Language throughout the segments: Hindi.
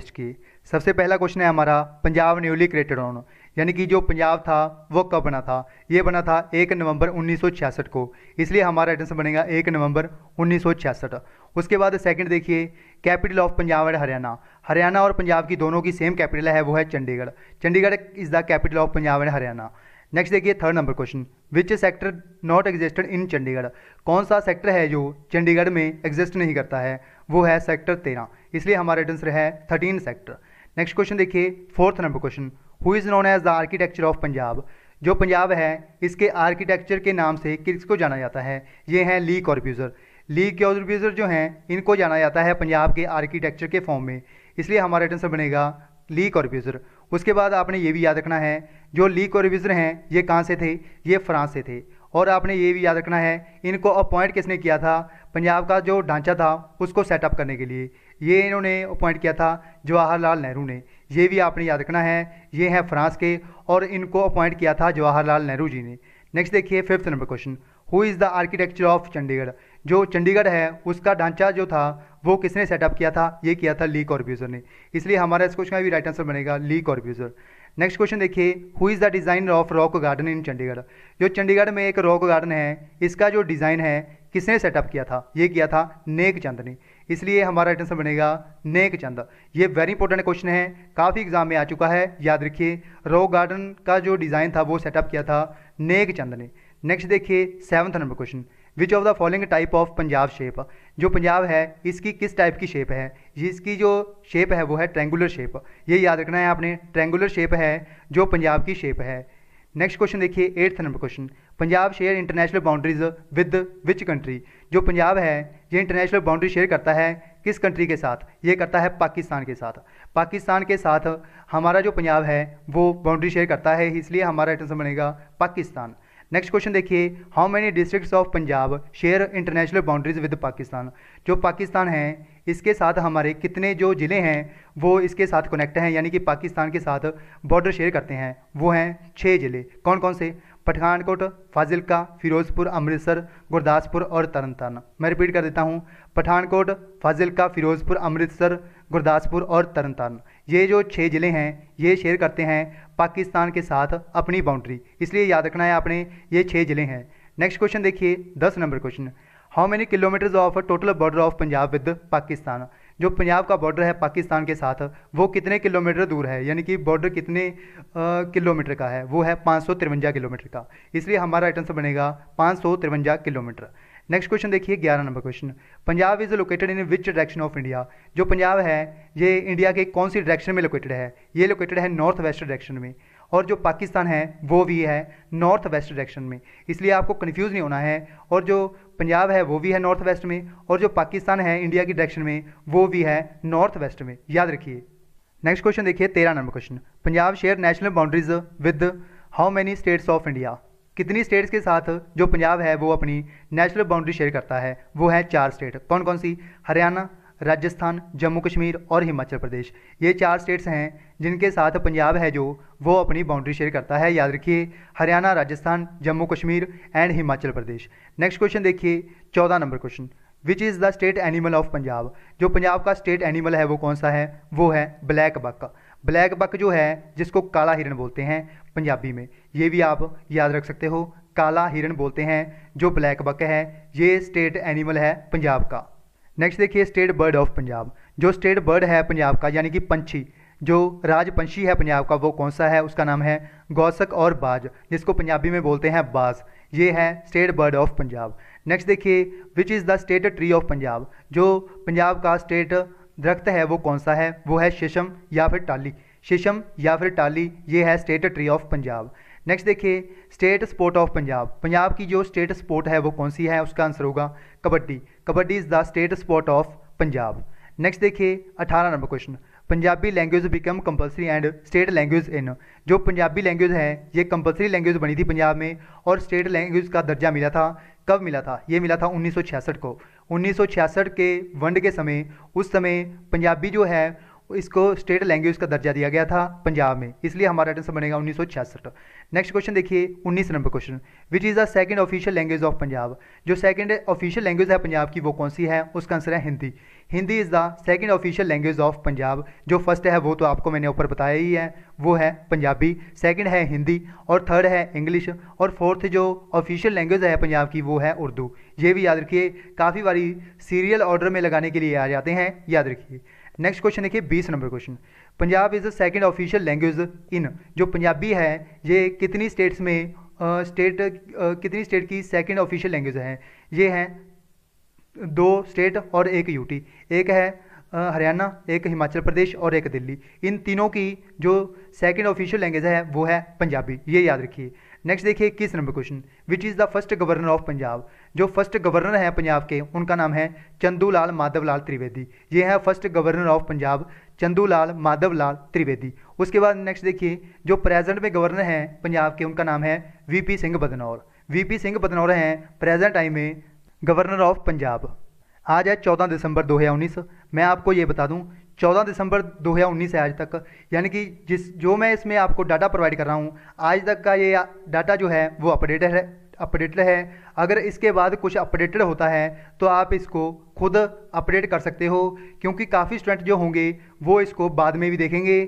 की सबसे पहला क्वेश्चन है हमारा पंजाब न्यूली क्रिएटेड ऑन यानी कि जो पंजाब था वो कब बना था ये बना था एक नवंबर 1966 को इसलिए हमारा एड्रेस बनेगा एक नवंबर 1966 उसके बाद सेकंड देखिए capital of Punjab and Haryana Haryana और पंजाब की दोनों की सेम कैपिटल है वो है Chandigarh Chandigarh is the capital of Punjab and Haryana next देखिए third number question which sector not existed in Chandigarh कौन सा सेक्टर है जो चंडीगढ़ में एग्जिस्ट नहीं करता है वो है सेक्टर तेरह इसलिए हमारा आंसर है थर्टीन सेक्टर नेक्स्ट क्वेश्चन देखिए fourth number question who is known as the architecture of Punjab जो पंजाब है इसके आर्किटेक्चर के नाम से किसको जाना जाता है ये हैं ली कॉर्ब्यूज़र ली कॉर्ब्यूज़र जो हैं इनको जाना जाता है पंजाब के आर्किटेक्चर के फॉर्म में इसलिए हमारा आंसर बनेगा ली कॉर्ब्यूज़र उसके बाद आपने ये भी याद रखना है जो ली कॉर्ब्यूज़र हैं ये कहाँ से थे ये फ्रांस से थे और आपने ये भी याद रखना है इनको अपॉइंट किसने किया था पंजाब का जो ढांचा था उसको सेटअप करने के लिए ये इन्होंने अपॉइंट किया था जवाहरलाल नेहरू ने ये भी आपने याद रखना है ये हैं फ्रांस के और इनको अपॉइंट किया था जवाहरलाल नेहरू जी ने नेक्स्ट देखिए fifth number question who is the architecture of Chandigarh जो चंडीगढ़ है उसका ढांचा जो था वो किसने सेटअप किया था ये किया था ली कॉर्ब्यूजर ने इसलिए हमारा इस क्वेश्चन का भी राइट आंसर बनेगा ली कॉर्ब्यूजर नेक्स्ट क्वेश्चन देखिए who is the designer of Rock Garden in Chandigarh जो चंडीगढ़ में एक रॉक गार्डन है इसका जो डिज़ाइन है किसने सेटअप किया था ये किया था नेक चंद ने इसलिए हमारा आंसर बनेगा नेक चंद ये वेरी इंपॉर्टेंट क्वेश्चन है काफ़ी एग्जाम में आ चुका है याद रखिए रॉक गार्डन का जो डिज़ाइन था वो सेटअप किया था नेक चंद ने नेक्स्ट देखिए seventh number question which of the following type of Punjab shape जो पंजाब है इसकी किस टाइप की शेप है जिसकी जो शेप है वो है ट्रेंगुलर शेप ये याद रखना है आपने ट्रेंगुलर शेप है जो पंजाब की शेप है नेक्स्ट क्वेश्चन देखिए eighth number question Punjab share international boundaries with which country जो पंजाब है ये इंटरनेशनल बाउंड्री शेयर करता है किस कंट्री के साथ ये करता है पाकिस्तान के साथ पाकिस्तान के साथ हमारा जो पंजाब है वो बाउंड्री शेयर करता है इसलिए हमारा आइटम बनेगा पाकिस्तान नेक्स्ट क्वेश्चन देखिए how many districts of Punjab share international boundaries with Pakistan जो पाकिस्तान है इसके साथ हमारे कितने जो ज़िले हैं वो इसके साथ कनेक्ट हैं यानी कि पाकिस्तान के साथ बॉर्डर शेयर करते हैं वो हैं छः ज़िले कौन कौन से पठानकोट फाजिलका फिरोजपुर अमृतसर गुरदासपुर और तरन तारण मैं रिपीट कर देता हूँ पठानकोट फाजिलका फिरोजपुर अमृतसर गुरदासपुर और तरन तारण ये जो छः ज़िले हैं ये शेयर करते हैं पाकिस्तान के साथ अपनी बाउंड्री इसलिए याद रखना है आपने ये छः ज़िले हैं नेक्स्ट क्वेश्चन देखिए दस number question how many kilometres of total border of Punjab with Pakistan जो पंजाब का बॉर्डर है पाकिस्तान के साथ वो कितने किलोमीटर दूर है यानी कि बॉर्डर कितने किलोमीटर का है वो है पाँच किलोमीटर का इसलिए हमारा आइटम से बनेगा पाँच किलोमीटर नेक्स्ट क्वेश्चन देखिए ग्यारह number question Punjab is located in which direction of India जो पंजाब है ये इंडिया के कौन सी डायरेक्शन में लोकेटेड है ये लोकेटेड है नॉर्थ वेस्ट डायरेक्शन में और जो पाकिस्तान है वो भी है नॉर्थ वेस्ट डायरेक्शन में इसलिए आपको कन्फ्यूज़ नहीं होना है और जो पंजाब है वो भी है नॉर्थ वेस्ट में और जो पाकिस्तान है इंडिया की डायरेक्शन में वो भी है नॉर्थ वेस्ट में याद रखिए नेक्स्ट क्वेश्चन देखिए तेरह number question Punjab share national boundaries with how many states of India कितनी स्टेट्स के साथ जो पंजाब है वो अपनी नेशनल बाउंड्री शेयर करता है वो है चार स्टेट कौन कौन सी हरियाणा राजस्थान जम्मू कश्मीर और हिमाचल प्रदेश ये चार स्टेट्स हैं जिनके साथ पंजाब है जो वो अपनी बाउंड्री शेयर करता है याद रखिए Haryana Rajasthan Jammu Kashmir and Himachal Pradesh next question देखिए चौदह number question which is the state animal of Punjab जो पंजाब का स्टेट एनिमल है वो कौन सा है वो है ब्लैक बक ब्लैक बक जो है जिसको काला हिरण बोलते हैं पंजाबी में ये भी आप याद रख सकते हो काला हिरण बोलते हैं जो ब्लैक बक है ये स्टेट एनिमल है पंजाब का नेक्स्ट देखिए स्टेट बर्ड ऑफ पंजाब जो स्टेट बर्ड है पंजाब का यानी कि पंछी जो राज पंछी है पंजाब का वो कौन सा है उसका नाम है गौसक और बाज जिसको पंजाबी में बोलते हैं बाज ये है state bird of Punjab next देखिए which is the state tree of Punjab जो पंजाब का स्टेट दरख्त है वो कौन सा है वो है शीशम या फिर टाली शीशम या फिर टाली ये है state tree of Punjab next देखिए state sport of Punjab Punjab की जो स्टेट स्पोर्ट है वो कौन सी है उसका आंसर होगा kabaddi kabaddi is the state sport of Punjab next देखिए अठारह number question Punjabi language become compulsory and state language in जो पंजाबी लैंग्वेज है ये कंपलसरी लैंग्वेज बनी थी पंजाब में और स्टेट लैंग्वेज का दर्जा मिला था कब मिला था ये मिला था 1966 को 1966 के वंड के समय उस समय पंजाबी जो है इसको स्टेट लैंग्वेज का दर्जा दिया गया था पंजाब में इसलिए हमारा आइटम बनेगा उन्नीस नेक्स्ट क्वेश्चन देखिए 19 number question which is the second official language of Punjab जो सेकंड ऑफिशियल लैंग्वेज है पंजाब की वो कौन सी है उसका आंसर है Hindi Hindi is the second official language of Punjab जो फर्स्ट है वो तो आपको मैंने ऊपर बताया ही है वो है पंजाबी सेकंड है हिंदी और थर्ड है इंग्लिश और फोर्थ जो ऑफिशियल लैंग्वेज है पंजाब की वो है उर्दू ये भी याद रखिए काफ़ी बारी सीरियल ऑर्डर में लगाने के लिए आ जाते हैं याद रखिए नेक्स्ट क्वेश्चन देखिए बीस number question Punjab is the second official language in जो पंजाबी है ये कितनी स्टेट्स में स्टेट uh, uh, कितनी स्टेट की सेकेंड ऑफिशियल लैंग्वेज है ये हैं दो स्टेट और एक यूटी एक है हरियाणा एक हिमाचल प्रदेश और एक दिल्ली इन तीनों की जो सेकंड ऑफिशियल लैंग्वेज है वो है पंजाबी ये याद रखिए नेक्स्ट देखिए इक्कीस number question which is the first governor of Punjab जो फर्स्ट गवर्नर हैं पंजाब के उनका नाम है चंदूलाल माधवलाल त्रिवेदी ये हैं first governor of Punjab Chandulal Madhav Lal Trivedi उसके बाद नेक्स्ट देखिए जो प्रेजेंट में गवर्नर हैं पंजाब के उनका नाम है वीपी सिंह बदनौर वीपी सिंह बदनौर हैं प्रेजेंट टाइम में गवर्नर ऑफ पंजाब आज है चौदह दिसंबर 2019 मैं आपको ये बता दूं चौदह दिसंबर 2019 है आज तक यानी कि जिस जो मैं इसमें आपको डाटा प्रोवाइड कर रहा हूँ आज तक का ये डाटा जो है वो अपडेटेड है अपडेटेड है अगर इसके बाद कुछ अपडेटेड होता है तो आप इसको खुद अपडेट कर सकते हो क्योंकि काफ़ी स्टूडेंट जो होंगे वो इसको बाद में भी देखेंगे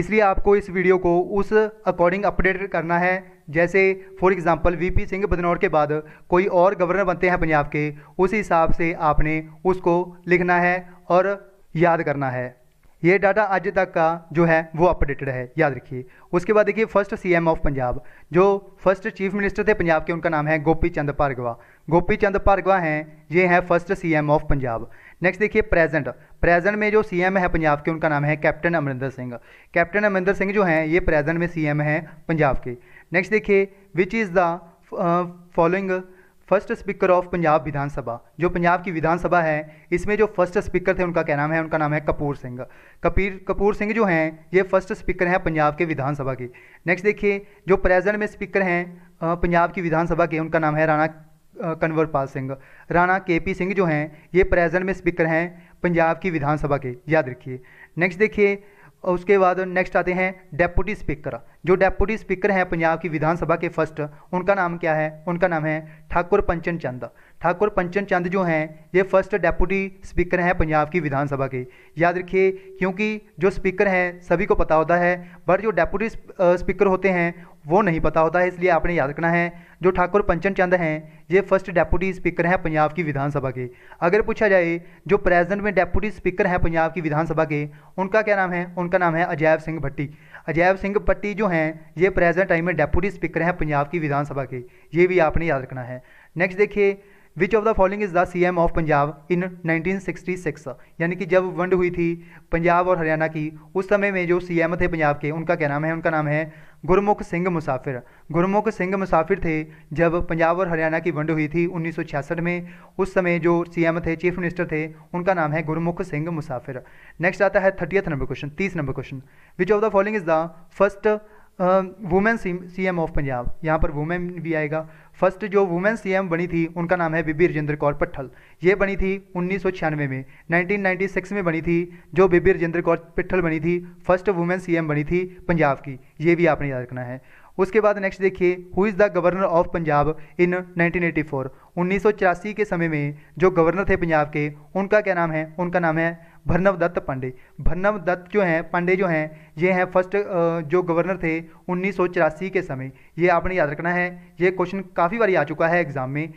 इसलिए आपको इस वीडियो को उस अकॉर्डिंग अपडेट करना है जैसे for example VP Singh Badnore के बाद कोई और गवर्नर बनते हैं पंजाब के उस हिसाब से आपने उसको लिखना है और याद करना है ये डाटा आज तक का जो है वो अपडेटेड है याद रखिए उसके बाद देखिए फर्स्ट सीएम ऑफ पंजाब जो फर्स्ट चीफ मिनिस्टर थे पंजाब के उनका नाम है गोपी चंद भार्गवा गोपी चंद भार्गवा हैं ये हैं first CM of Punjab next देखिए प्रेजेंट प्रेजेंट में जो सीएम है पंजाब के उनका नाम है कैप्टन अमरिंदर सिंह कैप्टन अमरिंदर सिंह जो हैं ये प्रेजेंट में सीएम हैं पंजाब के नेक्स्ट देखिए which is the following first speaker of Punjab Vidhan Sabha जो पंजाब की विधानसभा है इसमें जो फर्स्ट स्पीकर थे उनका क्या नाम है उनका नाम है कपूर सिंह कपीर कपूर सिंह जो हैं ये फर्स्ट स्पीकर हैं पंजाब के विधानसभा के नेक्स्ट देखिए जो प्रेजेंट में स्पीकर हैं पंजाब की विधानसभा के उनका नाम है राणा कंवरपाल सिंह राणा के पी सिंह जो हैं ये प्रेजेंट में स्पीकर हैं पंजाब की विधानसभा के याद रखिए नेक्स्ट देखिए और उसके बाद नेक्स्ट आते हैं डेप्यूटी स्पीकर जो डेप्यूटी स्पीकर हैं पंजाब की विधानसभा के फर्स्ट उनका नाम क्या है उनका नाम है ठाकुर पंचन चंद ठाकुर पंचन चंद जो हैं ये फर्स्ट डेप्यूटी स्पीकर हैं पंजाब की विधानसभा के याद रखिए क्योंकि जो स्पीकर हैं सभी को पता होता है बट जो डेप्यूटी स्पीकर होते हैं वो नहीं पता होता है इसलिए आपने याद रखना है जो ठाकुर पंचन चंद हैं ये फर्स्ट डेप्यूटी स्पीकर हैं पंजाब की विधानसभा के अगर पूछा जाए जो प्रेजेंट में डेप्यूटी स्पीकर हैं पंजाब की विधानसभा के उनका क्या नाम है उनका नाम है अजैब सिंह भट्टी अजैब सिंह भट्टी जो हैं ये प्रेजेंट टाइम में डेप्यूटी स्पीकर हैं पंजाब की विधानसभा के ये भी आपने याद रखना है नेक्स्ट देखिए which of the following is the C M of Punjab in 1966 यानी कि जब वंड हुई थी पंजाब और हरियाणा की उस समय में जो सी एम थे पंजाब के उनका क्या नाम है उनका नाम है गुरमुख सिंह मुसाफिर गुरमुख सिंह मुसाफिर थे जब पंजाब और हरियाणा की वंड हुई थी 1966 में उस समय जो सी एम थे चीफ मिनिस्टर थे उनका नाम है गुरमुख सिंह मुसाफिर नेक्स्ट आता है थर्टियथ नंबर क्वेश्चन तीस नंबर question which of the following is the first women C M of Punjab यहाँ पर वुमेन भी आएगा फर्स्ट जो वुमेन एम बनी थी उनका नाम है बिबी रजेंद्र कौर पट्ठल ये बनी थी उन्नीस सौ छियानवे में नाइनटीन सिक्स में बनी थी जो बिबी रजेंद्र कौर पट्ठल बनी थी फर्स्ट वुमेन एम बनी थी पंजाब की ये भी आपने याद रखना है उसके बाद नेक्स्ट देखिए who is the governor of Punjab in 1984 1984 के समय में जो गवर्नर थे पंजाब के उनका क्या नाम है उनका नाम है भरनव दत्त पांडे भरनव दत्त जो हैं पांडे जो हैं ये हैं फर्स्ट जो गवर्नर थे उन्नीस के समय ये आपने याद रखना है ये क्वेश्चन काफ़ी बार आ चुका है एग्ज़ाम में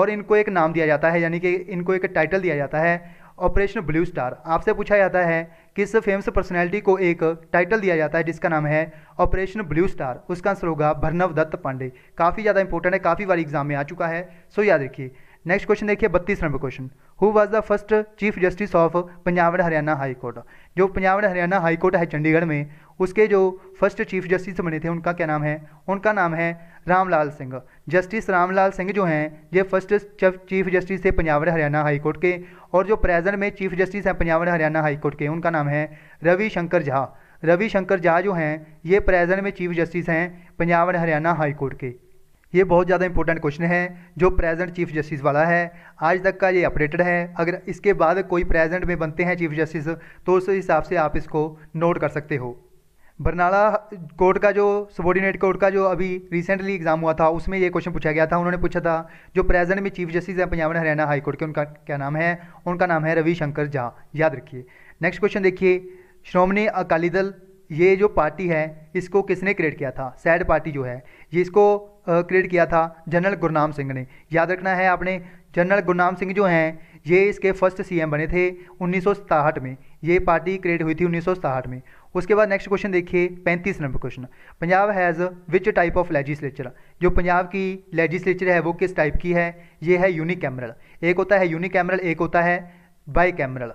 और इनको एक नाम दिया जाता है यानी कि इनको एक टाइटल दिया जाता है ऑपरेशन ब्लू स्टार आपसे पूछा जाता है किस फेमस पर्सनैलिटी को एक टाइटल दिया जाता है जिसका नाम है ऑपरेशन ब्लू स्टार उसका आंसर होगा भरनव दत्त पांडे काफ़ी ज़्यादा इंपॉर्टेंट है काफ़ी बार एग्जाम में आ चुका है सो याद रखिए नेक्स्ट क्वेश्चन देखिए बत्तीस number question who was the first chief justice of Punjab and Haryana high court जो Punjab and Haryana high court है चंडीगढ़ में उसके जो फर्स्ट चीफ जस्टिस बने थे उनका क्या नाम है उनका नाम है रामलाल सिंह जस्टिस रामलाल सिंह जो हैं ये फर्स्ट चीफ जस्टिस थे Punjab and Haryana high court के और जो प्रेजेंट में चीफ जस्टिस हैं Punjab and Haryana high court के उनका नाम है रविशंकर झा रविशंकर झा जो हैं ये प्रेजेंट में चीफ जस्टिस हैं Punjab and Haryana high court के ये बहुत ज़्यादा इंपॉर्टेंट क्वेश्चन है जो प्रेजेंट चीफ जस्टिस वाला है आज तक का ये अपडेटेड है अगर इसके बाद कोई प्रेजेंट में बनते हैं चीफ जस्टिस तो उस हिसाब से आप इसको नोट कर सकते हो बरनाला कोर्ट का जो सबॉर्डिनेट कोर्ट का जो अभी रिसेंटली एग्ज़ाम हुआ था उसमें ये क्वेश्चन पूछा गया था उन्होंने पूछा था जो प्रेजेंट में चीफ जस्टिस हैं Punjab and Haryana high court के उनका क्या नाम है उनका नाम है रविशंकर झा याद रखिए नेक्स्ट क्वेश्चन देखिए श्रोमणी अकाली दल ये जो पार्टी है इसको किसने क्रिएट किया था सैड पार्टी जो है ये इसको क्रिएट किया था जनरल गुरनाम सिंह ने याद रखना है आपने जनरल गुरनाम सिंह जो हैं ये इसके फर्स्ट सीएम बने थे उन्नीस में ये पार्टी क्रिएट हुई थी उन्नीस में उसके बाद नेक्स्ट क्वेश्चन देखिए पैंतीस number question Punjab has which type of legislature जो पंजाब की लेजिस्लेचर है वो किस टाइप की है ये है यूनिक कैमरल एक होता है यूनिक कैमरल एक होता है बाई कैमरल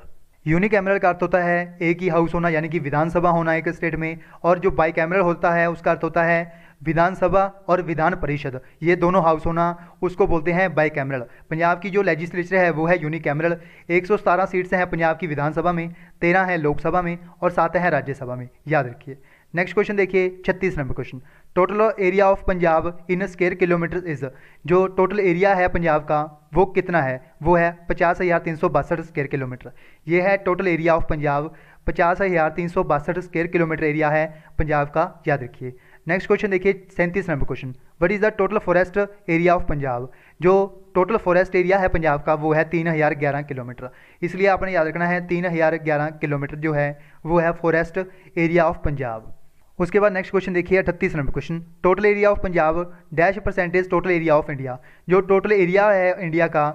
यूनिक एमरल का अर्थ होता है एक ही हाउस होना यानी कि विधानसभा होना एक स्टेट में और जो बाई कैमरल होता है उसका अर्थ होता है विधानसभा और विधान परिषद ये दोनों हाउस होना उसको बोलते हैं बाई कैमरल पंजाब की जो लेजिस्लेचर है वो है यूनिक कैमरल एक सीट्स हैं पंजाब की विधानसभा में तेरह हैं लोकसभा में और सात हैं राज्यसभा में याद रखिए नेक्स्ट क्वेश्चन देखिए छत्तीस number question total area of Punjab in square kilometre is जो टोटल एरिया है पंजाब का वो कितना है वो है पचास हज़ार तीन सौ बासठ स्केयर किलोमीटर ये है टोटल एरिया ऑफ पंजाब पचास हज़ार तीन सौ बासठ स्केयर किलोमीटर एरिया है पंजाब का याद रखिए नेक्स्ट क्वेश्चन देखिए सैंतीस number question what is the total forest area of Punjab जो टोटल फॉरेस्ट एरिया है पंजाब का वो है तीन हज़ार ग्यारह किलोमीटर इसलिए आपने याद रखना है तीन हज़ार ग्यारह किलोमीटर जो है वो है फॉरेस्ट एरिया ऑफ पंजाब उसके बाद नेक्स्ट क्वेश्चन देखिए अठतीस number question total area of Punjab dash percentage total area of India जो टोटल एरिया है इंडिया का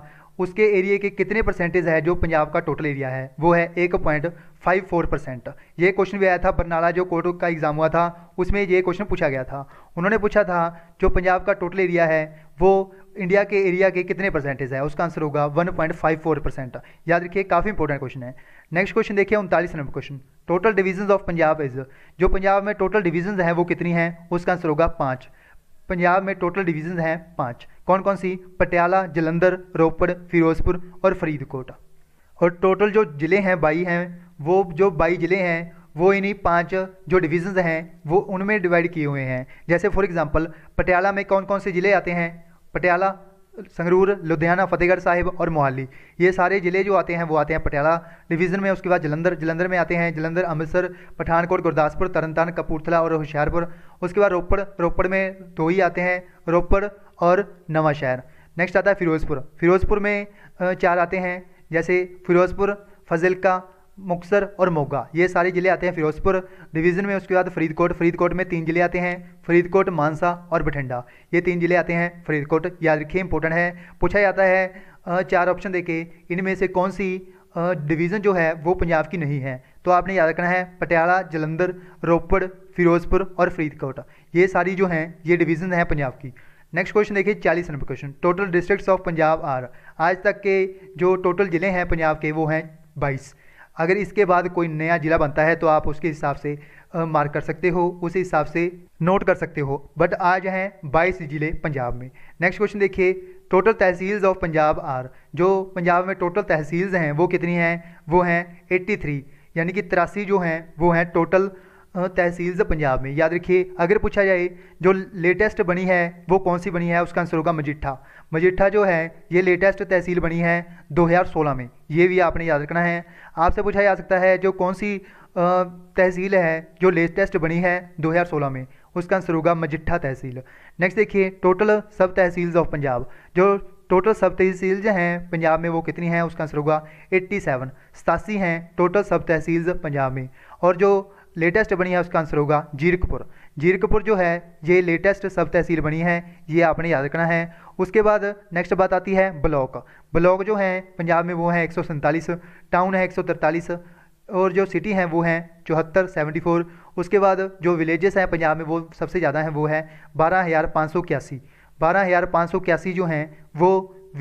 उसके एरिया के कितने परसेंटेज है जो पंजाब का टोटल एरिया है वो है एक पॉइंट फाइव फोर परसेंट ये क्वेश्चन भी आया था बरनाला जो कोर्ट का एग्जाम हुआ था उसमें ये क्वेश्चन पूछा गया था उन्होंने पूछा था जो पंजाब का टोटल एरिया है वो इंडिया के एरिया के कितने परसेंटेज है उसका आंसर होगा one point five four percent याद रखिए काफ़ी इंपॉर्टेंट क्वेश्चन है नेक्स्ट क्वेश्चन देखिए उनतालीस number question total division of Punjab is जो पंजाब में टोटल डिवीजन हैं वो कितनी हैं उसका आंसर होगा पाँच पंजाब में टोटल डिवीजन हैं पाँच कौन कौन सी पटियाला जलंधर रोपड़ फिरोजपुर और फरीदकोट और टोटल जो ज़िले हैं बाई हैं वो जो बाई ज़िले हैं वो इन्हीं पांच जो डिवीजन हैं वो उनमें डिवाइड किए हुए हैं जैसे फॉर एग्जांपल पटियाला में कौन कौन से ज़िले आते हैं पटियाला संगरूर लुधियाना फतेहगढ़ साहिब और मोहाली ये सारे ज़िले जो आते हैं वो आते हैं पटियाला डिवीज़न में उसके बाद जलंधर जलंधर में आते हैं जलंधर अमृतसर पठानकोट गुरदासपुर तारण कपूरथला और होशियारपुर उसके बाद रोपड़ रोपड़ में दो ही आते हैं रोपड़ और नवाशहर नेक्स्ट आता है फिरोज़पुर फिरोज़पुर में चार आते हैं जैसे फिरोज़पुर फज़िलका मुक्सर और मोगा ये सारे ज़िले आते हैं फिरोजपुर डिवीज़न में उसके बाद फरीदकोट फरीदकोट में तीन ज़िले आते हैं फरीदकोट मानसा और बठिंडा ये तीन ज़िले आते हैं फरीदकोट याद रखिए इंपॉर्टेंट है पूछा जाता है चार ऑप्शन देके इनमें से कौन सी डिवीज़न जो है वो पंजाब की नहीं है तो आपने याद रखना है पटियाला जलंधर रोपड़ फिरोजपुर और फरीदकोट ये सारी जो हैं ये डिवीज़न हैं पंजाब की नेक्स्ट क्वेश्चन देखिए चालीस number question total districts of Punjab are आज तक के जो टोटल ज़िले हैं पंजाब के वो हैं बाईस अगर इसके बाद कोई नया ज़िला बनता है तो आप उसके हिसाब से मार्क कर सकते हो उसी हिसाब से नोट कर सकते हो बट आज हैं बाईस ज़िले पंजाब में नेक्स्ट क्वेश्चन देखिए total tehsils of Punjab are जो पंजाब में टोटल तहसील्स हैं वो कितनी हैं वो हैं 83 यानी कि तिरासी जो हैं वो हैं टोटल तहसील्स पंजाब में याद रखिए अगर पूछा जाए जो लेटेस्ट बनी है वो कौन सी बनी है उसका आंसर होगा मजिठा मजिठा जो है ये लेटेस्ट तहसील बनी है 2016 में ये भी आपने याद रखना है आपसे पूछा जा सकता है जो कौन सी तहसील है जो लेटेस्ट बनी है 2016 में उसका आंसर होगा मजिठा तहसील नेक्स्ट देखिए टोटल सब तहसील्स ऑफ पंजाब जो टोटल सब तहसील्स हैं पंजाब में वो कितनी हैं उसका आंसर होगा 87 सतासी हैं टोटल सब तहसील्स पंजाब में और जो लेटेस्ट बनी है उसका आंसर होगा जीरकपुर जीरकपुर जो है ये लेटेस्ट सब तहसील बनी है ये आपने याद रखना है उसके बाद नेक्स्ट बात आती है ब्लॉक ब्लॉक जो है पंजाब में वो हैं एक टाउन है एक और जो सिटी हैं वो हैं चौहत्तर सेवेंटी फोर उसके बाद जो विलेजेस हैं पंजाब में वो सबसे ज़्यादा हैं वो है बारह हज़ार पाँच सौ इक्यासी बारह हज़ार पाँच सौ इक्यासी जो हैं वो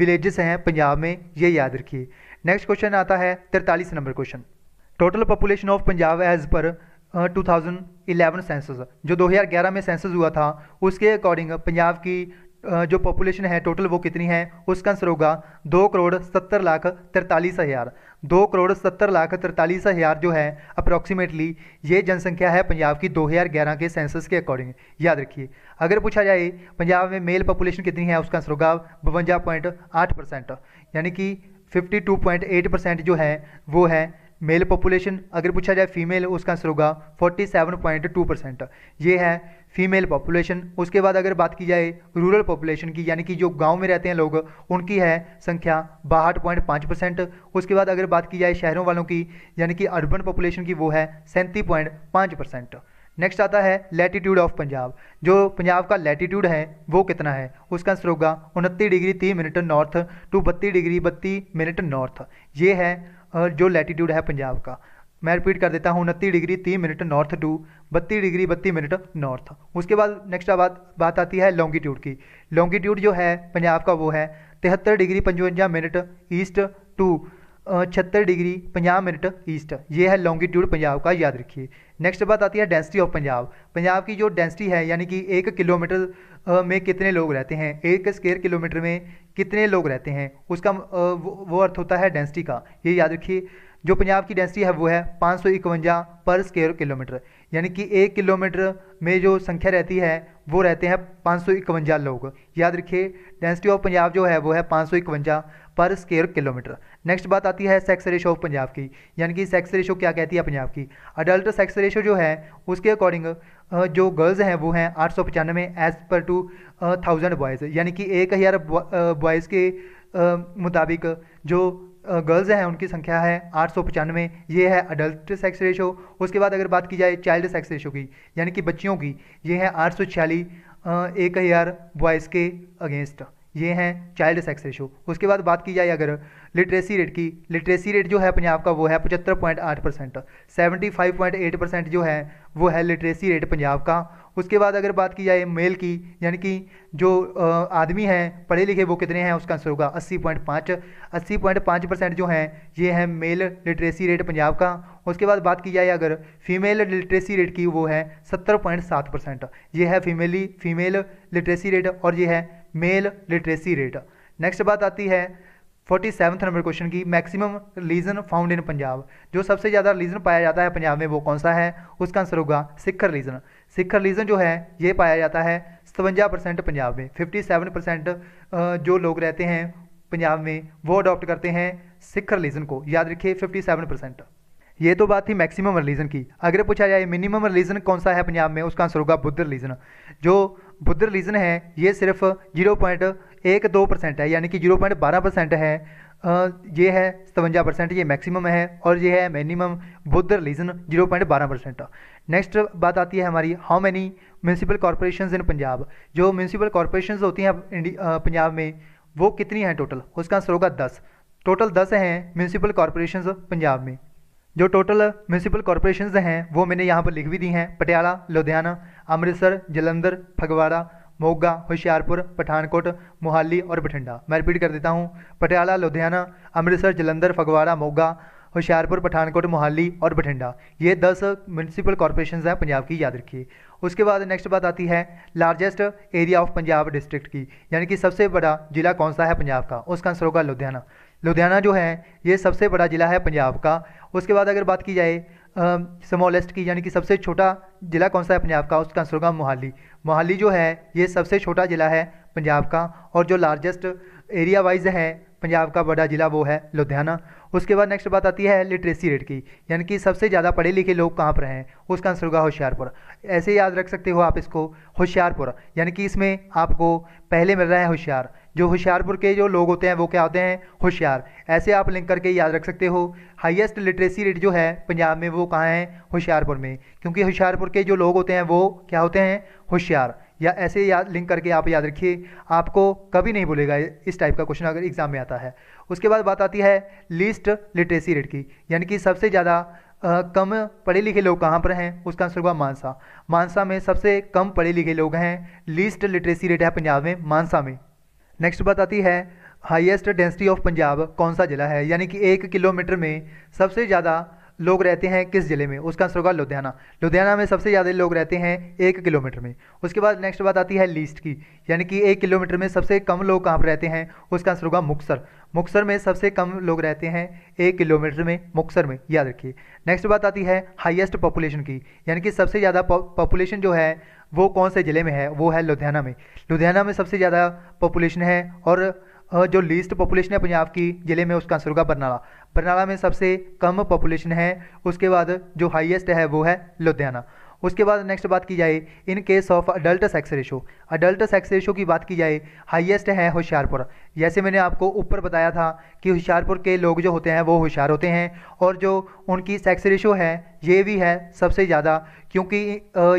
विलेजेस हैं पंजाब में ये याद रखिए नेक्स्ट क्वेश्चन आता है तिरतालीस number question total population of Punjab as per 2011 census जो 2011 में सेंसस हुआ था उसके अकॉर्डिंग पंजाब की जो पॉपुलेशन है टोटल वो कितनी है उसका आंसर होगा दो करोड़ सत्तर लाख तिरतालीस हज़ार दो करोड़ सत्तर लाख तिरतालीस हज़ार जो है अप्रॉक्सीमेटली ये जनसंख्या है पंजाब की 2011 के सेंसस के अकॉर्डिंग याद रखिए अगर पूछा जाए पंजाब में मेल पॉपुलेशन कितनी है उसका आंसर होगा बवंजा पॉइंट आठ परसेंट यानी कि fifty two point eight percent जो है वो है मेल पॉपुलेशन अगर पूछा जाए फीमेल उसका आंसर होगा 47.2 परसेंट ये है फीमेल पॉपुलेशन उसके बाद अगर बात की जाए रूरल पॉपुलेशन की यानी कि जो गांव में रहते हैं लोग उनकी है संख्या बाहठ पॉइंट पाँच परसेंट उसके बाद अगर बात की जाए शहरों वालों की यानी कि अर्बन पॉपुलेशन की वो है सैंती पॉइंट पाँच परसेंट नेक्स्ट आता है लेटीट्यूड ऑफ पंजाब जो पंजाब का लैटिट्यूड है वो कितना है उसका आंसर होगा उनतीस डिग्री तीस मिनट नॉर्थ टू बत्तीस डिग्री बत्तीस मिनट नॉर्थ ये है जो लैटीट्यूड है पंजाब का मैं रिपीट कर देता हूँ उनतीस डिग्री तीन मिनट नॉर्थ टू बत्तीस डिग्री बत्तीस मिनट नॉर्थ उसके बाद नेक्स्ट बात बात आती है लॉन्गीट्यूड की लॉन्गीट्यूड जो है पंजाब का वो है तिहत्तर डिग्री पंचवंजा मिनट ईस्ट टू छहत्तर डिग्री पंजाब मिनट ईस्ट ये है लॉन्गीट्यूड पंजाब का याद रखिए नेक्स्ट बात आती है डेंसिटी ऑफ पंजाब पंजाब की जो डेंसिटी है यानी कि एक किलोमीटर में कितने लोग रहते हैं एक स्क्वेयर किलोमीटर में कितने लोग रहते हैं उसका वो, अर्थ होता है डेंसिटी का ये याद रखिए जो पंजाब की डेंसिटी है वो है पाँच पर स्क्वेयर किलोमीटर यानी कि एक किलोमीटर में जो संख्या रहती है वो रहते हैं पाँच लोग याद रखिए डेंसिटी ऑफ पंजाब जो है वो है पाँच पर स्क्वेयर किलोमीटर नेक्स्ट बात आती है सेक्स रेशो ऑफ पंजाब की यानी कि सेक्स रेशो क्या कहती है पंजाब की अडल्ट सेक्स रेशो जो है उसके अकॉर्डिंग जो गर्ल्स हैं वो हैं आठ सौ पचानवे as per two thousand boys यानी कि एक हज़ार बॉयज़ के मुताबिक जो गर्ल्स हैं उनकी संख्या है आठ सौ पचानवे ये है अडल्ट सेक्स रेशो उसके बाद अगर बात की जाए चाइल्ड सेक्स रेशो की यानी कि बच्चियों की ये है आठ सौ छियालीस एक हज़ार बॉयज़ के अगेंस्ट ये हैं चाइल्ड सेक्स रेशो उसके बाद बात की जाए अगर लिटरेसी रेट की लिटरेसी रेट जो है पंजाब का वो है पचहत्तर पॉइंट आठ percent seventy five point eight percent जो है वो है लिटरेसी रेट पंजाब का उसके बाद अगर बात की जाए मेल की यानी कि जो आदमी हैं पढ़े लिखे वो कितने हैं उसका आंसर होगा अस्सी पॉइंट पाँच अस्सी पॉइंट पाँच परसेंट जो हैं ये है मेल लिटरेसी रेट पंजाब का उसके बाद बात की जाए अगर फीमेल लिटरेसी रेट की वो है सत्तर पॉइंट सात परसेंट ये है फीमेली फीमेल लिटरेसी रेट और ये है मेल लिटरेसी रेट नेक्स्ट बात आती है फोर्टी सेवन्थ नंबर क्वेश्चन की maximum religion found in Punjab जो सबसे ज़्यादा रिलीजन पाया जाता है पंजाब में वो कौन सा है उसका आंसर होगा सिख रिलीजन सिख रिलीजन जो है ये पाया जाता है सतवंजा परसेंट पंजाब में फिफ्टी सेवन परसेंट जो लोग रहते हैं पंजाब में वो अडॉप्ट करते हैं सिख रिलीजन को याद रखिए फिफ्टी सेवन परसेंट ये तो बात थी मैक्सिमम रिलीजन की अगर पूछा जाए मिनिमम रिलीजन कौन सा है पंजाब में उसका आंसर होगा बुद्ध रिलीजन जो बुद्ध रिलीजन है ये सिर्फ जीरो पॉइंट एक दो परसेंट है यानी कि जीरो पॉइंट बारह परसेंट है ये है सतवंजा परसेंट ये मैक्सिमम है और ये है minimum Buddh religion zero point बारह परसेंट नेक्स्ट बात आती है हमारी how many municipal corporation in Punjab जो म्यूनसिपल कॉरपोरेशन होती हैं पंजाब में वो कितनी हैं टोटल उसका आंसर होगा दस टोटल दस हैं म्यूनसिपल कॉरपोरेशन पंजाब में जो टोटल म्यूनसिपल कॉरपोरेशन हैं वो मैंने यहाँ पर लिख भी दी हैं पटियाला लुधियाना अमृतसर जलंधर फगवाड़ा मोगा होशियारपुर पठानकोट मोहाली और बठिंडा मैं रिपीट कर देता हूँ पटियाला लुधियाना अमृतसर जलंधर फगवाड़ा मोगा होशियारपुर पठानकोट मोहाली और बठिंडा ये दस म्यूनसिपल कॉरपोरेशन हैं पंजाब की याद रखिए उसके बाद नेक्स्ट बात आती है largest area of Punjab district की यानी कि सबसे बड़ा जिला कौन सा है पंजाब का उसका आंसर होगा लुधियाना लुधियाना जो है ये सबसे बड़ा ज़िला है पंजाब का उसके बाद अगर बात की जाए स्मॉलेस्ट की यानी कि सबसे छोटा ज़िला कौन सा है पंजाब का उसका आंसर होगा मोहाली मोहाली जो है ये सबसे छोटा ज़िला है पंजाब का और जो लार्जेस्ट एरिया वाइज है पंजाब का बड़ा ज़िला वो है लुधियाना उसके बाद नेक्स्ट बात आती है लिटरेसी रेट की यानी कि सबसे ज़्यादा पढ़े लिखे लोग कहाँ पर हैं उसका आंसर होगा होशियारपुर ऐसे याद रख सकते हो आप इसको होशियारपुर यानी कि इसमें आपको पहले मिल रहा है होशियार जो होशियारपुर के जो लोग होते हैं वो क्या होते हैं होशियार ऐसे आप लिंक करके याद रख सकते हो हाईएस्ट लिटरेसी रेट जो है पंजाब में वो कहाँ है होशियारपुर में क्योंकि होशियारपुर के जो लोग होते हैं वो क्या होते हैं होशियार या ऐसे याद लिंक करके आप याद रखिए आपको कभी नहीं भूलेगा इस टाइप का क्वेश्चन अगर एग्ज़ाम में आता है उसके बाद बात आती है लीस्ट लिटरेसी रेट की यानी कि सबसे ज़्यादा कम पढ़े लिखे लोग कहाँ पर हैं उसका आंसर होगा मानसा मानसा में सबसे कम पढ़े लिखे लोग हैं लीस्ट लिटरेसी रेट है पंजाब में मानसा में नेक्स्ट बात आती है हाईएस्ट डेंसिटी ऑफ पंजाब कौन सा ज़िला है यानी कि एक किलोमीटर में सबसे ज़्यादा लोग रहते हैं किस ज़िले में उसका आंसर होगा लुधियाना लुधियाना में सबसे ज़्यादा लोग रहते हैं एक किलोमीटर में उसके बाद नेक्स्ट बात आती है लीस्ट की यानी कि एक किलोमीटर में सबसे कम लोग कहाँ पर रहते हैं उसका आंसर होगा मुक्सर मुक्सर में सबसे कम लोग रहते हैं एक किलोमीटर में मुक्सर में याद रखिए नेक्स्ट बात आती है हाइएस्ट पॉपुलेशन की यानी कि सबसे ज़्यादा पॉपुलेशन जो है वो कौन से ज़िले में है वो है लुधियाना में लुधियाना में सबसे ज़्यादा पॉपुलेशन है और जो लीस्ट पॉपुलेशन है पंजाब की ज़िले में उसका आंसर होगा बरनाला बरनाला में सबसे कम पॉपुलेशन है उसके बाद जो हाईएस्ट है वो है लुधियाना उसके बाद नेक्स्ट बात की जाए in case of adult sex ratio adult sex ratio की बात की जाए हाईएस्ट है होशियारपुर जैसे मैंने आपको ऊपर बताया था कि होशियारपुर के लोग जो होते हैं वो होशियार होते हैं और जो उनकी सेक्स रेशो है ये भी है सबसे ज़्यादा क्योंकि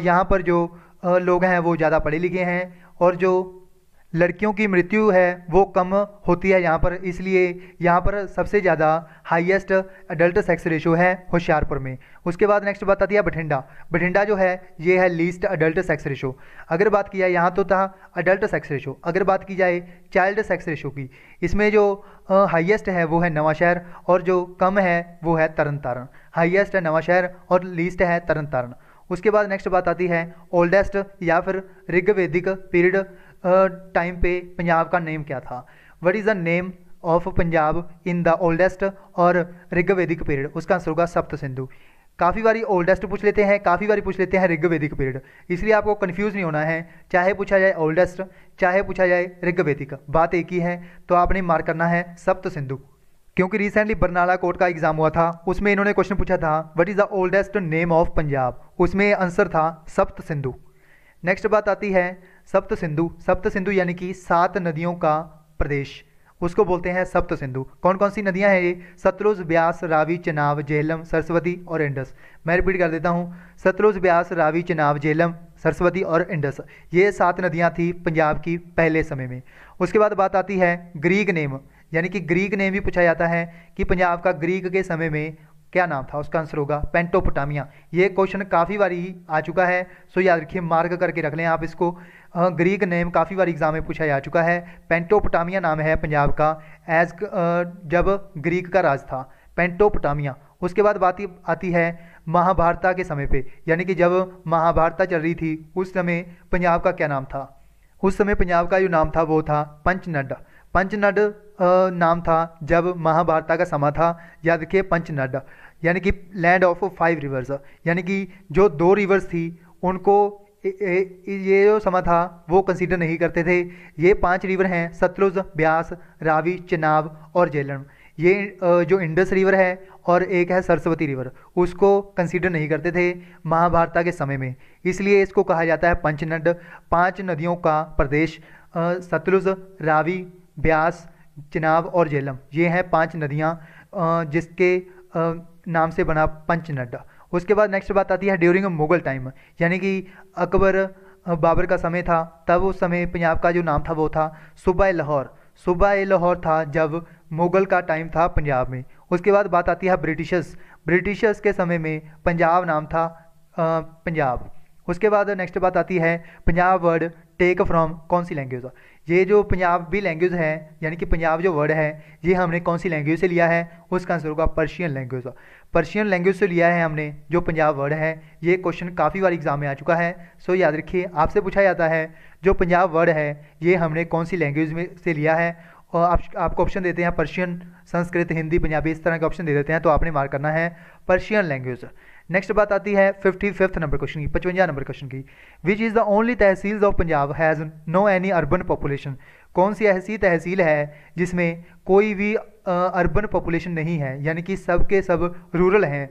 यहाँ पर जो लोग हैं वो ज़्यादा पढ़े लिखे हैं और जो लड़कियों की मृत्यु है वो कम होती है यहाँ पर इसलिए यहाँ पर सबसे ज़्यादा हाईएस्ट अडल्ट सेक्स रेशो है होशियारपुर में उसके बाद नेक्स्ट बात आती है बठिंडा बठिंडा जो है ये है लीस्ट अडल्ट सेक्स रेशो अगर बात की जाए यहाँ तो था अडल्ट सेक्स रेशो अगर बात की जाए चाइल्ड सेक्स रेशो की इसमें जो हाइएस्ट है वो है नवाशहर और जो कम है वो है तरन तारण हाइएस्ट है नवाशहर और लीस्ट है तरन तारण उसके बाद नेक्स्ट बात आती है ओल्डेस्ट या फिर ऋग्वेदिक पीरियड टाइम पे पंजाब का नेम क्या था what is the name of Punjab in the oldest और ऋग्वैदिक पीरियड उसका आंसर होगा सप्त सिंधु काफ़ी बारी ओल्डेस्ट पूछ लेते हैं काफ़ी बारी पूछ लेते हैं ऋग्वेदिक पीरियड इसलिए आपको कन्फ्यूज़ नहीं होना है चाहे पूछा जाए ओल्डेस्ट चाहे पूछा जाए ऋग्वेदिक बात एक ही है तो आपने मार्क करना है सप्त सिंधु क्योंकि रिसेंटली बरनाला कोर्ट का एग्जाम हुआ था उसमें इन्होंने क्वेश्चन पूछा था what is the oldest name of Punjab उसमें आंसर था सप्त सिंधु नेक्स्ट बात आती है सप्त सिंधु सप्त सिंधु यानी कि सात नदियों का प्रदेश उसको बोलते हैं सप्त सिंधु कौन कौन सी नदियां हैं ये सतलुज व्यास रावी चनाव जेलम सरस्वती और इंडस मैं रिपीट कर देता हूँ सतलुज ब्यास रावी चनाव जेहलम सरस्वती और इंडस ये सात नदियां थी पंजाब की पहले समय में उसके बाद बात आती है ग्रीक नेम यानी कि ग्रीक नेम भी पूछा जाता है कि पंजाब का ग्रीक के समय में क्या नाम था उसका आंसर होगा पेंटोपोटामिया ये क्वेश्चन काफ़ी बार ही आ चुका है सो याद रखिए मार्क करके रख लें आप इसको ग्रीक नेम काफ़ी बार एग्जाम में पूछा जा चुका है पेंटोपोटामिया नाम है पंजाब का एज जब ग्रीक का राज था पेंटोपोटामिया उसके बाद बात आती है महाभारता के समय पे यानी कि जब महाभारता चल रही थी उस समय पंजाब का क्या नाम था उस समय पंजाब का जो नाम था वो था पंचनड्डा पंचनड नाम था जब महाभारता का समा था याद रखिए पंचनड यानी कि लैंड ऑफ फाइव रिवर्स यानी कि जो दो रिवर्स थी उनको ए, ए, ये जो समा था वो कंसीडर नहीं करते थे ये पांच रिवर हैं सतलुज ब्यास रावी चिनाब और जेलम ये जो इंडस रिवर है और एक है सरस्वती रिवर उसको कंसीडर नहीं करते थे महाभारता के समय में इसलिए इसको कहा जाता है पंचनड पांच नदियों का प्रदेश सतलुज रावी ब्यास चिनाब और झेलम ये हैं पांच नदियाँ जिसके नाम से बना पंचनड उसके बाद नेक्स्ट बात आती है ड्यूरिंग मुगल टाइम यानी कि अकबर बाबर का समय था तब उस समय पंजाब का जो नाम था वो था सूबा लाहौर सूबा लाहौर था जब मुगल का टाइम था पंजाब में उसके बाद बात आती है ब्रिटिशर्स ब्रिटिशर्स के समय में पंजाब नाम था पंजाब उसके बाद नेक्स्ट बात आती है पंजाब वर्ड टेक फ्रॉम कौन सी लैंग्वेज ये जो पंजाबी लैंग्वेज है यानी कि पंजाब जो वर्ड है ये हमने कौन सी लैंग्वेज से लिया है उसका आंसर होगा पर्शियन लैंग्वेज पर्शियन लैंग्वेज से लिया है हमने जो पंजाब वर्ड है ये क्वेश्चन काफ़ी बार एग्जाम में आ चुका है सो याद रखिए आपसे पूछा जाता है जो पंजाब वर्ड है ये हमने कौन सी लैंग्वेज में से लिया है और आप, आपको ऑप्शन देते हैं पर्शियन संस्कृत हिंदी पंजाबी इस तरह के ऑप्शन दे देते हैं तो आपने मार्क करना है पर्शियन लैंग्वेज नेक्स्ट बात आती है फिफ्टी फिफ्थ नंबर क्वेश्चन की पचवंजा नंबर क्वेश्चन की which is the only tehsil of Punjab has no any urban population कौन सी ऐसी तहसील है जिसमें कोई भी अर्बन पॉपुलेशन नहीं है यानी कि सब के सब रूरल हैं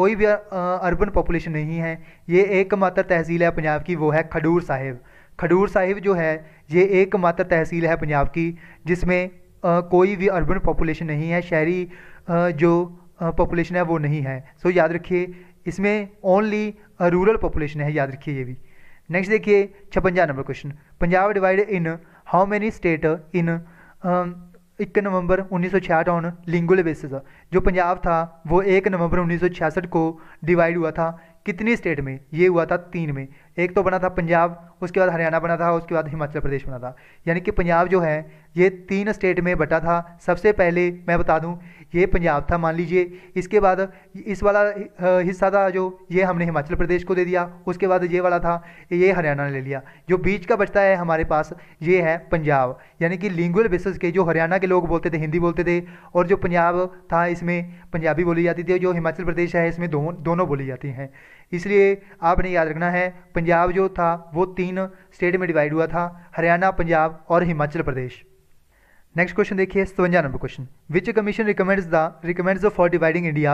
कोई भी अर्बन पॉपुलेशन नहीं है ये एकमात्र तहसील है पंजाब की वो है खडूर साहिब खडूर साहिब जो है ये एकमात्र तहसील है पंजाब की जिसमें कोई भी अर्बन पॉपुलेशन नहीं है शहरी जो पॉपुलेशन है वो नहीं है सो याद रखिए इसमें ओनली रूरल पॉपुलेशन है याद रखिए ये भी नेक्स्ट देखिए छपंजा number question Punjab divide in how many state in एक नवंबर 1966 ऑन लिंगुअल बेसिस जो पंजाब था वो एक नवंबर 1966 को डिवाइड हुआ था कितनी स्टेट में ये हुआ था तीन में एक तो बना था पंजाब उसके बाद हरियाणा बना था उसके बाद हिमाचल प्रदेश बना था यानी कि पंजाब जो है ये तीन स्टेट में बटा था सबसे पहले मैं बता दूं ये पंजाब था मान लीजिए इसके बाद इस वाला हिस्सा था जो ये हमने हिमाचल प्रदेश को दे दिया उसके बाद ये वाला था ये हरियाणा ले लिया जो बीच का बचता है हमारे पास ये है पंजाब यानी कि लिंगुअल बेसिस के जो हरियाणा के लोग बोलते थे हिंदी बोलते थे और जो पंजाब था इसमें पंजाबी बोली जाती थी और जो हिमाचल प्रदेश है इसमें दो, दोनों बोली जाती हैं इसलिए आपने याद रखना है पंजाब जो था वो तीन स्टेट में डिवाइड हुआ था हरियाणा पंजाब और हिमाचल प्रदेश नेक्स्ट क्वेश्चन देखिए सतवंजा number question which commission recommends the recommends for dividing India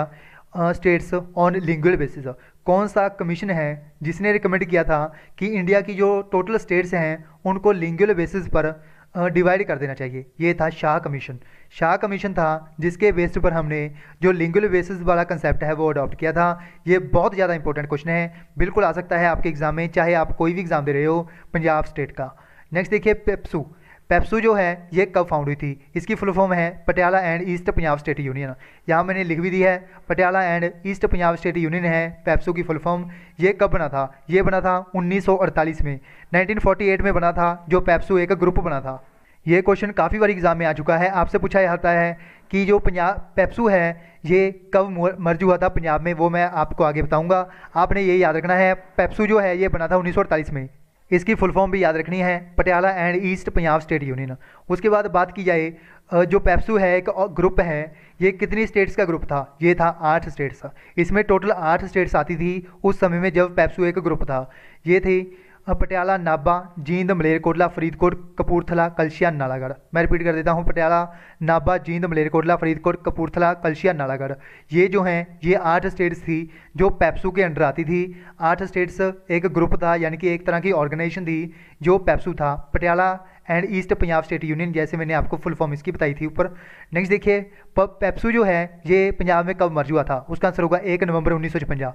states on lingual basis कौन सा कमीशन है जिसने रिकमेंड किया था कि इंडिया की जो टोटल स्टेट्स हैं उनको लिंगुअल बेसिस पर डिवाइड uh, कर देना चाहिए ये था शाह कमीशन शाह कमीशन था जिसके बेस पर हमने जो लिंगुअल बेसिस वाला कंसेप्ट है वो अडॉप्ट किया था ये बहुत ज़्यादा इंपॉर्टेंट क्वेश्चन है बिल्कुल आ सकता है आपके एग्जाम में चाहे आप कोई भी एग्जाम दे रहे हो पंजाब स्टेट का नेक्स्ट देखिए पेप्सू पेप्सू जो है ये कब फाउंड हुई थी इसकी फुल फॉर्म है Patiala and East Punjab state union यहाँ मैंने लिख भी दी है Patiala and East Punjab state union है पेप्सू की फुल फॉर्म ये कब बना था ये बना था 1948 में 1948 में बना था जो पेप्सू एक ग्रुप बना था ये क्वेश्चन काफ़ी बार एग्जाम में आ चुका है आपसे पूछा जाता है कि जो पंजाब पेप्सू है ये कब मर्ज हुआ था पंजाब में वो मैं आपको आगे बताऊंगा आपने ये याद रखना है पेप्सू जो है ये बना था 1948 में इसकी फुल फॉर्म भी याद रखनी है Patiala and East Punjab state union उसके बाद बात की जाए जो पैप्सू है एक ग्रुप है ये कितनी स्टेट्स का ग्रुप था ये था आठ स्टेट्स इसमें टोटल आठ स्टेट्स आती थी उस समय में जब पैप्सू एक ग्रुप था ये थी पटियाला नाभा जींद मलेरकोटला फरीदकोट कपूरथला कलशिया नालागढ़ मैं रिपीट कर देता हूँ पटियाला नाभा जींद मलेरकोटला फरीदकोट कपूरथला कलशिया नालागढ़ ये जो हैं ये आठ स्टेट्स थी जो पैप्सू के अंडर आती थी आठ स्टेट्स एक ग्रुप था यानी कि एक तरह की ऑर्गेनाइजेशन थी जो पैप्सू था Patiala and East Punjab state union जैसे मैंने आपको फुल फॉर्म इसकी बताई थी ऊपर नेक्स्ट देखिए पेप्सू जो है ये पंजाब में कब मर्ज हुआ था उसका आंसर होगा एक नवंबर उन्नीस सौ छपंजा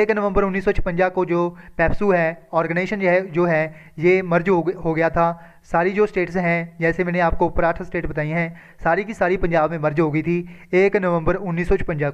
एक नवंबर उन्नीस सौ छपंजा को जो पेप्सू है ऑर्गेनाइजेशन जो है जो है ये मर्ज हो गया था सारी जो स्टेट्स हैं जैसे मैंने आपको ऊपर आठ स्टेट बताई हैं सारी की सारी पंजाब में मर्ज हो गई थी एक नवंबर उन्नीस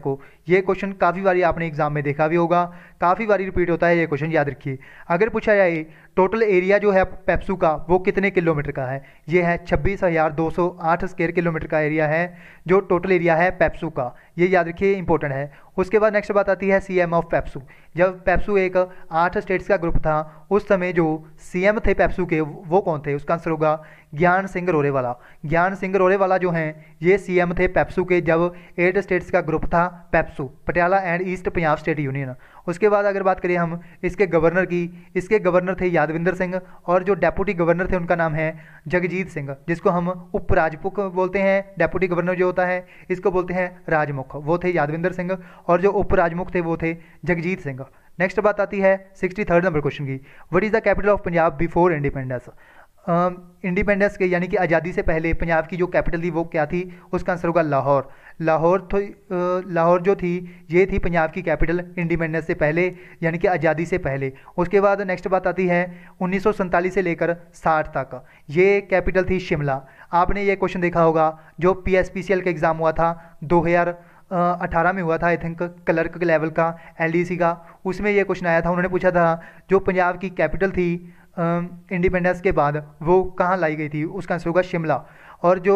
को ये क्वेश्चन काफ़ी बारी आपने एग्जाम में देखा भी होगा काफ़ी बारी रिपीट होता है ये क्वेश्चन याद रखिए अगर पूछा जाए टोटल एरिया जो है पेप्सू का वो कितने किलोमीटर का है ये है छब्बीस हज़ार दो सौ आठ स्क्वेयर किलोमीटर का एरिया है जो टोटल एरिया है पेप्सू का ये याद रखिए इंपॉर्टेंट है उसके बाद नेक्स्ट बात आती है सीएम ऑफ पैप्सू जब पैप्सू एक आठ स्टेट्स का ग्रुप था उस समय जो सी एम थे पैप्सू के वो कौन थे उसका आंसर होगा ज्ञान सिंह रोरेवाला ज्ञान सिंह रोरेवाला जो हैं ये सी एम थे पैप्सू के जब एट स्टेट्स का ग्रुप था PEPSU Patiala and East Punjab state union उसके बाद अगर बात करें हम इसके गवर्नर की इसके गवर्नर थे यादविंदर सिंह और जो डेपुटी गवर्नर थे उनका नाम है जगजीत सिंह जिसको हम उपराजपुख बोलते हैं डेपुटी गवर्नर जो होता है इसको बोलते हैं राजमुख वो थे यादविंदर सिंह और जो उपराजमुख थे वो थे जगजीत सिंह नेक्स्ट बात आती है सिक्सटी थर्ड नंबर क्वेश्चन की what is the capital of Punjab before independence independence के यानी कि आज़ादी से पहले पंजाब की जो कैपिटल थी वो क्या थी उसका आंसर होगा लाहौर लाहौर लाहौर जो थी ये थी पंजाब की कैपिटल इंडिपेंडेंस से पहले यानी कि आज़ादी से पहले उसके बाद नेक्स्ट बात आती है उन्नीस से लेकर साठ तक ये कैपिटल थी शिमला आपने ये क्वेश्चन देखा होगा जो P S P C L का एग्ज़ाम हुआ था दो हज़ार अठारह में हुआ था आई थिंक क्लर्क लेवल का एलडीसी का उसमें यह क्वेश्चन आया था उन्होंने पूछा था जो पंजाब की कैपिटल थी इंडिपेंडेंस के बाद वो कहाँ लाई गई थी उसका आंसर होगा शिमला और जो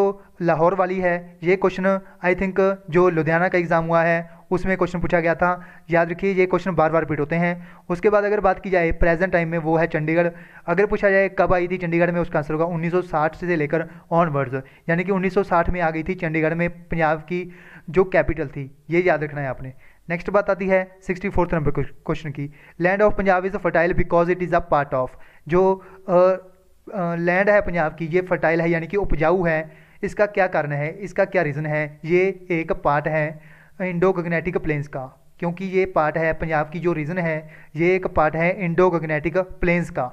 लाहौर वाली है ये क्वेश्चन आई थिंक जो लुधियाना का एग्ज़ाम हुआ है उसमें क्वेश्चन पूछा गया था याद रखिए ये क्वेश्चन बार बार रिपीट होते हैं उसके बाद अगर बात की जाए प्रेजेंट टाइम में वो है चंडीगढ़ अगर पूछा जाए कब आई थी चंडीगढ़ में उसका आंसर होगा 1960 से लेकर ऑनवर्ड्स यानी कि 1960 में आ गई थी चंडीगढ़ में पंजाब की जो कैपिटल थी ये याद रखना है आपने नेक्स्ट बात आती है सिक्सटी फोर्थ नंबर क्वेश्चन की land of Punjab is fertile because it is a part of जो लैंड है पंजाब की ये फर्टाइल है यानी कि उपजाऊ है इसका क्या कारण है इसका क्या रीज़न है ये एक पार्ट है इंडो गगनेटिक प्लेन्स का क्योंकि ये पार्ट है पंजाब की जो रीज़न है ये एक पार्ट है इंडो गगनेटिक प्लेन्स का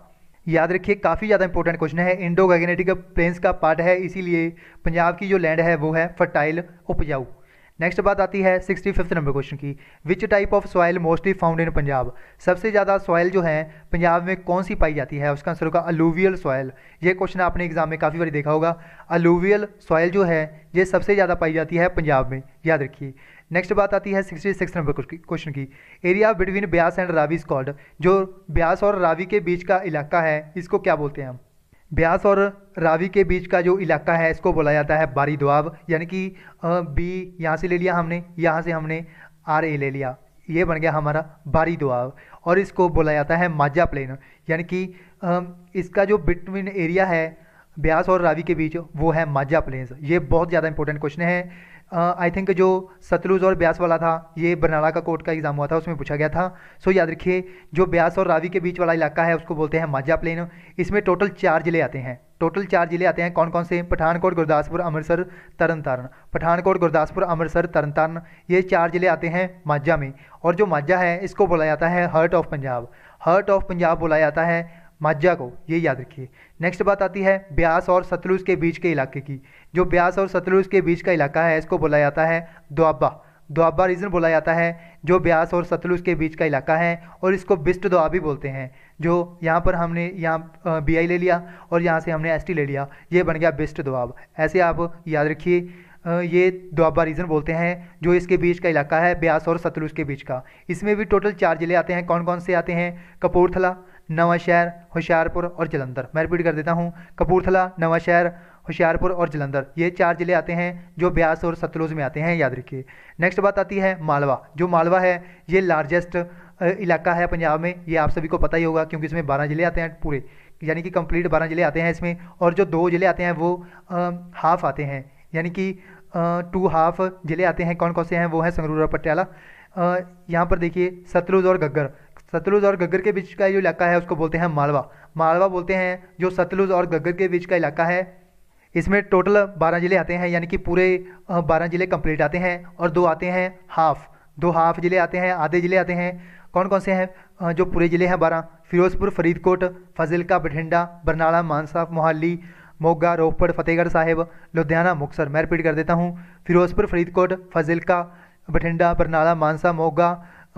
याद रखिए काफ़ी ज़्यादा इंपॉर्टेंट क्वेश्चन है इंडो गगनेटिक प्लेन्स का पार्ट है इसीलिए पंजाब की जो लैंड है वो है फर्टाइल उपजाऊ नेक्स्ट बात आती है सिक्सटी फिफ्थ नंबर क्वेश्चन की which type of soil mostly found in Punjab सबसे ज़्यादा सॉयल जो है पंजाब में कौन सी पाई जाती है उसका आंसर होगा अलूवियल सॉयल ये क्वेश्चन आपने एग्जाम में काफ़ी बार देखा होगा अलूवियल सॉयल जो है ये सबसे ज़्यादा पाई जाती है पंजाब में याद रखिए नेक्स्ट बात आती है सिक्सटी सिक्स नंबर क्वेश्चन की area between Beas and Ravi called जो ब्यास और रावी के बीच का इलाका है इसको क्या बोलते हैं हम ब्यास और रावी के बीच का जो इलाका है इसको बोला जाता है बारी दुआब यानी कि बी यहाँ से ले लिया हमने यहाँ से हमने आर ए ले लिया ये बन गया हमारा बारी दुआब और इसको बोला जाता है माजा प्लेन यानी कि इसका जो बिटवीन एरिया है ब्यास और रावी के बीच वो है माजा प्लेन्स ये बहुत ज़्यादा इंपॉर्टेंट क्वेश्चन है आई थिंक जो सतलुज और ब्यास वाला था ये बरनाला का कोर्ट का एग्ज़ाम हुआ था उसमें पूछा गया था सो याद रखिए जो ब्यास और रावी के बीच वाला इलाका है उसको बोलते हैं माझा प्लेन इसमें टोटल चार ज़िले आते हैं टोटल चार ज़िले आते हैं कौन कौन से पठानकोट गुरदासपुर अमृतसर तरन तारण पठानकोट गुरदासपुर अमृतसर तरन तारण ये चार ज़िले आते हैं माझा में और जो माझा है इसको बोला जाता है heart of Punjab heart of Punjab बोला जाता है माज्जा को ये याद रखिए नेक्स्ट बात आती है ब्यास और सतलुज के बीच के इलाके की जो ब्यास और सतलुज के बीच का इलाका है इसको बोला जाता है दुआबा दुआबा रीजन बोला जाता है जो ब्यास और सतलुज के बीच का इलाका है और इसको बिस्ट दुआबी बोलते हैं जो यहाँ पर हमने यहाँ बी आई ले लिया और यहाँ से हमने एस टी ले लिया ये बन गया बिस्ट दुआब ऐसे आप याद रखिए ये दुआबा रीजन बोलते हैं जो इसके बीच का इलाका है ब्यास और सतलुज के बीच का इसमें भी टोटल चार ज़िले आते हैं कौन कौन से आते हैं कपूरथला नवाशहर होशियारपुर और जलंधर मैं रिपीट कर देता हूँ कपूरथला नवाशहर होशियारपुर और जलंधर ये चार ज़िले आते हैं जो ब्यास और सतलुज में आते हैं याद रखिए नेक्स्ट बात आती है मालवा जो मालवा है ये लार्जेस्ट इलाका है पंजाब में ये आप सभी को पता ही होगा क्योंकि इसमें बारह ज़िले आते हैं पूरे यानी कि कंप्लीट बारह ज़िले आते हैं इसमें और जो दो ज़िले आते हैं वो आ, हाफ आते हैं यानी कि टू हाफ ज़िले आते हैं कौन कौन से हैं वो हैं संगरूर और पटियाला यहाँ पर देखिए सतलुज और गग्गर सतलुज और गग्गर के बीच का जो इलाका है उसको बोलते हैं मालवा मालवा बोलते हैं जो सतलुज और गग्गर के बीच का इलाका है इसमें टोटल बारह ज़िले आते हैं यानी कि पूरे बारह ज़िले कंप्लीट आते हैं और दो आते हैं हाफ दो हाफ ज़िले आते हैं आधे ज़िले आते हैं कौन कौन से हैं जो पूरे ज़िले हैं बारह फिरोजपुर फरीदकोट फजिलका बठिंडा बरनाला मानसा मोहाली मोगा रोपड़ फतेहगढ़ साहिब लुधियाना मुक्सर मैं रिपीट कर देता हूँ फिरोजपुर फरीदकोट फजिलका बठिंडा बरनाला मानसा मोगा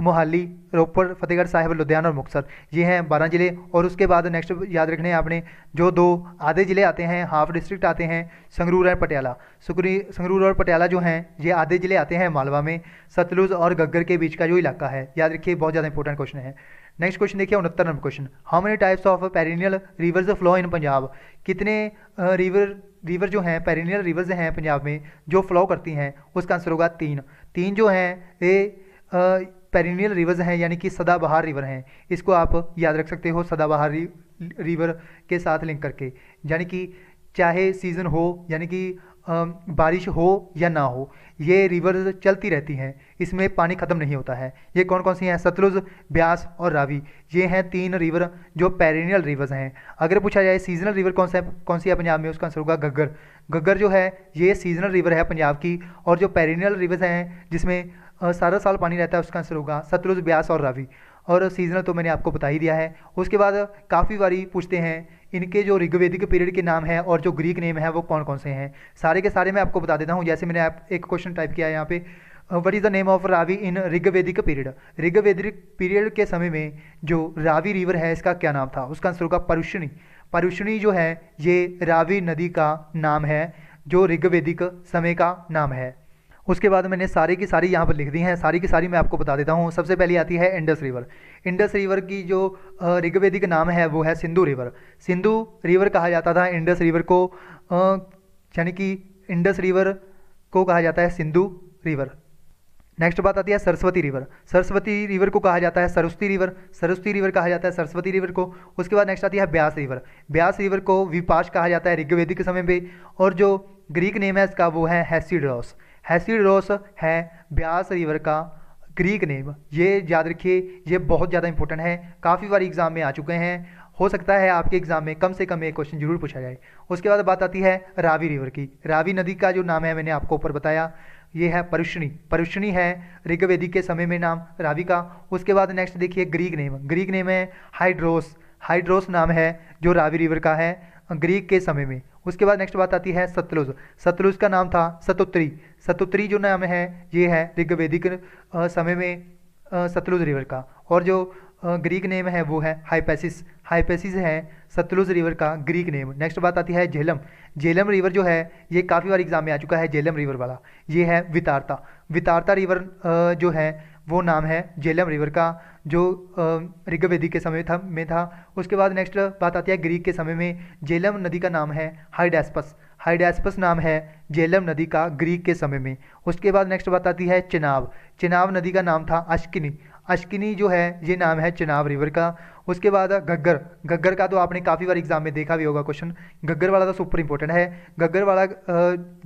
मोहाली रोपड़ फतेहगढ़ साहिब लुधियाना और मुक्सर ये हैं बारह ज़िले और उसके बाद नेक्स्ट याद रखने हैं आपने जो दो आधे ज़िले आते हैं हाफ डिस्ट्रिक्ट आते हैं संगरूर और पटियाला संगरूर और पटियाला जो हैं ये आधे ज़िले आते हैं मालवा में सतलुज और गग्गर के बीच का जो इलाका है याद रखिए बहुत ज़्यादा इंपॉर्टेंट क्वेश्चन है नेक्स्ट क्वेश्चन देखिए उनहत्तर number question how many types of perennial rivers flow in Punjab कितने रिवर रिवर जो हैं पेरिनियल रिवर्स हैं पंजाब में जो फ्लो करती हैं उसका आंसर होगा तीन तीन जो हैं ये पेरिनियल रिवर्स हैं यानी कि सदाबहार रिवर हैं इसको आप याद रख सकते हो सदाबहार रिवर के साथ लिंक करके यानी कि चाहे सीज़न हो यानी कि बारिश हो या ना हो ये रिवर्स चलती रहती हैं इसमें पानी ख़त्म नहीं होता है ये कौन कौन सी हैं सतलुज ब्यास और रावी ये हैं तीन रिवर जो पेरिनियल रिवर्स हैं अगर पूछा जाए सीजनल रिवर कौन सा कौन सी है पंजाब में उसका आंसर होगा गग्गर गग्गर जो है ये सीजनल रिवर है पंजाब की और जो पेरिनियल रिवर्स हैं जिसमें सारा साल पानी रहता है उसका आंसर होगा सतलुज ब्यास और रावी और सीजनल तो मैंने आपको बता ही दिया है उसके बाद काफ़ी बारी पूछते हैं इनके जो ऋग्वेदिक पीरियड के नाम हैं और जो ग्रीक नेम है वो कौन कौन से हैं सारे के सारे मैं आपको बता देता हूँ जैसे मैंने आप एक क्वेश्चन टाइप किया है यहाँ पे what is the name of Ravi in ऋग्वेदिक पीरियड ऋग्वेदिक पीरियड के समय में जो रावी रिवर है इसका क्या नाम था उसका आंसर होगा परुषणी परुषणी जो है ये रावी नदी का नाम है जो ऋग्वेदिक समय का नाम है उसके बाद मैंने सारी की सारी यहाँ पर लिख दी हैं सारी की सारी मैं आपको बता देता हूँ सबसे पहली आती है इंडस रिवर इंडस रिवर की जो ऋग्वेदिक नाम है वो है सिंधु रिवर सिंधु रिवर कहा जाता था इंडस रिवर को यानी कि इंडस रिवर को कहा जाता है सिंधु रिवर नेक्स्ट बात आती है सरस्वती रिवर सरस्वती रिवर को कहा जाता है सरस्वती रिवर सरस्वती रिवर कहा जाता है सरस्वती रिवर को उसके बाद नेक्स्ट आती है ब्यास रिवर ब्यास रिवर को विपाश कहा जाता है ऋग्वेदिक के समय पर और जो ग्रीक नेम है इसका वो है हैसीड्रॉस हेसिडोरस है ब्यास रिवर का ग्रीक नेम ये याद रखिए ये बहुत ज़्यादा इंपॉर्टेंट है काफ़ी बार एग्जाम में आ चुके हैं हो सकता है आपके एग्जाम में कम से कम एक क्वेश्चन जरूर पूछा जाए उसके बाद बात आती है रावी रिवर की रावी नदी का जो नाम है मैंने आपको ऊपर बताया ये है परुष्णी परुष्णी है ऋग्वेदी के समय में नाम रावी का उसके बाद नेक्स्ट देखिए ग्रीक नेम ग्रीक नेम है हाइड्रोस हाइड्रोस नाम है जो रावी रिवर का है ग्रीक के समय में उसके बाद नेक्स्ट बात आती है सतलुज सतलुज का नाम था सतुत्री सतुत्री जो नाम है ये है ऋग्वेदिक समय में सतलुज रिवर का और जो ग्रीक नेम है वो है हाइपेसिस हाइपेसिस है सतलुज रिवर का ग्रीक नेम नेक्स्ट बात आती है झेलम झेलम रिवर जो है ये काफ़ी बार एग्जाम में आ चुका है झेलम रिवर वाला ये है वितारता वितारता रिवर जो है वो नाम है जेलम रिवर का जो ऋग्वेदी के समय था में था उसके बाद नेक्स्ट बात आती है ग्रीक के समय में जेलम नदी का नाम है हाइडेस्पस हाइडेस्पस नाम है जेलम नदी का ग्रीक के समय में उसके बाद नेक्स्ट बात आती है चिनाव चिनाव नदी का नाम था अश्किनी अश्किनी जो है ये नाम है चिनाव रिवर का उसके बाद घग्गर घग्गर का तो आपने काफ़ी बार एग्जाम में देखा भी होगा क्वेश्चन घग्गर वाला तो सुपर इंपॉर्टेंट है घग्गर वाला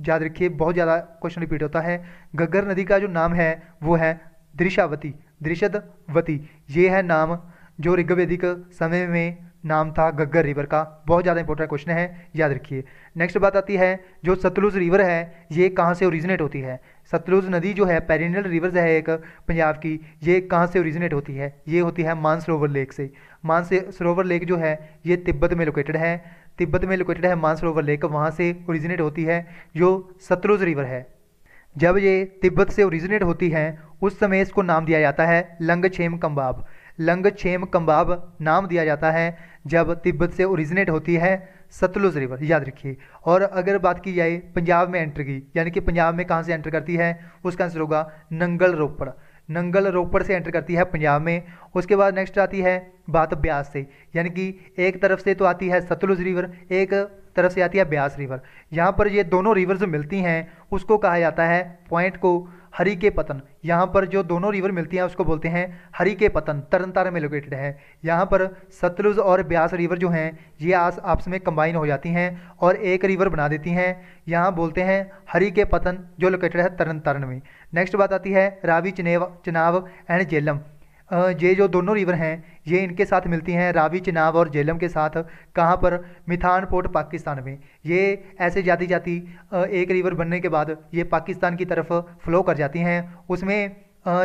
याद रखिए बहुत ज़्यादा क्वेश्चन रिपीट होता है घग्गर नदी का जो नाम है वो है दृशावती दृशदवती ये है नाम जो ऋग्वेदिक समय में नाम था गग्गर रिवर का बहुत ज़्यादा इंपॉर्टेंट क्वेश्चन है याद रखिए नेक्स्ट बात आती है जो सतलुज रिवर है ये कहाँ से ओरिजिनेट होती है सतलुज नदी जो है पेरिनल रिवर्स है एक पंजाब की ये कहाँ से ओरिजिनेट होती है ये होती है मानसरोवर लेक से मानसरोवर लेक जो है ये तिब्बत में लोकेटेड है तिब्बत में लोकेटेड है मानसरोवर लेक वहाँ से ओरिजिनेट होती है जो सतलुज रिवर है जब ये तिब्बत से ओरिजिनेट होती हैं उस समय इसको नाम दिया जाता है लंग छेम कम्बाब लंग छेम कम्बाब नाम दिया जाता है जब तिब्बत से ओरिजिनेट होती है सतलुज रिवर याद रखिए और अगर बात की जाए पंजाब में एंटर की यानी कि पंजाब में कहाँ से एंटर करती है उसका आंसर होगा नंगल रोपड़ नंगल रोपड़ से एंटर करती है पंजाब में उसके बाद नेक्स्ट आती है बात ब्यास से यानी कि एक तरफ से तो आती है सतलुज रिवर एक तरफ से आती है ब्यास रिवर यहाँ पर ये दोनों रिवर्स मिलती हैं उसको कहा जाता है पॉइंट को हरी के पतन यहाँ पर जो दोनों रिवर मिलती हैं उसको बोलते हैं हरी के पतन तरन तारण में लोकेटेड है यहाँ पर सतलुज और ब्यास रिवर जो हैं ये आस आपस में कंबाइन हो जाती हैं और एक रिवर बना देती हैं यहाँ बोलते हैं हरी के पतन जो लोकेटेड है तरन तारण में नेक्स्ट बात आती है रावी चनेव चनाव एंड जेलम ये जो दोनों रिवर हैं ये इनके साथ मिलती हैं रावी चिनाब और झेलम के साथ कहाँ पर मिथान पोर्ट पाकिस्तान में ये ऐसे जाती जाती एक रिवर बनने के बाद ये पाकिस्तान की तरफ फ्लो कर जाती हैं उसमें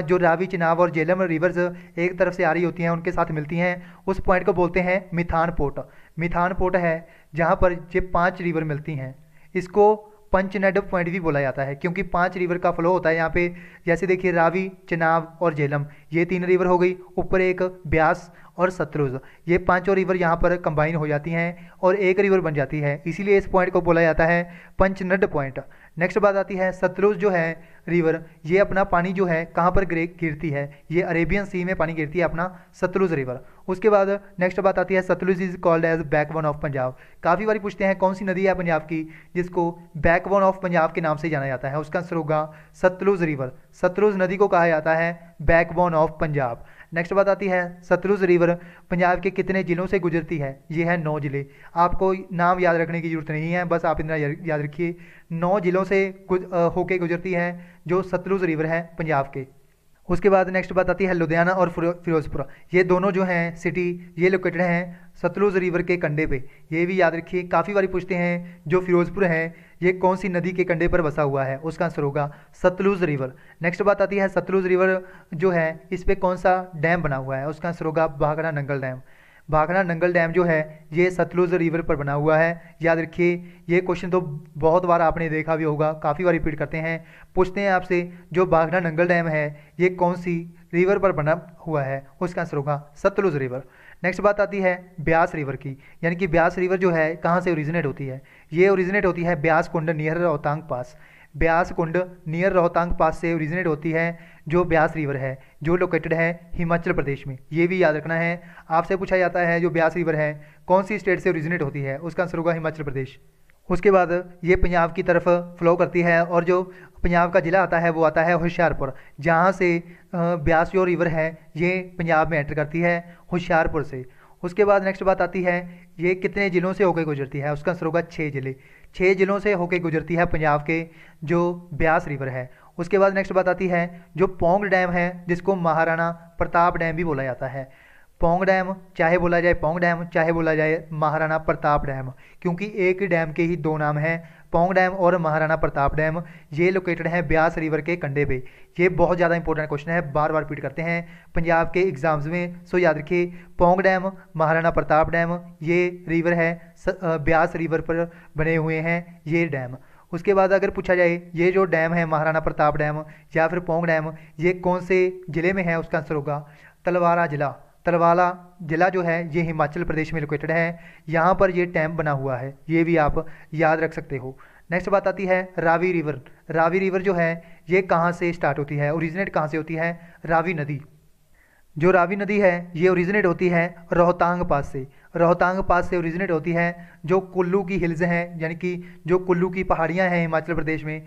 जो रावी चिनाब और जेलम रिवर्स एक तरफ से आ रही होती हैं उनके साथ मिलती हैं उस पॉइंट को बोलते हैं मिथान पोर्ट मिथान पोर्ट है जहाँ पर ये पाँच रिवर मिलती हैं इसको पंचनड पॉइंट भी बोला जाता है क्योंकि पांच रिवर का फ्लो होता है यहाँ पे जैसे देखिए रावी चिनाब और झेलम ये तीन रिवर हो गई ऊपर एक ब्यास और सतलुज ये पांचों रिवर यहाँ पर कंबाइन हो जाती हैं और एक रिवर बन जाती है इसीलिए इस पॉइंट को बोला जाता है पंचनड पॉइंट नेक्स्ट बात आती है सतलुज जो है रिवर ये अपना पानी जो है कहाँ पर गिरती है ये अरेबियन सी में पानी गिरती है अपना सतलुज रिवर उसके बाद नेक्स्ट बात आती है Sutlej is called as backbone of Punjab काफ़ी बार पूछते हैं कौन सी नदी है पंजाब की जिसको बैक वन ऑफ पंजाब के नाम से जाना जाता है उसका आंसर होगा सतलुज रिवर सतलुज नदी को कहा जाता है backbone of Punjab next बात आती है सतलुज रिवर पंजाब के कितने ज़िलों से गुजरती है ये है नौ ज़िले आपको नाम याद रखने की ज़रूरत नहीं है बस आप इतना याद रखिए नौ ज़िलों से गुज, होके गुजरती है जो सतलुज रिवर है पंजाब के उसके बाद नेक्स्ट बात आती है लुधियाना और फिरोजपुर ये दोनों जो हैं सिटी ये लोकेटेड हैं सतलुज रिवर के कंडे पे ये भी याद रखिए काफ़ी बारी पूछते हैं जो फिरोजपुर हैं ये कौन सी नदी के कंडे पर बसा हुआ है उसका आंसर होगा सतलुज रिवर नेक्स्ट बात आती है सतलुज रिवर जो है इस पर कौन सा डैम बना हुआ है उसका आंसर होगा भाखड़ा नंगल डैम भाखड़ा नंगल डैम जो है ये सतलुज रिवर पर बना हुआ है याद रखिए ये क्वेश्चन तो बहुत बार आपने देखा भी होगा काफ़ी बार रिपीट करते हैं पूछते हैं आपसे जो भाखड़ा नंगल डैम है ये कौन सी रिवर पर बना हुआ है उसका आंसर होगा सतलुज रिवर नेक्स्ट बात आती है ब्यास रिवर की यानी कि ब्यास रिवर जो है कहाँ से ओरिजिनेट होती है ये ओरिजिनेट होती है Beas Kund near Rohtang pass Beas Kund near Rohtang pass से ओरिजिनेट होती है जो ब्यास रिवर है जो लोकेटेड है हिमाचल प्रदेश में ये भी याद रखना है आपसे पूछा जाता है जो ब्यास रिवर है कौन सी स्टेट से ओरिजिनेट होती है उसका आंसर होगा हिमाचल प्रदेश उसके बाद ये पंजाब की तरफ फ्लो करती है और जो पंजाब का ज़िला आता है वो आता है होशियारपुर जहाँ से ब्यास जो रिवर है ये पंजाब में एंटर करती है होशियारपुर से उसके बाद नेक्स्ट बात आती है ये कितने ज़िलों से होकर गुजरती है उसका आंसर होगा छः ज़िले छः ज़िलों से होकर गुजरती है पंजाब के जो ब्यास रिवर है उसके बाद नेक्स्ट बात आती है जो पोंग डैम है जिसको महाराणा प्रताप डैम भी बोला जाता है पोंग डैम चाहे बोला जाए पोंग डैम चाहे बोला जाए महाराणा प्रताप डैम क्योंकि एक डैम के ही दो नाम हैं पोंग डैम और महाराणा प्रताप डैम ये लोकेटेड हैं ब्यास रिवर के कंडे पे ये बहुत ज़्यादा इंपॉर्टेंट क्वेश्चन है बार बार रिपीट करते हैं पंजाब के एग्जाम्स में सो याद रखिए पोंग डैम महाराणा प्रताप डैम ये रिवर है ब्यास रिवर पर बने हुए हैं ये डैम उसके बाद अगर पूछा जाए ये जो डैम है महाराणा प्रताप डैम या फिर पोंग डैम ये कौन से ज़िले में है उसका आंसर होगा तलवारा ज़िला तलवाला ज़िला जो है ये हिमाचल प्रदेश में लोकेटेड है यहाँ पर ये टैम बना हुआ है ये भी आप याद रख सकते हो नेक्स्ट बात आती है रावी रिवर रावी रिवर जो है ये कहाँ से स्टार्ट होती है ओरिजिनेट कहाँ से होती है रावी नदी जो रावी नदी है ये ओरिजिनेट होती है रोहतांग पास से रोहतांग पास से ओरिजिनेट होती है जो कुल्लू की हिल्स हैं यानी कि जो कुल्लू की पहाड़ियाँ हैं हिमाचल प्रदेश में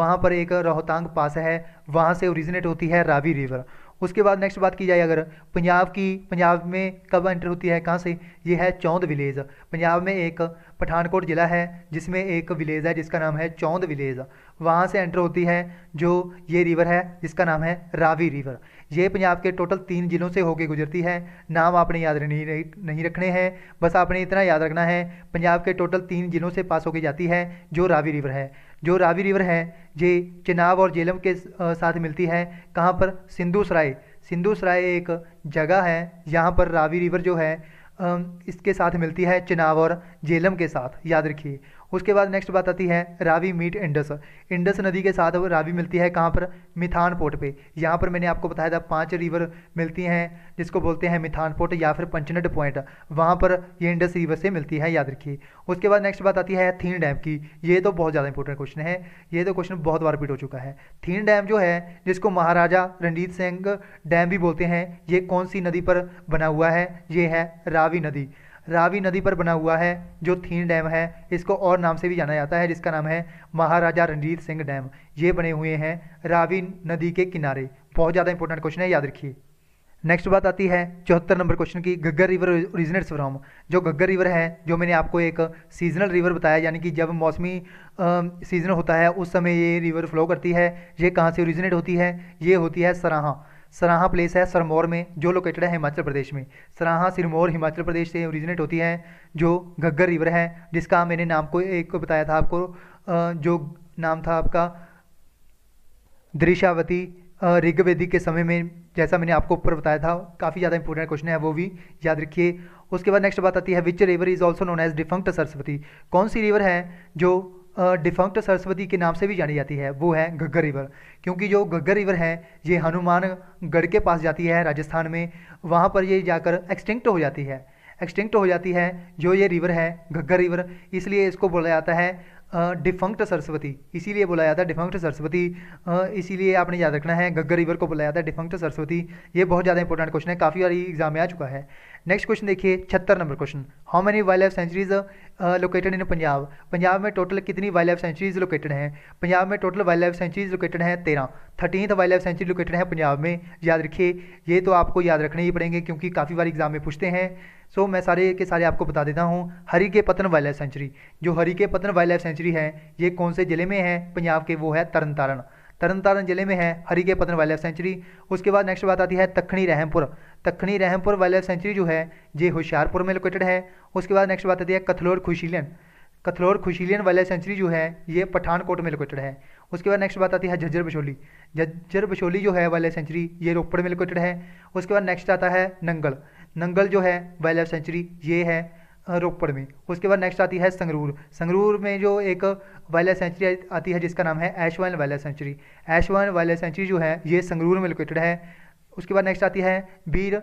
वहाँ पर एक रोहतांग पास है वहाँ से ओरिजिनेट होती है रावी रिवर उसके बाद नेक्स्ट बात की जाए अगर पंजाब की पंजाब में कब एंटर होती है कहाँ से ये है चौंद विलेज पंजाब में एक पठानकोट ज़िला है जिसमें एक विलेज है जिसका नाम है चौंद विलेज वहाँ से एंटर होती है जो ये रिवर है जिसका नाम है रावी रिवर ये पंजाब के टोटल तीन जिलों से होके गुजरती है नाम आपने याद नहीं नहीं रखने हैं बस आपने इतना याद रखना है पंजाब के टोटल तीन जिलों से पास होके जाती है जो रावी रिवर है जो रावी रिवर है ये चिनाब और जेलम के साथ मिलती है कहाँ पर सिंधु सराय सिंधु सराय एक जगह है यहाँ पर रावी रिवर जो है इसके साथ मिलती है चिनाब और जेलम के साथ याद रखिए उसके बाद नेक्स्ट बात आती है रावी मीट इंडस इंडस नदी के साथ रावी मिलती है कहाँ पर मिथान पोर्ट पे यहाँ पर मैंने आपको बताया था पांच रिवर मिलती हैं जिसको बोलते हैं मिथान पोर्ट या फिर पंचनड पॉइंट वहाँ पर ये इंडस रिवर से मिलती है याद रखिए उसके बाद नेक्स्ट बात आती है थीन डैम की ये तो बहुत ज़्यादा इंपॉर्टेंट क्वेश्चन है ये तो क्वेश्चन बहुत बार रिपीट हो चुका है थीन डैम जो है जिसको महाराजा रणजीत सिंह डैम भी बोलते हैं ये कौन सी नदी पर बना हुआ है ये है रावी नदी रावी नदी पर बना हुआ है जो थीन डैम है इसको और नाम से भी जाना जाता है जिसका नाम है महाराजा रणजीत सिंह डैम ये बने हुए हैं रावी नदी के किनारे बहुत ज़्यादा इंपॉर्टेंट क्वेश्चन है याद रखिए नेक्स्ट बात आती है चौहत्तर नंबर क्वेश्चन की गग्गर रिवर ओरिजिनेट्स फ्रॉम जो गग्गर रिवर है जो मैंने आपको एक सीजनल रिवर बताया यानी कि जब मौसमी सीजन होता है उस समय ये रिवर फ्लो करती है ये कहाँ से ओरिजिनेट होती है ये होती है सराहा सराहा प्लेस है सरमौर में जो लोकेटेड है हिमाचल प्रदेश में सराहा सिरमौर हिमाचल प्रदेश से ओरिजिनेट होती है जो घग्गर रिवर है जिसका मैंने नाम को एक बताया था आपको जो नाम था आपका दृशावती ऋग्वेदी के समय में जैसा मैंने आपको ऊपर बताया था काफ़ी ज़्यादा इंपॉर्टेंट क्वेश्चन है वो भी याद रखिए उसके बाद नेक्स्ट बात आती है which river is also known as defunct Saraswati कौन सी रिवर है जो डिफंक्ट सरस्वती के नाम से भी जानी जाती है वो है घग्गर रिवर क्योंकि जो घग्गर रिवर है ये हनुमानगढ़ के पास जाती है राजस्थान में वहाँ पर ये जाकर एक्सटिंक्ट हो जाती है एक्सटिंक्ट हो जाती है जो ये रिवर है घग्गर रिवर इसलिए इसको बोला जाता है डिफंक्ट सरस्वती इसीलिए बोला जाता है डिफंक्ट सरस्वती इसीलिए आपने याद रखना है घग्गर रिवर को बोला जाता है डिफंक्ट सरस्वती ये बहुत ज़्यादा इंपॉर्टेंट क्वेश्चन है काफ़ी बार एग्जाम में आ चुका है नेक्स्ट क्वेश्चन देखिए छत्तर number question how many wild life sanctuaries located in Punjab Punjab में टोटल कितनी वाइल्ड लाइफ सेंचुरीज लोकेटेड हैं पंजाब में total wild life sanctuaries located हैं तेरह thirteen wild life sanctuary located है पंजाब में याद रखिए ये तो आपको याद रखने ही पड़ेंगे क्योंकि काफ़ी बार एग्जाम में पूछते हैं सो so, मैं सारे के सारे आपको बता देता हूँ हरी के पतन वाइल्ड लाइफ सेंचुरी जो हरी के पतन वाइल्ड लाइफ सेंचुरी है ये कौन से ज़िले में है पंजाब के वो है तरन तारण तरन तारण जिले में है हरी के पतन वाइल्ड लाइफ सेंचुरी उसके बाद नेक्स्ट बात आती है तखनी रहमपुर तखनी रहमपुर वाइल्ड लाइफ सेंचुरी जो है ये होशियारपुर में लोकेटेड है उसके बाद नेक्स्ट बात आती है Kathlaur Kushlian Kathlaur Kushlian wild life sanctuary जो है ये पठानकोट में लोकेटेड है उसके बाद नेक्स्ट बात आती है झज्जर बछोली झज्जर बछोली जो है वाइल्ड लाइफ सेंचुरी ये रोपड़ में लोकेटेड है उसके बाद नेक्स्ट आता है नंगल नंगल जो है वाइल्ड लाइफ सेंचुरी ये है रोपड़ में उसके बाद नेक्स्ट आती है संगरूर संगरूर में जो एक वाइल्ड सेंचुरी आती है जिसका नाम है Aishwan wild sanctuary Aishwan wild sanctuary जो है ये संगरूर में लोकेटेड है उसके बाद नेक्स्ट आती है वीर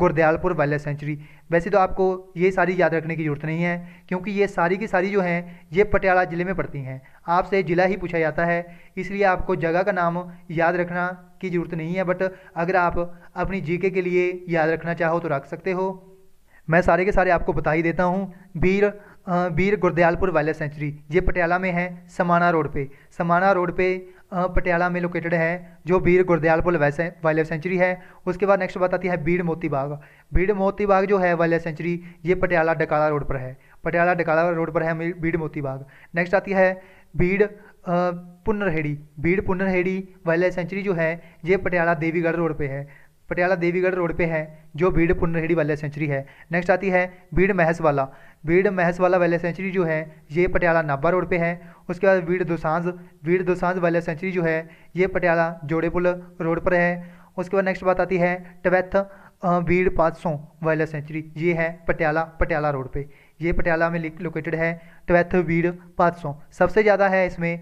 गुरदयालपुर वाइल्ड सेंचुरी वैसे तो आपको ये सारी याद रखने की ज़रूरत नहीं है क्योंकि ये सारी की सारी जो हैं ये पटियाला ज़िले में पड़ती हैं आपसे ज़िला ही पूछा जाता है इसलिए आपको जगह का नाम याद रखना की ज़रूरत नहीं है बट अगर आप अपनी जीके के लिए याद रखना चाहो तो रख सकते हो मैं सारे के सारे आपको बता ही देता हूँ वीर वीर गुरदयालपुर वाइल्ड सेंचुरी ये पटियाला में है समाना रोड पे समाना रोड पे पटियाला में लोकेटेड है जो Bir Gurdialpura wild life sanctuary है उसके बाद नेक्स्ट बात आती है बीड़ मोती बाग बीड़ मोती बाग जो है वाइल्ड लाइफ सेंचुरी ये पटियाला डकाला रोड पर है पटियाला डकाला रोड पर है बीड़ मोती बाग नेक्स्ट आती है भीड़ पुनरहेड़ी भीड़ पुनरहेड़ी वाइल्ड लाइफ सेंचुरी जो है ये पटियाला देवीगढ़ रोड पर है पटियाला देवीगढ़ रोड पे है जो बीड़ पुनरहेड़ी वाले सेंचुरी है नेक्स्ट आती है बीड़ महस वाला बीड़ महस वाला वाले सेंचुरी जो है ये पटियाला नाबा रोड पे है उसके बाद बीड़ दोसांझ बीड़ दोसांझ वाले सेंचुरी जो है ये पटियाला जोड़े पुल रोड पर है उसके बाद नेक्स्ट बात आती है ट्वेल्थ बीड़ पाँच सौ सेंचुरी ये है पटियाला पटियाला रोड पर ये पटियाला में लोकेटेड है ट्वेल्थ बीड़ पाँच सबसे ज़्यादा है इसमें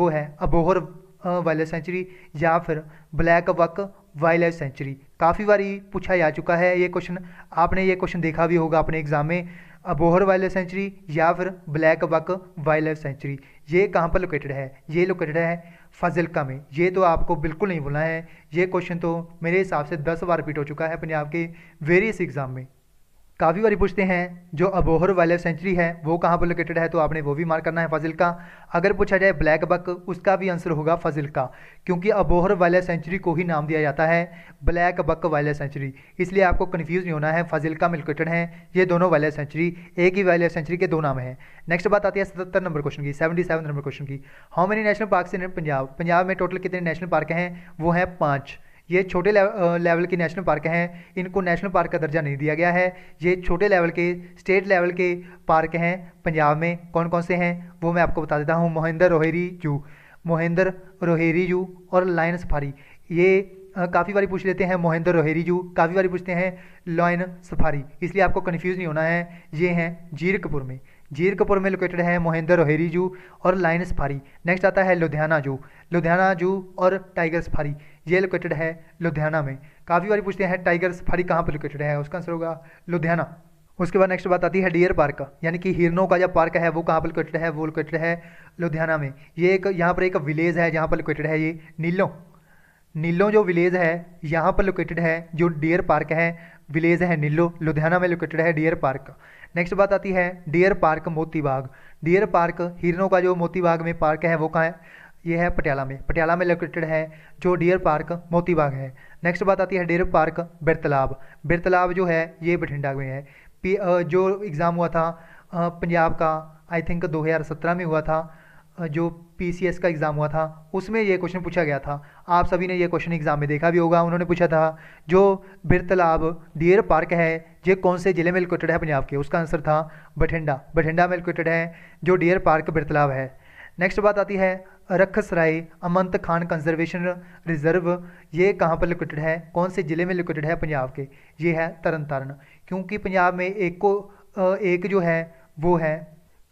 वो है अबोहर वायरलेस सेंचुरी या फिर ब्लैक वक वाइल्ड लाइफ सेंचुरी काफ़ी बार पूछा जा चुका है ये क्वेश्चन आपने ये क्वेश्चन देखा भी होगा अपने एग्जाम में अबोहर वाइल्ड लाइफ सेंचुरी या फिर black buck wild life sanctuary ये कहाँ पर लोकेटेड है ये लोकेटेड है फजिलका में ये तो आपको बिल्कुल नहीं भूलना है ये क्वेश्चन तो मेरे हिसाब से दस बार रिपीट हो चुका है पंजाब के वेरियस एग्जाम में काफ़ी बारी पूछते हैं जो अबोहर वाइल्ड लाइफ सेंचुरी है वो कहाँ पर लोकेटेड है तो आपने वो भी मार्क करना है फजिल का अगर पूछा जाए ब्लैक बक उसका भी आंसर होगा फजिल का क्योंकि अबोहर वाइल्ड लाइफ सेंचुरी को ही नाम दिया जाता है black buck wild life sanctuary इसलिए आपको कन्फ्यूज़ नहीं होना है फजिल का लोकेटेड है ये दोनों वाइल्ड लाइफ सेंचुरी एक ही वाइल्ड लाइफ सेंचुरी के दो नाम हैं नेक्स्ट बात आती है सतहत्तर नंबर क्वेश्चन की सेवेंटी सेवन नंबर क्वेश्चन की how many national park in Punjab Punjab में टोटल कितने नेशनल पार्क हैं वो हैं पाँच ये छोटे लेवल के नेशनल पार्क हैं इनको नेशनल पार्क का दर्जा नहीं दिया गया है ये छोटे लेवल के स्टेट लेवल के पार्क हैं पंजाब में कौन कौन से हैं वो मैं आपको बता देता हूँ मोहिंदर रोहेरी जू मोहिंदर रोहेरी जू और लाइन सफारी ये काफ़ी बारी पूछ लेते हैं मोहिंदर रोहेरी जू काफ़ी बारी पूछते हैं लॉयन सफारी इसलिए आपको कन्फ्यूज़ नहीं होना है ये हैं जीरकपुर में जीरकपुर में लोकेटेड है मोहिंदर रोहेरी जू और लाइन सफारी नेक्स्ट आता है लुधियाना जू लुधियाना जू और टाइगर सफारी ये लोकेटेड है लुधियाना में काफ़ी बार पूछते हैं टाइगर सफारी कहाँ पर लोकेटेड है उसका आंसर होगा लुधियाना उसके बाद नेक्स्ट बात आती है डियर पार्क का यानी कि हिरनों का जो पार्क है वो कहाँ पर लोकेटेड है वो लोकेटेड है लुधियाना में ये एक यहाँ पर एक विलेज है जहाँ पर लोकेटेड है ये नीलों नीलों जो विलेज है यहाँ पर लोकेटेड है जो डियर पार्क है विलेज है नीलो लुधियाना में लोकेटेड है डियर पार्क नेक्स्ट बात आती है डियर पार्क मोती बाग डियर पार्क हिरनों का जो मोती बाग में पार्क है वो कहाँ है ये है पटियाला में पटियाला में लोकेटेड है जो डियर पार्क मोती बाग है नेक्स्ट बात आती है डियर पार्क बिरतलाब बिरतलाब जो है ये बठिंडा में है जो एग्ज़ाम हुआ था पंजाब का आई थिंक 2017 में हुआ था जो पीसीएस का एग्ज़ाम हुआ था उसमें ये क्वेश्चन पूछा गया था आप सभी ने ये क्वेश्चन एग्ज़ाम में देखा भी होगा उन्होंने पूछा था जो बिरतलाब डियर पार्क है ये कौन से ज़िले में लोकेटेड है पंजाब के उसका आंसर था बठिंडा बठिंडा में लोकेटेड है जो डियर पार्क बिरतलाब है नेक्स्ट बात आती है रखसराय अमंत खान कंजर्वेशन रिजर्व ये कहाँ पर लोकेटेड है कौन से ज़िले में लोकेटेड है पंजाब के ये है तरन तारण क्योंकि पंजाब में एक को एक जो है वो है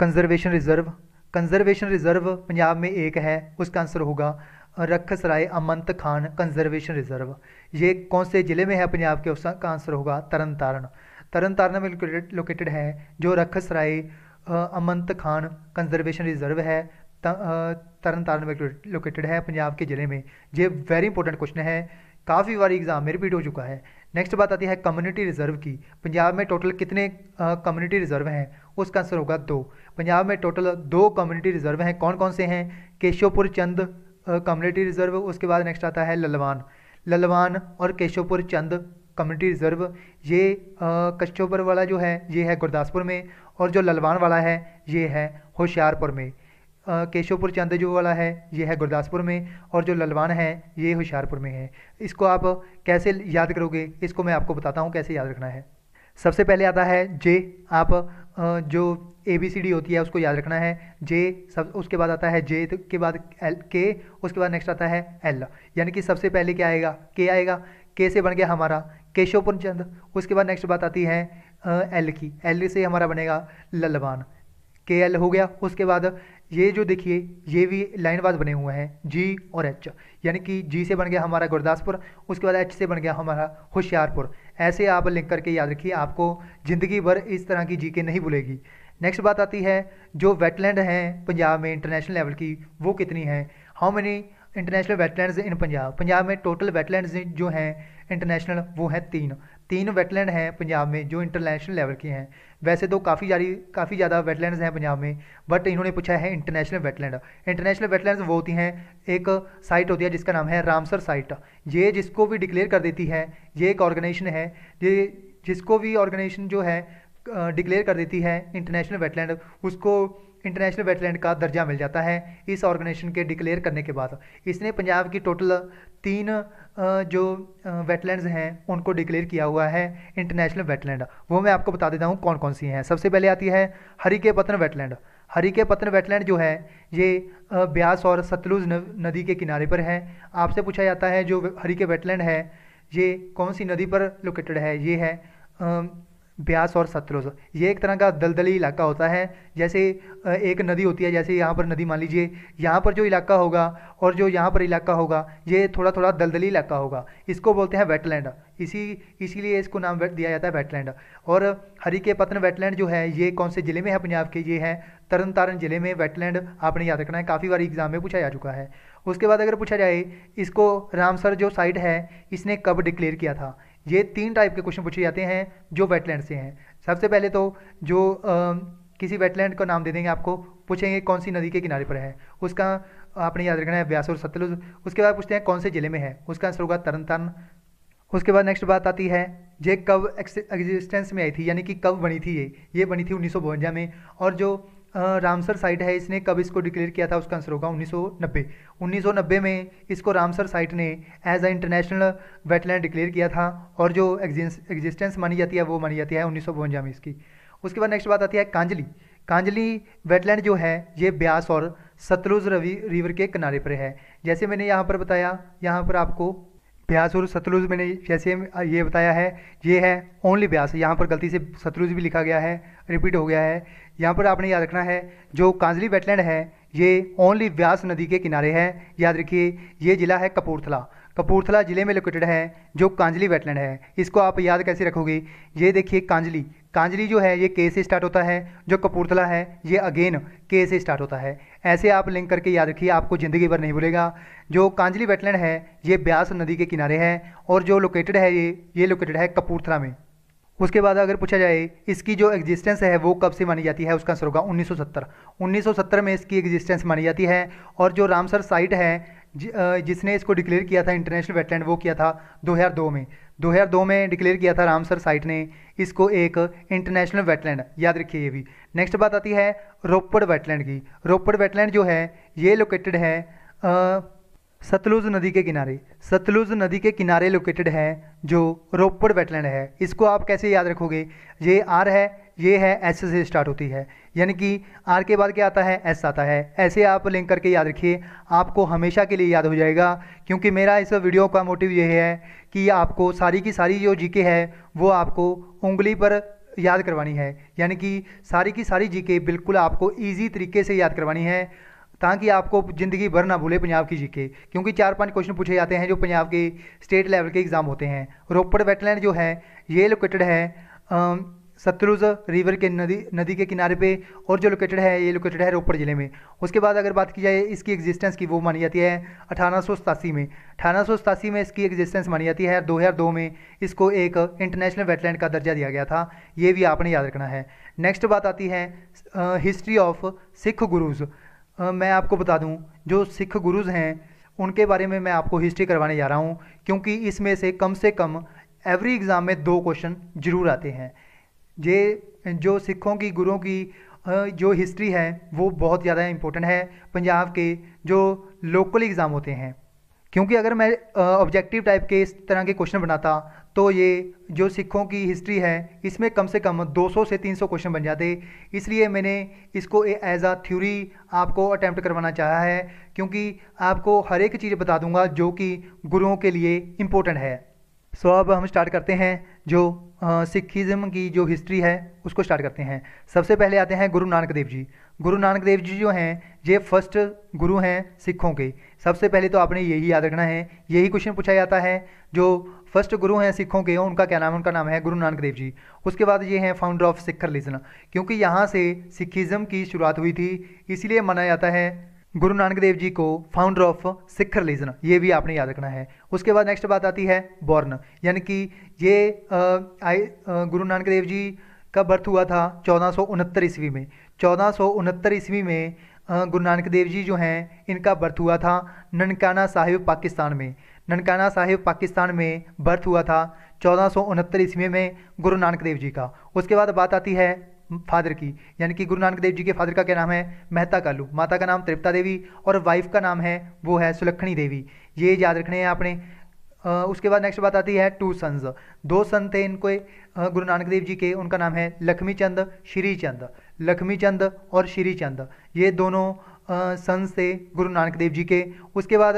conservation reserve conservation reserve Punjab में एक है उसका आंसर होगा रखसराय अमंत खान कंजर्वेशन रिजर्व ये कौन से ज़िले में है पंजाब के उसका आंसर होगा तरन तारण तरन तारण में लोकेटेड है जो रखसराय अमंत खान कंजर्वेशन रिजर्व है तरन तारण लोकेटेड है पंजाब के ज़िले में ये वेरी इंपॉर्टेंट क्वेश्चन है काफ़ी बार एग्ज़ाम में रिपीट हो चुका है नेक्स्ट बात आती है कम्युनिटी रिजर्व की पंजाब में टोटल कितने कम्युनिटी रिजर्व हैं उसका आंसर होगा दो पंजाब में टोटल दो कम्युनिटी रिजर्व हैं कौन कौन से हैं केशवपुर चंद कम्युनिटी रिजर्व उसके बाद नेक्स्ट आता है ललवान ललवान और केशवपुर चंद कम्युनिटी रिजर्व ये कश्योपुर वाला जो है ये है गुरदासपुर में और जो ललवान वाला है ये है होशियारपुर में केशवपुर चांदेजू वाला है ये है गुरदासपुर में और जो ललवान है ये होशियारपुर में है इसको आप कैसे याद करोगे इसको मैं आपको बताता हूँ कैसे याद रखना है सबसे पहले आता है जे आप जो ए बी सी डी होती है उसको याद रखना है जे सब उसके बाद आता है जे तो के बाद एल के उसके बाद नेक्स्ट आता है एल यानी कि सबसे पहले क्या आएगा के आएगा के से बन गया हमारा केशवपुर चंद उसके बाद नेक्स्ट बात आती है एल की एल से हमारा बनेगा ललवान के एल हो गया उसके बाद ये जो देखिए ये भी लाइनवार बने हुए हैं जी और एच यानी कि जी से बन गया हमारा गुरदासपुर उसके बाद एच से बन गया हमारा होशियारपुर ऐसे आप लिंक करके याद रखिए आपको ज़िंदगी भर इस तरह की जी के नहीं भूलेगी नेक्स्ट बात आती है जो वेटलैंड हैं पंजाब में इंटरनेशनल लेवल की वो कितनी हैं how many international wetlands in Punjab Punjab में टोटल वेटलैंड्स जो हैं इंटरनेशनल वो हैं तीन तीन वेटलैंड हैं पंजाब में जो इंटरनेशनल लेवल के हैं वैसे तो काफ़ी जारी काफ़ी ज़्यादा वेटलैंड्स हैं पंजाब में बट इन्होंने पूछा है इंटरनेशनल वेटलैंड इंटरनेशनल वेटलैंड्स वो होती हैं एक साइट होती है जिसका नाम है रामसर साइट ये जिसको भी डिक्लेयर कर देती है ये एक ऑर्गेनाइजेशन है ये जिसको भी ऑर्गेनाइजेशन जो है डिक्लेयर कर देती है इंटरनेशनल वेटलैंड उसको इंटरनेशनल वेटलैंड का दर्जा मिल जाता है इस ऑर्गेनाइजेशन के डिक्लेयर करने के बाद इसने पंजाब की टोटल तीन जो वेटलैंड्स हैं उनको डिक्लेयर किया हुआ है इंटरनेशनल वेटलैंड वो मैं आपको बता देता हूँ कौन कौन सी हैं सबसे पहले आती है हरी के पतन वेटलैंड हरी के पतन वेटलैंड जो है ये ब्यास और सतलुज नदी के किनारे पर है आपसे पूछा जाता है जो हरी के वेटलैंड है ये कौन सी नदी पर लोकेटेड है ये है ब्यास और सतलुज ये एक तरह का दलदली इलाका होता है जैसे एक नदी होती है जैसे यहाँ पर नदी मान लीजिए यहाँ पर जो इलाका होगा और जो यहाँ पर इलाका होगा ये थोड़ा थोड़ा दलदली इलाका होगा इसको बोलते हैं वेटलैंड इसी इसीलिए इसको नाम दिया जाता है वेटलैंड और हरी के पतन वेटलैंड जो है ये कौन से ज़िले में है पंजाब के ये है तरन तारण ज़िले में वेटलैंड आपने याद रखना है काफ़ी बार एग्जाम में पूछा जा चुका है उसके बाद अगर पूछा जाए इसको रामसर जो साइट है इसने कब डिक्लेयर किया था ये तीन टाइप के क्वेश्चन पूछे जाते हैं जो वेटलैंड से हैं सबसे पहले तो जो आ, किसी वेटलैंड का नाम दे देंगे आपको पूछेंगे कौन सी नदी के किनारे पर है उसका आपने याद रखना है व्यास और सतलुज उसके बाद पूछते हैं कौन से ज़िले में है उसका आंसर होगा तरन तरन उसके बाद नेक्स्ट बात आती है ये कब एक्सिस्टेंस में आई थी यानी कि कब बनी थी ये ये बनी थी उन्नीस में और जो रामसर साइट है इसने कब इसको डिक्लेयर किया था उसका आंसर होगा 1990 1990 में इसको रामसर साइट ने as a international wetland declare किया था और जो एग्जिस्टेंस मानी जाती है वो मानी जाती है उन्नीस में इसकी उसके बाद नेक्स्ट बात आती है कांजली कांजली वेटलैंड जो है ये ब्यास और सतलुज रवि रिवर के किनारे पर है जैसे मैंने यहाँ पर बताया यहाँ पर आपको ब्यास और सतलुज मैंने जैसे ये बताया है ये है ओनली ब्यास यहाँ पर गलती से सतलुज भी लिखा गया है रिपीट हो गया है यहाँ पर आपने याद रखना है जो कांजली वेटलैंड है ये ओनली व्यास नदी के किनारे है याद रखिए ये ज़िला है कपूरथला कपूरथला ज़िले में लोकेटेड है जो कांजली वेटलैंड है इसको आप याद कैसे रखोगे ये देखिए कांजली कांजली जो है ये के से स्टार्ट होता है जो कपूरथला है ये अगेन के से स्टार्ट होता है ऐसे आप लिंक करके याद रखिए आपको ज़िंदगी भर नहीं भूलेगा जो कांजली वेटलैंड है ये ब्यास नदी के किनारे है और जो लोकेटेड है ये ये लोकेटेड है कपूरथला में उसके बाद अगर पूछा जाए इसकी जो एग्जिस्टेंस है वो कब से मानी जाती है उसका आंसर होगा 1970 1970 में इसकी एग्जिस्टेंस मानी जाती है और जो रामसर साइट है जिसने इसको डिक्लेयर किया था इंटरनेशनल वेटलैंड वो किया था 2002 में 2002 में डिक्लेयर किया था रामसर साइट ने इसको एक इंटरनेशनल वेटलैंड याद रखिए ये भी नेक्स्ट बात आती है रोपड़ वेटलैंड की रोपड़ वेटलैंड जो है ये लोकेटेड है आ, सतलुज नदी के किनारे सतलुज नदी के किनारे लोकेटेड है जो रोपड़ वेटलैंड है इसको आप कैसे याद रखोगे ये आर है ये है एस से स्टार्ट होती है यानी कि आर के बाद क्या आता है एस आता है ऐसे आप लिंक करके याद रखिए आपको हमेशा के लिए याद हो जाएगा क्योंकि मेरा इस वीडियो का मोटिव ये है कि आपको सारी की सारी जो जीके है वो आपको उंगली पर याद करवानी है यानी कि सारी की सारी जीके बिल्कुल आपको ईजी तरीके से याद करवानी है ताकि आपको ज़िंदगी भर ना भूले पंजाब की जीके क्योंकि चार पांच क्वेश्चन पूछे जाते हैं जो पंजाब के स्टेट लेवल के एग्ज़ाम होते हैं रोपड़ वेटलैंड जो है ये लोकेटेड है सतलुज रिवर के नदी नदी के किनारे पे और जो लोकेटेड है ये लोकेटेड है रोपड़ ज़िले में उसके बाद अगर बात की जाए इसकी एग्जिस्टेंस की वो मानी जाती है अठारह में अठारह में इसकी एग्जिस्टेंस मानी जाती है दो हज़ार दो में इसको एक इंटरनेशनल वेटलैंड का दर्जा दिया गया था ये भी आपने याद रखना है नेक्स्ट बात आती है हिस्ट्री ऑफ सिख गुरुज़ मैं आपको बता दूं जो सिख गुरुज हैं उनके बारे में मैं आपको हिस्ट्री करवाने जा रहा हूं क्योंकि इसमें से कम से कम एवरी एग्ज़ाम में दो क्वेश्चन जरूर आते हैं ये जो सिखों की गुरुओं की जो हिस्ट्री है वो बहुत ज़्यादा इम्पोर्टेंट है पंजाब के जो लोकल एग्ज़ाम होते हैं क्योंकि अगर मैं ऑब्जेक्टिव टाइप के इस तरह के क्वेश्चन बनाता तो ये जो सिखों की हिस्ट्री है इसमें कम से कम 200 से 300 क्वेश्चन बन जाते इसलिए मैंने इसको एज आ थ्योरी आपको अटैम्प्ट करवाना चाहा है क्योंकि आपको हर एक चीज़ बता दूंगा जो कि गुरुओं के लिए इम्पोर्टेंट है सो so, अब हम स्टार्ट करते हैं जो सिखिज़म की जो हिस्ट्री है उसको स्टार्ट करते हैं सबसे पहले आते हैं गुरु नानक देव जी गुरु नानक देव जी जो हैं ये फर्स्ट गुरु हैं सिखों के सबसे पहले तो आपने यही याद रखना है यही क्वेश्चन पूछा जाता है जो फर्स्ट गुरु हैं सिखों के उनका क्या नाम है उनका नाम है गुरु नानक देव जी उसके बाद ये हैं फाउंडर ऑफ सिख रिलीजन क्योंकि यहाँ से सिखिज़म की शुरुआत हुई थी इसीलिए माना जाता है गुरु नानक देव जी को फाउंडर ऑफ सिख रिलीजन ये भी आपने याद रखना है उसके बाद नेक्स्ट बात आती है बॉर्न यानी कि ये आई गुरु नानक देव जी का बर्थ हुआ था चौदह ईस्वी में चौदह ईस्वी में गुरु नानक देव जी जो हैं इनका बर्थ हुआ था ननकाना साहिब पाकिस्तान में ननकाना साहिब पाकिस्तान में बर्थ हुआ था चौदह सौ ईस्वी में गुरु नानक देव जी का उसके बाद बात आती है फादर की यानी कि गुरु नानक देव जी के फादर का क्या नाम है मेहता कालू माता का नाम त्रिप्ता देवी और वाइफ का नाम है वो है सुलक्षणी देवी ये याद रखने हैं आपने उसके बाद नेक्स्ट बात आती है टू सन्स दो सन थे इनको गुरु नानक देव जी के उनका नाम है लक्ष्मी चंद श्री चंद लक्ष्मी चंद और श्री चंद ये दोनों सन थे गुरु नानक देव जी के उसके बाद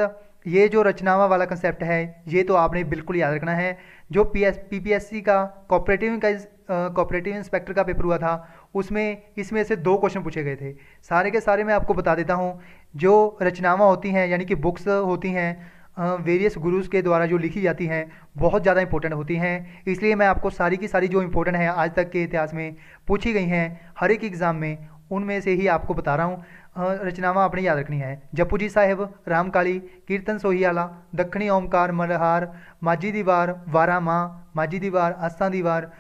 ये जो रचनावा वाला कंसेप्ट है ये तो आपने बिल्कुल याद रखना है जो P S P P S C का कॉपरेटिव का कॉपरेटिव इंस्पेक्टर का पेपर हुआ था उसमें इसमें से दो क्वेश्चन पूछे गए थे सारे के सारे मैं आपको बता देता हूँ जो रचनावा होती हैं यानी कि बुक्स होती हैं वेरियस गुरुज़ के द्वारा जो लिखी जाती हैं बहुत ज़्यादा इंपॉर्टेंट होती हैं इसलिए मैं आपको सारी की सारी जो इंपॉर्टेंट हैं आज तक के इतिहास में पूछी गई हैं हर एक एग्ज़ाम में उनमें से ही आपको बता रहा हूँ रचनावा आपने याद रखनी है जप्पू जी साहेब रामकाली कीर्तन सोहियाला दक्षिणी ओमकार मलहार माझी दीवार वारा माँ माझी दीवार आस्था दीवार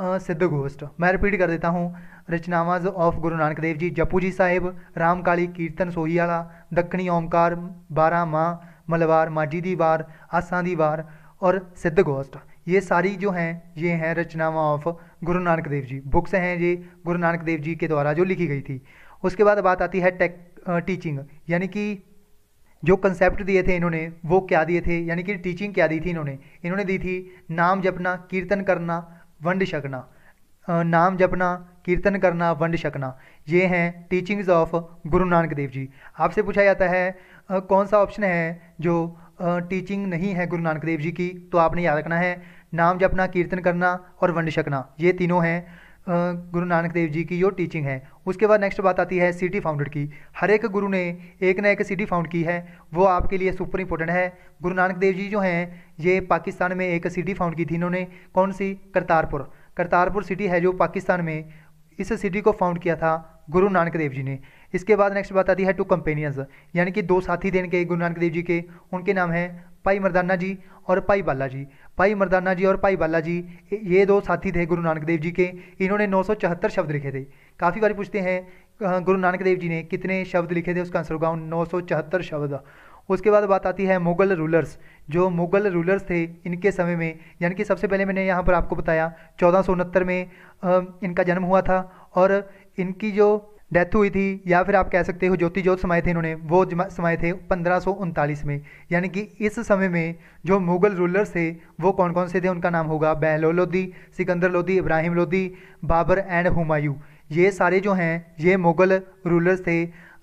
सिद्ध गोष्ठ मैं रिपीट कर देता हूँ रचनावाज ऑफ गुरु नानक देव जी जप्पू जी साहेब रामकाली कीर्तन सोहियाला दक्षिणी ओमकार बारा माँ मलवार माझी दी वार आसा दी वार और सिद्ध गोष्ठ ये सारी जो हैं ये हैं रचनावा ऑफ गुरु नानक देव जी बुक्स हैं ये गुरु नानक देव जी के द्वारा जो लिखी गई थी उसके बाद बात आती है टेक टीचिंग यानी कि जो कंसेप्ट दिए थे इन्होंने वो क्या दिए थे यानी कि टीचिंग क्या दी थी इन्होंने इन्होंने दी थी नाम जपना कीर्तन करना वंड शकना नाम जपना कीर्तन करना वंड शकना ये हैं टीचिंग्स ऑफ गुरु नानक देव जी आपसे पूछा जाता है कौन सा ऑप्शन है जो टीचिंग नहीं है गुरु नानक देव जी की तो आपने याद रखना है नाम जपना कीर्तन करना और वंड छकना ये तीनों हैं गुरु नानक देव जी की जो टीचिंग है उसके बाद नेक्स्ट बात आती है सिटी फाउंडेड की हर एक गुरु ने एक ना एक सिटी फाउंड की है वो आपके लिए सुपर इंपॉर्टेंट है गुरु नानक देव जी जो हैं ये पाकिस्तान में एक सिटी फाउंड की थी इन्होंने कौन सी करतारपुर करतारपुर सिटी है जो पाकिस्तान में इस सिटी को फाउंड किया था गुरु नानक देव जी ने इसके बाद नेक्स्ट बात आती है टू कंपेनियंस यानी कि दो साथी देन के गुरु नानक देव जी के उनके नाम हैं भाई मरदाना जी और भाई बाला जी भाई मरदाना जी और भाई बाला जी ये दो साथी थे गुरु नानक देव जी के इन्होंने चौहत्तर शब्द लिखे थे काफ़ी बार पूछते हैं गुरु नानक देव जी ने कितने शब्द लिखे थे उसका आंसर होगा नौ शब्द उसके बाद बात आती है मुगल रूलर्स जो मुगल रूलर्स थे इनके समय में यानी कि सबसे पहले मैंने यहाँ पर आपको बताया चौदह में इनका जन्म हुआ था और इनकी जो डेथ हुई थी या फिर आप कह सकते हो ज्योति ज्योत समाये थे इन्होंने वो समाये थे पंद्रह में यानी कि इस समय में जो मुगल रूलर्स थे वो कौन कौन से थे उनका नाम होगा बहलो लोधी सिकंदर लोधी इब्राहिम लोधी बाबर एंड हुमायूं ये सारे जो हैं ये मुगल रूलर्स थे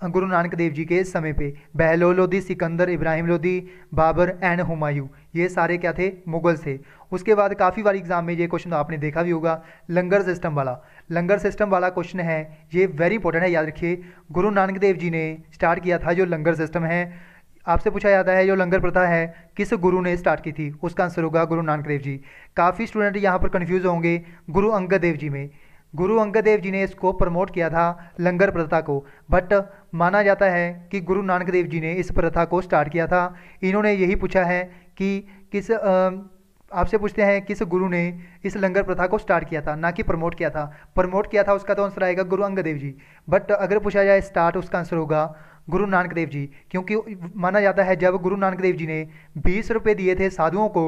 गुरु नानक देव जी के समय पे बहलोल लोधी सिकंदर इब्राहिम लोधी बाबर एंड हुमायूं ये सारे क्या थे मुगल थे उसके बाद काफ़ी बार एग्जाम में ये क्वेश्चन आपने देखा भी होगा लंगर सिस्टम वाला लंगर सिस्टम वाला क्वेश्चन है ये वेरी इंपॉर्टेंट है याद रखिए गुरु नानक देव जी ने स्टार्ट किया था जो लंगर सिस्टम है आपसे पूछा जाता है जो लंगर प्रथा है किस गुरु ने स्टार्ट की थी उसका आंसर होगा गुरु नानक देव जी काफ़ी स्टूडेंट यहाँ पर कन्फ्यूज़ होंगे गुरु अंगद देव जी में गुरु अंगद देव जी ने इसको प्रमोट किया था लंगर प्रथा को बट माना जाता है कि गुरु नानक देव जी ने इस प्रथा को स्टार्ट किया था इन्होंने यही पूछा है कि किस आपसे पूछते हैं किस गुरु ने इस लंगर प्रथा को स्टार्ट किया था ना कि प्रमोट किया था प्रमोट किया था उसका तो आंसर आएगा गुरु अंगद देव जी बट अगर पूछा जाए स्टार्ट उसका आंसर होगा गुरु नानक देव जी क्योंकि माना जाता है जब गुरु नानक देव जी ने बीस रुपये दिए थे साधुओं को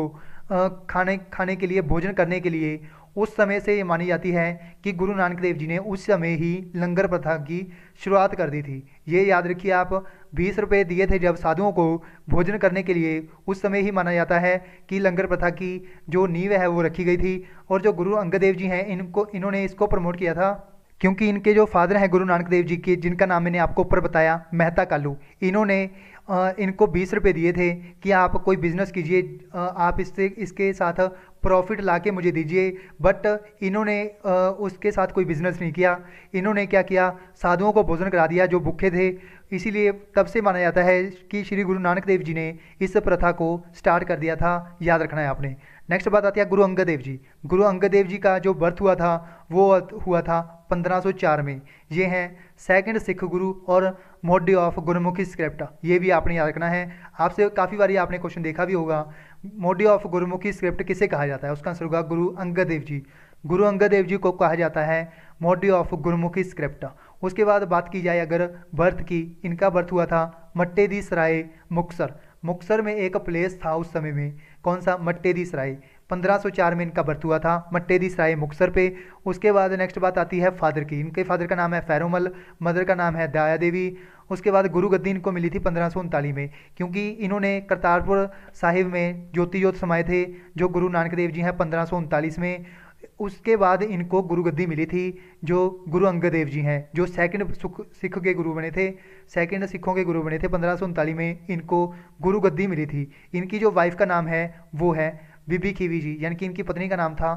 खाने खाने के लिए भोजन करने के लिए उस समय से ये मानी जाती है कि गुरु नानक देव जी ने उस समय ही लंगर प्रथा की शुरुआत कर दी थी ये याद रखिए आप बीस रुपये दिए थे जब साधुओं को भोजन करने के लिए उस समय ही माना जाता है कि लंगर प्रथा की जो नींव है वो रखी गई थी और जो गुरु अंगद देव जी हैं इनको इन्होंने इसको प्रमोट किया था क्योंकि इनके जो फादर हैं गुरु नानक देव जी के जिनका नाम मैंने आपको ऊपर बताया मेहता कालू इन्होंने इनको बीस रुपये दिए थे कि आप कोई बिज़नेस कीजिए आप इससे इसके साथ प्रॉफिट ला के मुझे दीजिए बट इन्होंने उसके साथ कोई बिज़नेस नहीं किया इन्होंने क्या किया साधुओं को भोजन करा दिया जो भूखे थे इसीलिए तब से माना जाता है कि श्री गुरु नानक देव जी ने इस प्रथा को स्टार्ट कर दिया था याद रखना है आपने नेक्स्ट बात आती है गुरु अंगद देव जी गुरु अंगद देव जी का जो बर्थ हुआ था वो हुआ था 1504 में ये हैं सेकंड सिख गुरु और मोडी ऑफ गुरुमुखी स्क्रिप्ट ये भी आपने याद रखना है आपसे काफ़ी बार आपने क्वेश्चन देखा भी होगा मोडी ऑफ गुरुमुखी स्क्रिप्ट किसे कहा जाता है उसका आंसर होगा गुरु अंगद देव जी गुरु अंगद देव जी को कहा जाता है मोडी ऑफ गुरुमुखी स्क्रिप्ट उसके बाद बात की जाए अगर बर्थ की इनका बर्थ हुआ था मट्टे दी सराय मुक्सर मुक्सर में एक प्लेस था उस समय में कौन सा मट्टे दी सराय 1504 में इनका बर्थ हुआ था मट्टे दी सराय मुक्सर पे उसके बाद नेक्स्ट बात आती है फादर की इनके फादर का नाम है फैरोमल मदर का नाम है दया देवी उसके बाद गुरु गद्दी इनको मिली थी पंद्रह में क्योंकि इन्होंने करतारपुर साहिब में ज्योति ज्योत समाए थे जो गुरु नानक देव जी हैं पंद्रह में उसके बाद इनको गुरु गद्दी मिली थी जो गुरु अंगद देव जी हैं जो सेकंड सिख के गुरु बने थे सेकंड सिखों के गुरु बने थे पंद्रह में इनको गुरु गद्दी मिली थी इनकी जो वाइफ का नाम है वो है खीवी जी यानी कि इनकी पत्नी का नाम था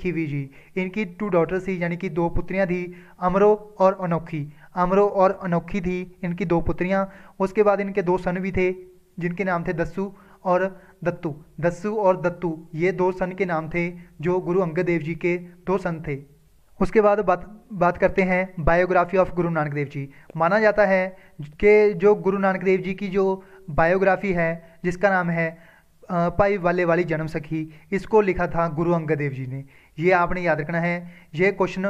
खीवी जी इनकी टू डॉटर्स थी यानी कि दो पुत्रियाँ थी अमरो और अनोखी अमरो और अनोखी थी इनकी दो पुत्रियाँ उसके बाद इनके दो सन भी थे जिनके नाम थे दस्सू और दत्तू दस्सू और दत्तू ये दो सन के नाम थे जो गुरु अंगद देव जी के दो सन थे उसके बाद बात बात करते हैं बायोग्राफी ऑफ गुरु नानक देव जी माना जाता है कि जो गुरु नानक देव जी की जो बायोग्राफी है जिसका नाम है भाई वाले वाली जन्म सखी इसको लिखा था गुरु अंगद देव जी ने ये आपने याद रखना है ये क्वेश्चन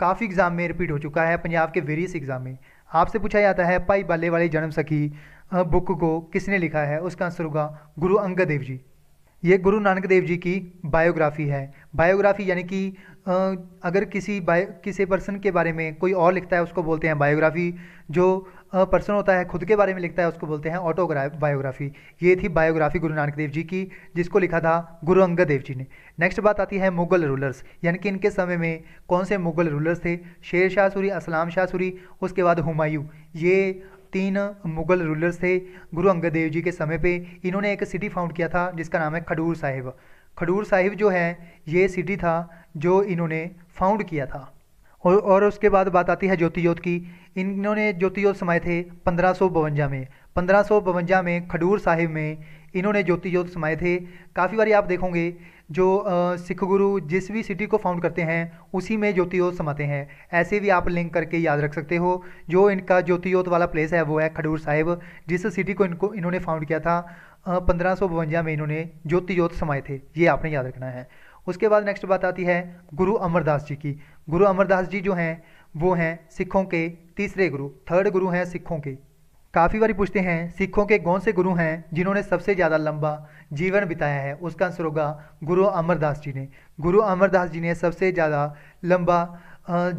काफ़ी एग्जाम में रिपीट हो चुका है पंजाब के वेरियस एग्जाम में आपसे पूछा जाता है भाई बाले वाली जन्म सखी बुक को किसने लिखा है उसका आंसर होगा गुरु अंगद देव जी ये गुरु नानक देव जी की बायोग्राफी है बायोग्राफी यानी कि अगर किसी बायो किसी पर्सन के बारे में कोई और लिखता है उसको बोलते हैं बायोग्राफी जो पर्सन होता है खुद के बारे में लिखता है उसको बोलते हैं ऑटोग्राफ बायोग्राफी ये थी बायोग्राफी गुरु नानक देव जी की जिसको लिखा था गुरु अंगद देव जी ने नेक्स्ट बात आती है मुगल रूलर्स यानी कि इनके समय में कौन से मुगल रूलर्स थे शेर शाह सूरी असलाम शाह सूरी उसके बाद हुमायूं ये तीन मुगल रूलर्स थे गुरु अंगद देव जी के समय पे इन्होंने एक सिटी फाउंड किया था जिसका नाम है खडूर साहिब खडूर साहिब जो है ये सिटी था जो इन्होंने फाउंड किया था और, उसके बाद बात आती है ज्योति ज्योत की इन्होंने ज्योति ज्योत समाये थे पंद्रह में पंद्रह में खडूर साहिब में इन्होंने ज्योति ज्योत समाये थे काफ़ी बारी आप देखोगे जो सिख गुरु जिस भी सिटी को फाउंड करते हैं उसी में ज्योति ज्योत समाते हैं ऐसे भी आप लिंक करके याद रख सकते हो जो इनका ज्योति ज्योत वाला प्लेस है वो है खडूर साहिब जिस सिटी को इनको इन्होंने फाउंड किया था पंद्रह में इन्होंने ज्योति ज्योत समाये थे ये आपने याद रखना है उसके बाद नेक्स्ट बात आती है गुरु अमरदास जी की गुरु अमरदास जी जो हैं वो हैं सिखों के तीसरे गुरु थर्ड गुरु हैं सिखों के काफ़ी बारी पूछते हैं सिखों के कौन से गुरु हैं जिन्होंने सबसे ज़्यादा लंबा जीवन बिताया है उसका आंसर होगा गुरु अमरदास जी ने गुरु अमरदास जी ने सबसे ज़्यादा लंबा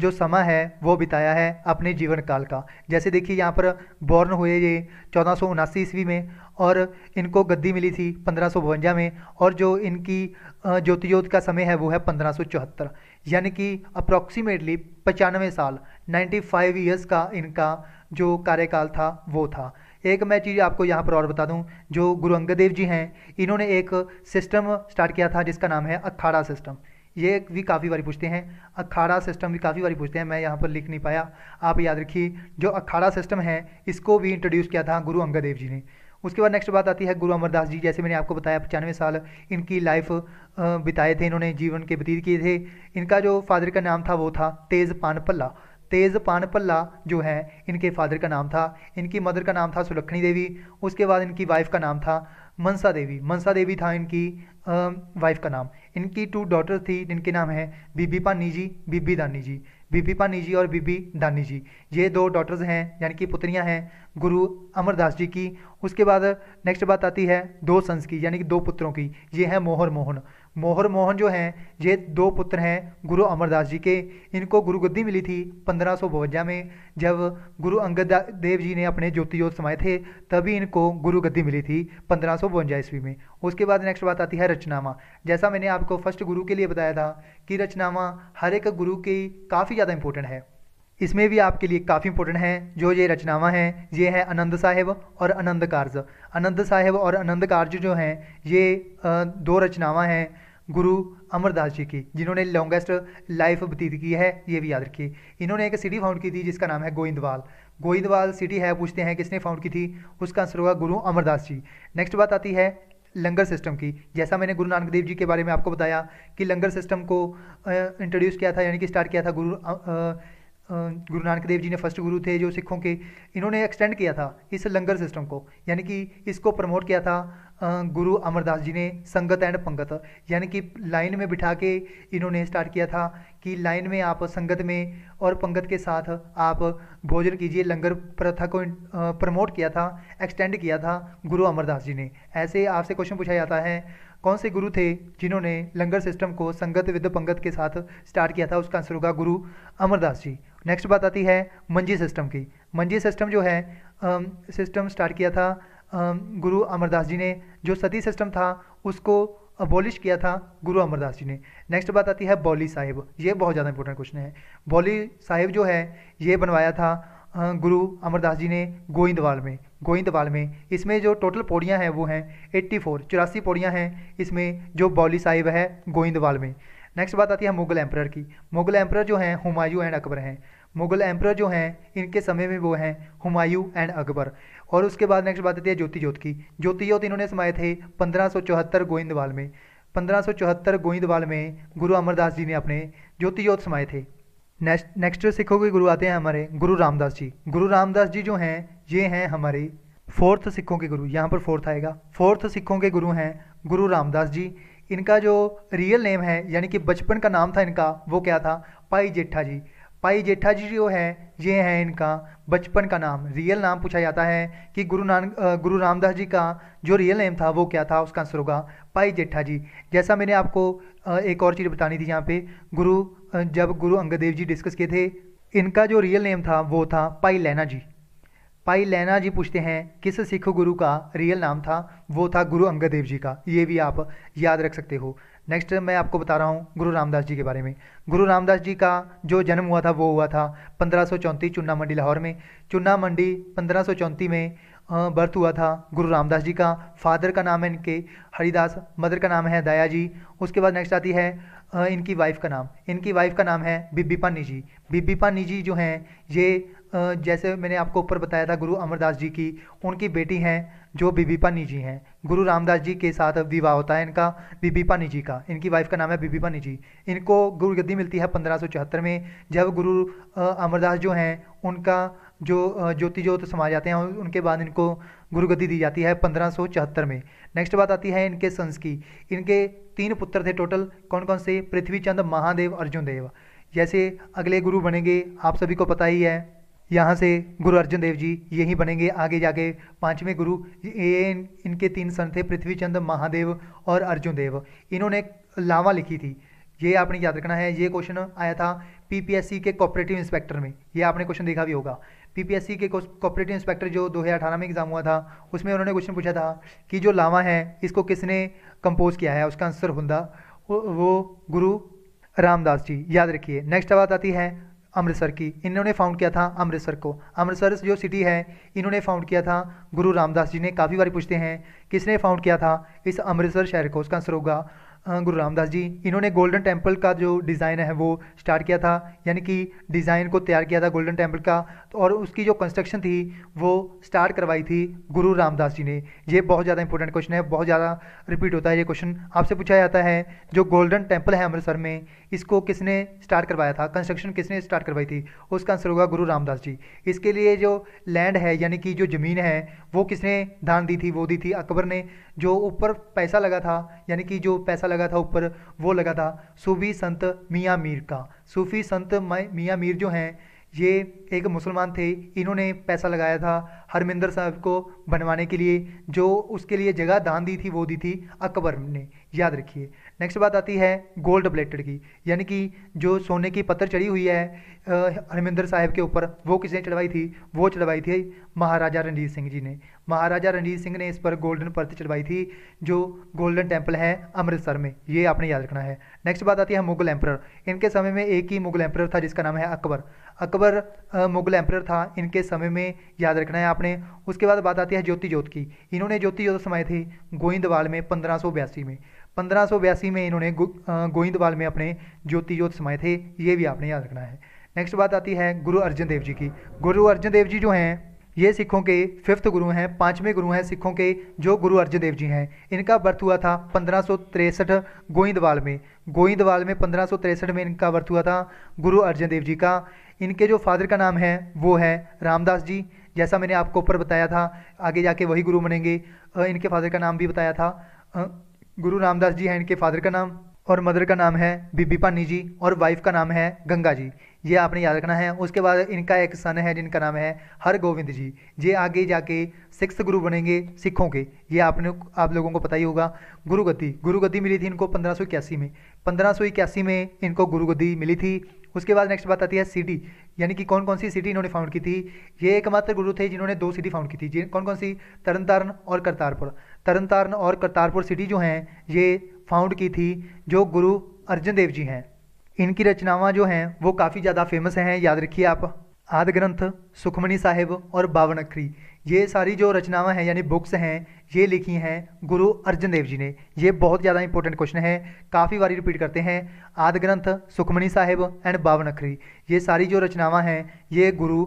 जो समय है वो बिताया है अपने जीवन काल का जैसे देखिए यहाँ पर बॉर्न हुए ये चौदह सौ ईस्वी में और इनको गद्दी मिली थी पंद्रह में और जो इनकी ज्योतिजोत का समय है वो है पंद्रह यानी कि अप्रॉक्सीमेटली पचानवे साल 95 फाइव ईयर्स का इनका जो कार्यकाल था वो था एक मैं चीज़ आपको यहाँ पर और बता दूँ जो गुरु अंगद देव जी हैं इन्होंने एक सिस्टम स्टार्ट किया था जिसका नाम है अखाड़ा सिस्टम ये भी काफ़ी बारी पूछते हैं अखाड़ा सिस्टम भी काफ़ी बारी पूछते हैं मैं यहाँ पर लिख नहीं पाया आप याद रखिए जो अखाड़ा सिस्टम है इसको भी इंट्रोड्यूस किया था गुरु अंगद देव जी ने उसके बाद नेक्स्ट बात आती है गुरु अमरदास जी जैसे मैंने आपको बताया पचानवे साल इनकी लाइफ बिताए थे इन्होंने जीवन के बतीत किए थे इनका जो फादर का नाम था वो था तेज़ पान पल्ला तेज़ पान पल्ला जो है इनके फादर का नाम था इनकी मदर का नाम था सुलखनी देवी उसके बाद इनकी वाइफ का नाम था मनसा देवी मनसा देवी था इनकी वाइफ का नाम इनकी टू डॉटर्स थी जिनके नाम हैं बीबी पानी जी बीबी दानी जी बीबी पानी जी और बीबी दानी जी ये दो डॉटर्स हैं यानी कि पुत्रियां हैं गुरु अमरदास जी की उसके बाद नेक्स्ट बात आती है दो सन्स की यानी कि दो पुत्रों की ये हैं मोहर मोहन मोहर मोहन जो हैं ये दो पुत्र हैं गुरु अमरदास जी के इनको गुरु गद्दी मिली थी पंद्रह में जब गुरु अंगद देव जी ने अपने ज्योति ज्योत समाये थे तभी इनको गुरु गद्दी मिली थी पंद्रह ईस्वी में उसके बाद नेक्स्ट बात आती है रचनामा जैसा मैंने आपको फर्स्ट गुरु के लिए बताया था कि रचनामा हर एक गुरु की काफ़ी ज़्यादा इंपॉर्टेंट है इसमें भी आपके लिए काफ़ी इंपॉर्टेंट है जो ये रचनावा हैं ये है आनंद साहेब और आनंद कार्य आनंद साहेब और आनंद कार्य जो हैं ये दो रचनामा हैं गुरु अमरदास जी की जिन्होंने लॉन्गेस्ट लाइफ बतीत की है ये भी याद रखिए इन्होंने एक सिटी फाउंड की थी जिसका नाम है गोइंदवाल गोइंदवाल सिटी है पूछते हैं किसने फाउंड की थी उसका आंसर होगा गुरु अमरदास जी नेक्स्ट बात आती है लंगर सिस्टम की जैसा मैंने गुरु नानक देव जी के बारे में आपको बताया कि लंगर सिस्टम को इंट्रोड्यूस किया था यानी कि स्टार्ट किया था गुरु आ, आ, गुरु नानक देव जी ने फर्स्ट गुरु थे जो सिखों के इन्होंने एक्सटेंड किया था इस लंगर सिस्टम को यानी कि इसको प्रमोट किया था गुरु अमरदास जी ने संगत एंड पंगत यानी कि लाइन में बिठा के इन्होंने स्टार्ट किया था कि लाइन में आप संगत में और पंगत के साथ आप भोजन कीजिए लंगर प्रथा को प्रमोट किया था एक्सटेंड किया था गुरु अमरदास जी ने ऐसे आपसे क्वेश्चन पूछा जाता है कौन से गुरु थे जिन्होंने लंगर सिस्टम को संगत विद पंगत के साथ स्टार्ट किया था उसका आंसर होगा गुरु अमरदास जी नेक्स्ट बात आती है मंजी सिस्टम की मंजी सिस्टम जो है सिस्टम स्टार्ट किया था गुरु अमरदास जी ने जो सती सिस्टम था उसको अबॉलिश किया था गुरु अमरदास जी ने नेक्स्ट बात आती है बौली साहिब ये बहुत ज़्यादा इंपॉर्टेंट क्वेश्चन है बौली साहिब जो है ये बनवाया था गुरु अमरदास जी ने गोइंदवाल में गोइंदवाल में इसमें जो टोटल पौड़ियाँ हैं वो हैं एट्टी फोर चौरासी पौड़ियाँ हैं इसमें जो बौली साहिब है गोइंदवाल में नेक्स्ट बात आती है मुगल एम्पर की मुगल एम्पर जो हैं हुमायूं एंड अकबर हैं मुगल एम्प्रर जो हैं इनके समय में वो हैं हुमायूं एंड अकबर और उसके बाद नेक्स्ट बात आती है ज्योति ज्योत की ज्योति ज्योत इन्होंने समाये थे पंद्रह गोइंदवाल में पंद्रह गोइंदवाल में गुरु अमरदास जी ने अपने ज्योति ज्योत समाये थे नेक्स्ट नेक्स्ट सिखों के गुरु आते हैं हमारे गुरु रामदास जी गुरु रामदास जी जो हैं ये हैं हमारे फोर्थ सिखों के गुरु यहाँ पर फोर्थ आएगा फोर्थ सिखों के गुरु हैं गुरु रामदास जी इनका जो रियल नेम है यानी कि बचपन का नाम था इनका वो क्या था पाई जेठा जी पाई जेठा जी जो है ये है इनका बचपन का नाम रियल नाम पूछा जाता है कि गुरु नानक गुरु रामदास जी का जो रियल नेम था वो क्या था उसका आंसर होगा पाई जेठा जी जैसा मैंने आपको एक और चीज़ बतानी थी यहाँ पे गुरु जब गुरु अंगद देव जी डिस्कस किए थे इनका जो रियल नेम था वो था पाई लैना जी पाई लैना जी पूछते हैं किस सिख गुरु का रियल नाम था वो था गुरु अंगद देव जी का ये भी आप याद रख सकते हो नेक्स्ट मैं आपको बता रहा हूँ गुरु रामदास जी के बारे में गुरु रामदास जी का जो जन्म हुआ था वो हुआ था पंद्रह चुन्ना मंडी लाहौर में चुन्ना मंडी पंद्रह में बर्थ हुआ था गुरु रामदास जी का फादर का नाम है इनके हरिदास मदर का नाम है दया जी उसके बाद नेक्स्ट आती है इनकी वाइफ का नाम इनकी वाइफ का नाम है बीबी पानी जी बीबी पानी जी जो हैं ये जैसे मैंने आपको ऊपर बताया था गुरु अमरदास जी की उनकी बेटी हैं जो बीबी पानी जी हैं गुरु रामदास जी के साथ विवाह होता है इनका बीबी पानी जी का इनकी वाइफ का नाम है बीबी पानी जी इनको गुरु गद्दी मिलती है पंद्रह में जब गुरु अमरदास जो हैं उनका जो ज्योति ज्योत समा जाते हैं उनके बाद इनको गुरुगद्दी दी जाती है पंद्रह में नेक्स्ट बात आती है इनके संस की इनके तीन पुत्र थे टोटल कौन कौन से पृथ्वीचंद महादेव अर्जुन देव जैसे अगले गुरु बनेंगे आप सभी को पता ही है यहाँ से गुरु अर्जन देव जी यही बनेंगे आगे जाके पांचवें गुरु ये इन, इनके तीन सन थे पृथ्वी चंद महादेव और अर्जुन देव इन्होंने लावा लिखी थी ये आपने याद रखना है ये क्वेश्चन आया था पीपीएससी के कॉपरेटिव इंस्पेक्टर में ये आपने क्वेश्चन देखा भी होगा पीपीएससी के कॉपरेटिव इंस्पेक्टर जो 2018 में एग्जाम हुआ था उसमें उन्होंने क्वेश्चन पूछा था कि जो लावा है इसको किसने कंपोज किया है उसका आंसर होंगे वो गुरु रामदास जी याद रखिए नेक्स्ट बात आती है अमृतसर की इन्होंने फाउंड किया था अमृतसर को अमृतसर जो सिटी है इन्होंने फाउंड किया था गुरु रामदास जी ने काफ़ी बार पूछते हैं किसने फाउंड किया था इस अमृतसर शहर को उसका आंसर होगा गुरु रामदास जी इन्होंने गोल्डन टेम्पल का जो डिज़ाइन है वो स्टार्ट किया था यानी कि डिज़ाइन को तैयार किया था गोल्डन टेम्पल का तो और उसकी जो कंस्ट्रक्शन थी वो स्टार्ट करवाई थी गुरु रामदास जी ने ये बहुत ज़्यादा इंपॉर्टेंट क्वेश्चन है बहुत ज़्यादा रिपीट होता है ये क्वेश्चन आपसे पूछा जाता है जो गोल्डन टेम्पल है अमृतसर में इसको किसने स्टार्ट करवाया था कंस्ट्रक्शन किसने स्टार्ट करवाई थी उसका आंसर होगा गुरु रामदास जी इसके लिए जो लैंड है यानी कि जो ज़मीन है वो किसने दान दी थी वो दी थी अकबर ने जो ऊपर पैसा लगा था यानी कि जो पैसा लगा था ऊपर वो लगा था सूफी संत मियाँ मीर का सूफी संत मियाँ मीर जो हैं ये एक मुसलमान थे इन्होंने पैसा लगाया था हरमिंदर साहब को बनवाने के लिए जो उसके लिए जगह दान दी थी वो दी थी अकबर ने याद रखिए नेक्स्ट बात आती है गोल्ड प्लेटेड की यानी कि जो सोने की पत्थर चढ़ी हुई है हरमिंदर साहिब के ऊपर वो किसने चढ़वाई थी वो चढ़वाई थी महाराजा रणजीत सिंह जी ने महाराजा रणजीत सिंह ने इस पर गोल्डन परत चढ़वाई थी जो गोल्डन टेम्पल है अमृतसर में ये आपने याद रखना है नेक्स्ट बात आती है मुगल एम्पर इनके समय में एक ही मुगल एम्पर था जिसका नाम है अकबर अकबर मुगल एम्पर था इनके समय में याद रखना है आपने उसके बाद बात आती है ज्योति ज्योत की इन्होंने ज्योति जोत समाए थे गोइंदवाल में पंद्रह में पंद्रह में इन्होंने गोइंदवाल में अपने ज्योति ज्योत समाये थे ये भी आपने याद रखना है नेक्स्ट बात आती है गुरु अर्जन देव जी की गुरु अर्जन देव जी जो हैं ये सिखों के फिफ्थ गुरु हैं पांचवें गुरु हैं सिखों के जो गुरु अर्जन देव जी हैं इनका बर्थ हुआ था पंद्रह गोइंदवाल में गोइंदवाल में पंद्रह में इनका बर्थ हुआ था गुरु अर्जन देव जी का इनके जो फादर का नाम है वो है रामदास जी जैसा मैंने आपको ऊपर बताया था आगे जाके वही गुरु बनेंगे इनके फादर का नाम भी बताया था गुरु रामदास जी हैं इनके फादर का नाम और मदर का नाम है बीबी पानी जी और वाइफ का नाम है गंगा जी ये आपने याद रखना है उसके बाद इनका एक सन है जिनका नाम है हर गोविंद जी ये आगे जाके सिक्स गुरु बनेंगे सिखों के ये आपने आप लोगों को पता ही होगा गुरुगति गुरुगति मिली थी इनको पंद्रह में पंद्रह में इनको गुरुगति मिली थी उसके बाद नेक्स्ट बात आती है सिटी यानी कि कौन कौन सी सिटी इन्होंने फाउंड की थी ये एकमात्र गुरु थे जिन्होंने दो सिटी फाउंड की थी कौन कौन सी तरन तारण और करतारपुर तरन तारण और करतारपुर सिटी जो हैं ये फाउंड की थी जो गुरु अर्जन देव जी हैं इनकी रचनावां जो हैं वो काफ़ी ज़्यादा फेमस हैं याद रखिए आप आदि ग्रंथ सुखमणि साहिब और बावन अखरी ये सारी जो रचनावें हैं यानी बुक्स हैं ये लिखी हैं गुरु अर्जन देव जी ने ये बहुत ज़्यादा इंपॉर्टेंट क्वेश्चन है काफ़ी बारी रिपीट करते हैं आदि ग्रंथ सुखमणि साहिब एंड बावन अखरी ये सारी जो रचनावें हैं ये गुरु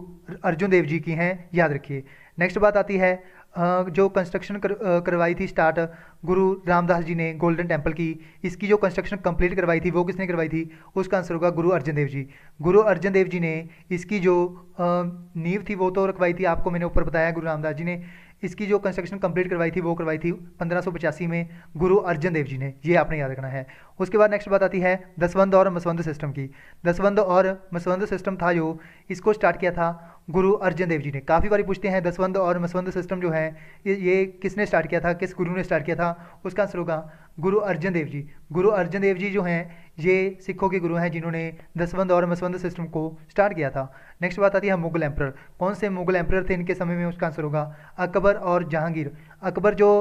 अर्जुन देव जी की हैं याद रखिए नेक्स्ट बात आती है जो कंस्ट्रक्शन कर, करवाई थी स्टार्ट गुरु रामदास जी ने गोल्डन टेम्पल की इसकी जो कंस्ट्रक्शन कंप्लीट करवाई थी वो किसने करवाई थी उसका आंसर होगा गुरु अर्जन देव जी गुरु अर्जन देव जी ने इसकी जो नींव थी वो तो रखवाई थी आपको मैंने ऊपर बताया गुरु रामदास जी ने इसकी जो कंस्ट्रक्शन कंप्लीट करवाई थी वो करवाई थी पंद्रह में गुरु अर्जन देव जी ने ये आपने याद रखना है उसके बाद नेक्स्ट बात आती है दसवंध और मसवंध सिस्टम की दसवंध और मसवंध सिस्टम था जो इसको स्टार्ट किया था गुरु अर्जन देव जी ने काफ़ी बारी पूछते हैं दसवंध और मसवंध सिस्टम जो है ये, ये किसने स्टार्ट किया था किस गुरु ने स्टार्ट किया था उसका आंसर होगा गुरु अर्जन देव जी गुरु अर्जन देव जी जो हैं ये सिखों के गुरु हैं जिन्होंने दसवंध और मसवंध सिस्टम को स्टार्ट किया था नेक्स्ट बात आती है मुगल एम्प्रर कौन से मुगल एम्प्रर थे इनके समय में उसका आंसर होगा अकबर और जहांगीर अकबर जो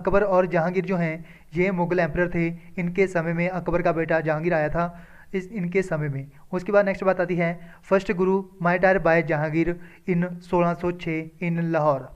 अकबर और जहांगीर जो हैं ये मुगल एम्प्रर थे इनके समय में अकबर का बेटा जहांगीर आया था इस इनके समय में उसके बाद नेक्स्ट बात आती है first guru martyr by Jahangir in 1606 in Lahore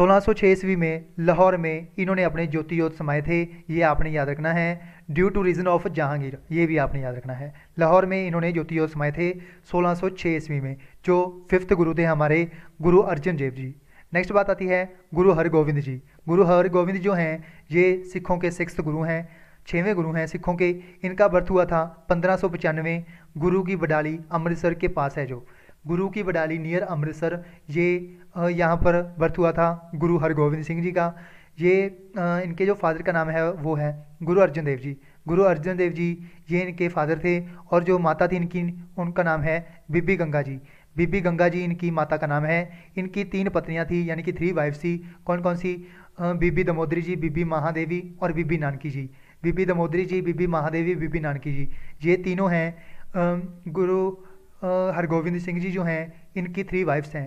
1606 ईस्वी में लाहौर में इन्होंने अपने ज्योति ज्योत समाये थे ये आपने याद रखना है due to reason of Jahangir ये भी आपने याद रखना है लाहौर में इन्होंने ज्योति ज्योत समाये थे 1606 ईस्वी में जो फिफ्थ गुरु थे हमारे गुरु अर्जुन देव जी नेक्स्ट बात आती है गुरु हरगोविंद जी गुरु हरगोविंद जो हैं ये सिखों के सिक्स गुरु हैं छवें गुरु हैं सिखों के इनका बर्थ हुआ था पंद्रह गुरु की बडाली अमृतसर के पास है जो गुरु की बडाली नियर अमृतसर ये यहाँ पर बर्थ हुआ था गुरु हरगोविंद सिंह जी का ये इनके जो फादर का नाम है वो है गुरु अर्जन देव जी गुरु अर्जन देव जी ये इनके फादर थे और जो माता थी इनकी उनका नाम है बीबी गंगा जी बीबी गंगा जी इनकी माता का नाम है इनकी तीन पत्नियां थी यानी कि थ्री वाइफ थी कौन कौन सी बीबी दमोदरी जी बीबी महादेवी और बीबी नानकी जी बीबी दमोदरी जी बीबी महादेवी बीबी नानकी जी ये तीनों हैं गुरु हरगोविंद सिंह जी जो हैं इनकी थ्री वाइफ्स हैं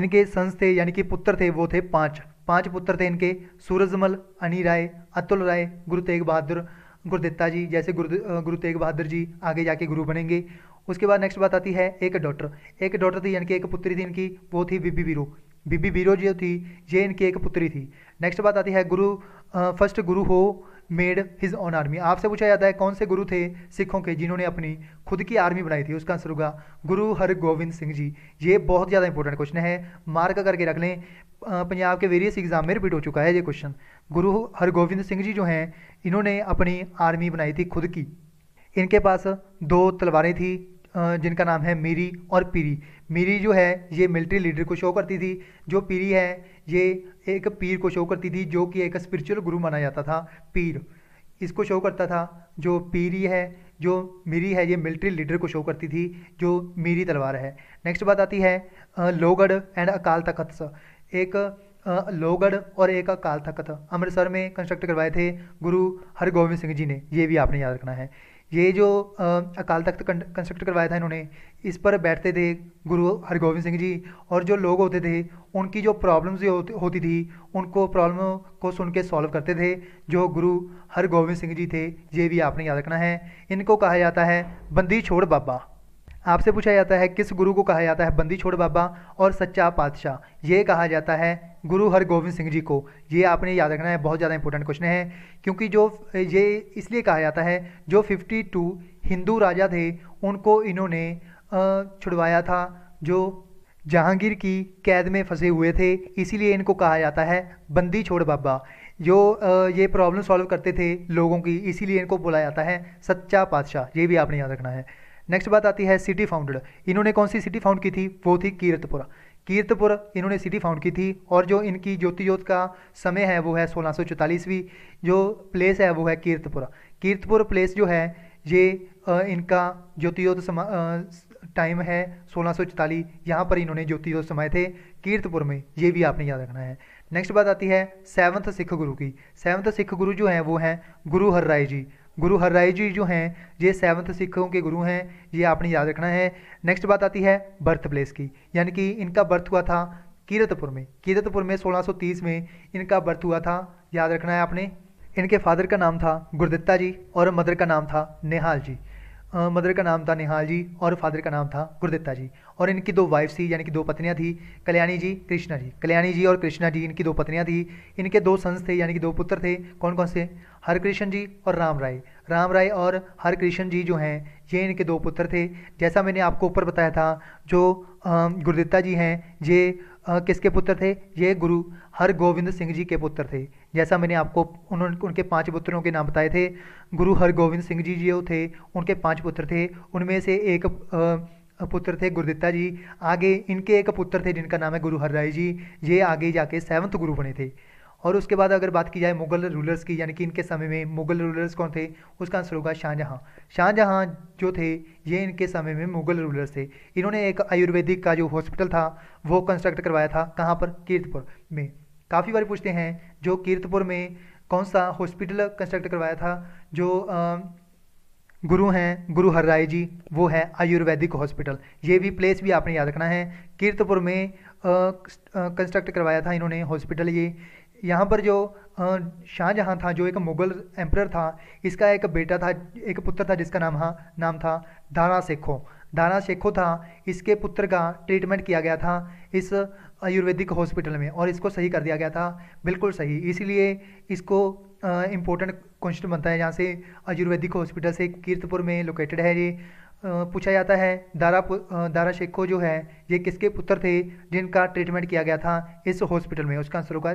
इनके सन्स थे यानी कि पुत्र थे वो थे पाँच पांच पुत्र थे इनके सूरजमल अनी राय अतुल राय गुरु तेग बहादुर गुरुदत्ता जी जैसे गुरु गुरु तेग बहादुर जी आगे जाके गुरु बनेंगे उसके बाद नेक्स्ट बात आती है एक डॉटर एक डॉटर थी यानी कि एक पुत्री थी इनकी वो थी बीबी बीरो बीबी बीरो जो थी ये इनकी एक पुत्री थी नेक्स्ट बात आती है गुरु फर्स्ट गुरु हो मेड हिज ऑन आर्मी आपसे पूछा जाता है कौन से गुरु थे सिखों के जिन्होंने अपनी खुद की आर्मी बनाई थी उसका आंसर होगा गुरु हरगोविंद सिंह जी ये बहुत ज़्यादा इंपॉर्टेंट क्वेश्चन है मार्क करके रख लें पंजाब के वेरियस एग्जाम में रिपीट हो चुका है ये क्वेश्चन गुरु हरगोविंद सिंह जी जो हैं इन्होंने अपनी आर्मी बनाई थी खुद की इनके पास दो तलवारें थी जिनका नाम है मीरी और पीरी मीरी जो है ये मिलिट्री लीडर को शो करती थी जो पीरी है ये एक पीर को शो करती थी जो कि एक स्पिरिचुअल गुरु माना जाता था पीर इसको शो करता था जो पीरी है जो मीरी है ये मिलिट्री लीडर को शो करती थी जो मीरी तलवार है नेक्स्ट बात आती है लोगढ़ एंड अकाल तख्त एक लोगढ़ और एक अकाल तख्त अमृतसर में कंस्ट्रक्ट करवाए थे गुरु हरगोविंद सिंह जी ने ये भी आपने याद रखना है ये जो अकाल तख्त कंस्ट्रक्ट करवाया था इन्होंने इस पर बैठते थे गुरु हरिगोविंद सिंह जी और जो लोग होते थे उनकी जो प्रॉब्लम्स होती थी उनको प्रॉब्लम को सुन के सॉल्व करते थे जो गुरु हरिगोविंद सिंह जी थे ये भी आपने याद रखना है इनको कहा जाता है बंदी छोड़ बाबा आपसे पूछा जाता है किस गुरु को कहा जाता है बंदी छोड़ बाबा और सच्चा पातशाह ये कहा जाता है गुरु हर गोविंद सिंह जी को ये आपने याद रखना है बहुत ज़्यादा इंपॉर्टेंट क्वेश्चन है क्योंकि जो ये इसलिए कहा जाता है जो 52 हिंदू राजा थे उनको इन्होंने छुड़वाया था जो जहांगीर की कैद में फंसे हुए थे इसीलिए इनको कहा जाता है बंदी छोड़ बाबा जो ये प्रॉब्लम सॉल्व करते थे लोगों की इसीलिए इनको बोला जाता है सच्चा पातशाह ये भी आपने याद रखना है नेक्स्ट बात आती है सिटी फाउंडेड इन्होंने कौन सी सिटी फाउंड की थी वो थी कीर्तपुरा कीर्तपुर इन्होंने सिटी फाउंड की थी और जो इनकी ज्योति ज्योत का समय है वो है सोलह जो प्लेस है वो है कीर्तपुरा कीर्तपुर प्लेस जो है ये इनका ज्योति ज्योत टाइम है सोलह सौ यहाँ पर इन्होंने ज्योति ज्योत समाए थे कीर्तपुर में ये भी आपने याद रखना है नेक्स्ट बात आती है सेवंथ सिख गुरु की सेवंथ सिख गुरु जो हैं वो हैं गुरु हर राय जी गुरु हर राय जी जो हैं ये सेवन्थ सिखों के गुरु हैं ये आपने याद रखना है नेक्स्ट बात आती है बर्थ प्लेस की यानी कि इनका बर्थ हुआ था कीरतपुर में कीरतपुर में 1630 में इनका बर्थ हुआ था याद रखना है आपने इनके फादर का नाम था गुरदत्ता जी और मदर का नाम था नेहाल जी मदर का नाम था निहाल जी और फादर का नाम था गुरदत्ता जी और इनकी दो वाइफ थी यानी कि दो पत्नियां थी कल्याणी जी कृष्णा जी कल्याणी जी और कृष्णा जी इनकी दो पत्नियां थी इनके दो सन्स थे यानी कि दो पुत्र थे कौन कौन से हरकृष्ण जी और राम राय राम राय और हरकृष्ण जी जो हैं ये इनके दो पुत्र थे जैसा मैंने आपको ऊपर बताया था जो गुरुदत्ता जी हैं ये किसके पुत्र थे ये गुरु हर गोविंद सिंह जी के पुत्र थे जैसा मैंने आपको उन्होंने उनके पांच पुत्रों के नाम बताए थे गुरु हर गोविंद सिंह जी जो थे उनके पांच पुत्र थे उनमें से एक पुत्र थे गुरुदत्ता जी आगे इनके एक पुत्र थे जिनका नाम है गुरु हर राय जी ये आगे जाके सेवंथ गुरु बने थे और उसके बाद अगर बात की जाए मुगल रूलर्स की यानी कि इनके समय में मुगल रूलर्स कौन थे उसका आंसर होगा शाहजहाँ शाहजहाँ जो थे ये इनके समय में मुगल रूलर्स थे इन्होंने एक आयुर्वेदिक का जो हॉस्पिटल था वो कंस्ट्रक्ट करवाया था कहाँ पर कीर्तपुर में काफ़ी बार पूछते हैं जो कीर्तपुर में कौन सा हॉस्पिटल कंस्ट्रक्ट करवाया था जो आ, गुरु हैं गुरु हर राय जी वो है आयुर्वेदिक हॉस्पिटल ये भी प्लेस भी आपने याद रखना है कीर्तपुर में कंस्ट्रक्ट करवाया था इन्होंने हॉस्पिटल ये यहाँ पर जो शाहजहाँ था जो एक मुगल एम्प्रर था इसका एक बेटा था एक पुत्र था जिसका नाम हा नाम था दारा शेखो दारा शेखो था इसके पुत्र का ट्रीटमेंट किया गया था इस आयुर्वेदिक हॉस्पिटल में और इसको सही कर दिया गया था बिल्कुल सही इसीलिए इसको इम्पोर्टेंट क्वेश्चन बनता है जहाँ से आयुर्वेदिक हॉस्पिटल से कीर्तपुर में लोकेटेड है ये पूछा जाता है दारा दारा शेखो जो है ये किसके पुत्र थे जिनका ट्रीटमेंट किया गया था इस हॉस्पिटल में उसका आंसर होगा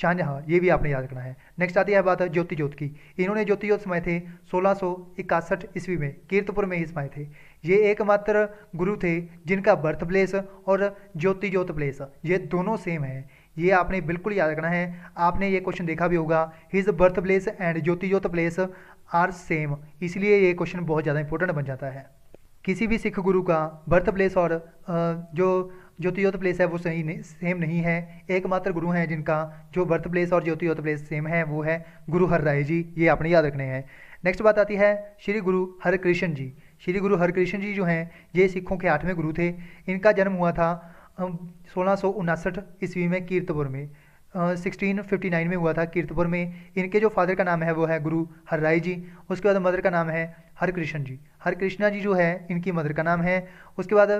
शाहजहाँ ये भी आपने याद रखना है नेक्स्ट आती है बात है ज्योति ज्योत की इन्होंने ज्योति ज्योत समाये थे सोलह सौ इकसठ ईस्वी में कीर्तपुर में ही समाये थे ये एकमात्र गुरु थे जिनका बर्थ प्लेस और ज्योति ज्योत प्लेस ये दोनों सेम है ये आपने बिल्कुल याद रखना है आपने ये क्वेश्चन देखा भी होगा his birth place and Jyoti Jot place are same इसलिए ये क्वेश्चन बहुत ज़्यादा इंपॉर्टेंट बन जाता है किसी भी सिख गुरु का बर्थ प्लेस और जो ज्योतियोत प्लेस है वो सही नहीं सेम नहीं है एकमात्र गुरु हैं जिनका जो बर्थ प्लेस और ज्योतियोत प्लेस सेम है वो है गुरु हर राय जी ये आपने याद रखने हैं नेक्स्ट बात आती है श्री गुरु हर कृष्ण जी श्री गुरु हरकृष्ण जी जो हैं ये सिखों के आठवें गुरु थे इनका जन्म हुआ था सोलह सौ ईस्वी में कीर्तपुर में सिक्सटीन फिफ्टी नाइन में हुआ था कीर्तपुर में इनके जो फादर का नाम है वो है गुरु हर राय जी उसके बाद मदर का नाम है हर कृष्ण जी हर कृष्णा जी जो है इनकी मदर का नाम है उसके बाद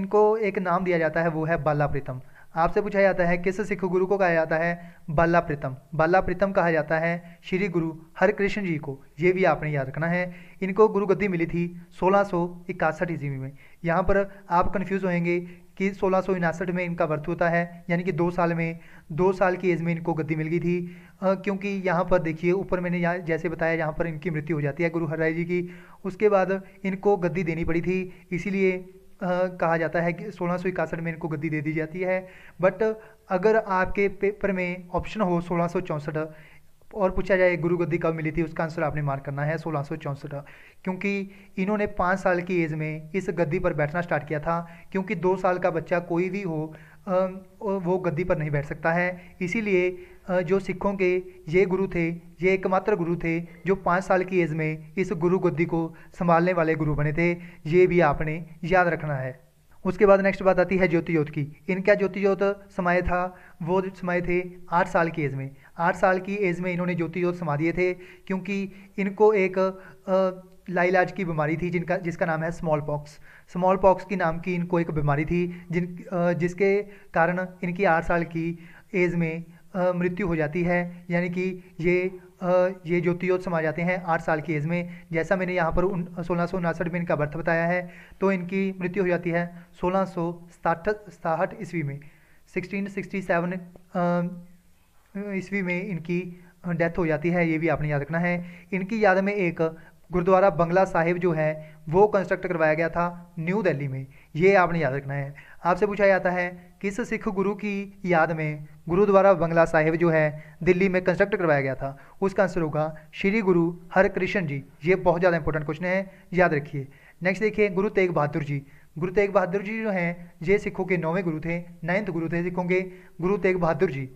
इनको एक नाम दिया जाता है वो है बाला प्रीतम आपसे पूछा जाता है किस सिख गुरु को कहा जाता है बाला प्रीतम बाला प्रीतम कहा जाता है श्री गुरु हर कृष्ण जी को ये भी आपने याद रखना है इनको गुरु गद्दी मिली थी सोलह सौ इक्यासठ ईस्वी में यहाँ पर आप कन्फ्यूज़ होंगे कि सोलह में इनका वर्थ होता है यानी कि दो साल में दो साल की एज में इनको गद्दी मिल गई थी क्योंकि यहाँ पर देखिए ऊपर मैंने यहाँ जैसे बताया यहाँ पर इनकी मृत्यु हो जाती है गुरु हरराय जी की उसके बाद इनको गद्दी देनी पड़ी थी इसीलिए कहा जाता है कि सोलह में इनको गद्दी दे दी जाती है बट अगर आपके पेपर में ऑप्शन हो सोलह और पूछा जाए गुरु गद्दी कब मिली थी उसका आंसर आपने मार्क करना है सोलह क्योंकि इन्होंने पाँच साल की एज में इस गद्दी पर बैठना स्टार्ट किया था क्योंकि दो साल का बच्चा कोई भी हो वो गद्दी पर नहीं बैठ सकता है इसीलिए जो सिखों के ये गुरु थे ये एकमात्र गुरु थे जो पाँच साल की एज में इस गुरु गद्दी को संभालने वाले गुरु बने थे ये भी आपने याद रखना है उसके बाद नेक्स्ट बात आती है ज्योति ज्योत की इनका ज्योति ज्योत समय था वो समय थे आठ साल की एज में आठ साल की एज में इन्होंने ज्योति ज्योत समा दिए थे क्योंकि इनको एक लाइलाज की बीमारी थी जिनका जिसका नाम है स्मॉल पॉक्स स्मॉल पॉक्स की नाम की इनको एक बीमारी थी जिन जिसके कारण इनकी आठ साल की एज में मृत्यु हो जाती है यानी कि ये ये ज्योति ज्योत समा जाते हैं आठ साल की एज में जैसा मैंने यहाँ पर उन सोलह में इनका बर्थ बताया है तो इनकी मृत्यु हो जाती है सोलह सौ सताहठ ईस्वी में सिक्सटीन सिक्सटी सेवन ईस्वी में इनकी डेथ हो जाती है ये भी आपने याद रखना है इनकी याद में एक गुरुद्वारा बंगला साहिब जो है वो कंस्ट्रक्ट करवाया गया था न्यू दिल्ली में ये आपने याद रखना है आपसे पूछा जाता है किस सिख गुरु की याद में गुरुद्वारा बंगला साहिब जो है दिल्ली में कंस्ट्रक्ट करवाया गया था उसका आंसर होगा श्री गुरु हरकृष्ण जी ये बहुत ज़्यादा इंपॉर्टेंट क्वेश्चन है याद रखिए नेक्स्ट देखिए गुरु तेग बहादुर जी गुरु तेग बहादुर जी जो हैं ये सिखों के नौवें गुरु थे नाइन्थ गुरु थे सिखों के गुरु तेग बहादुर जी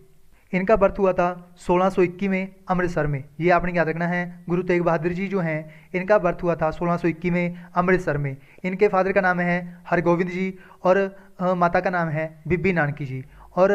इनका बर्थ हुआ था 1621 में अमृतसर में ये आपने याद रखना है गुरु तेग बहादुर जी जो हैं इनका बर्थ हुआ था 1621 में अमृतसर में इनके फादर का नाम है हरगोविंद जी और माता का नाम है बिब्बी नानकी जी और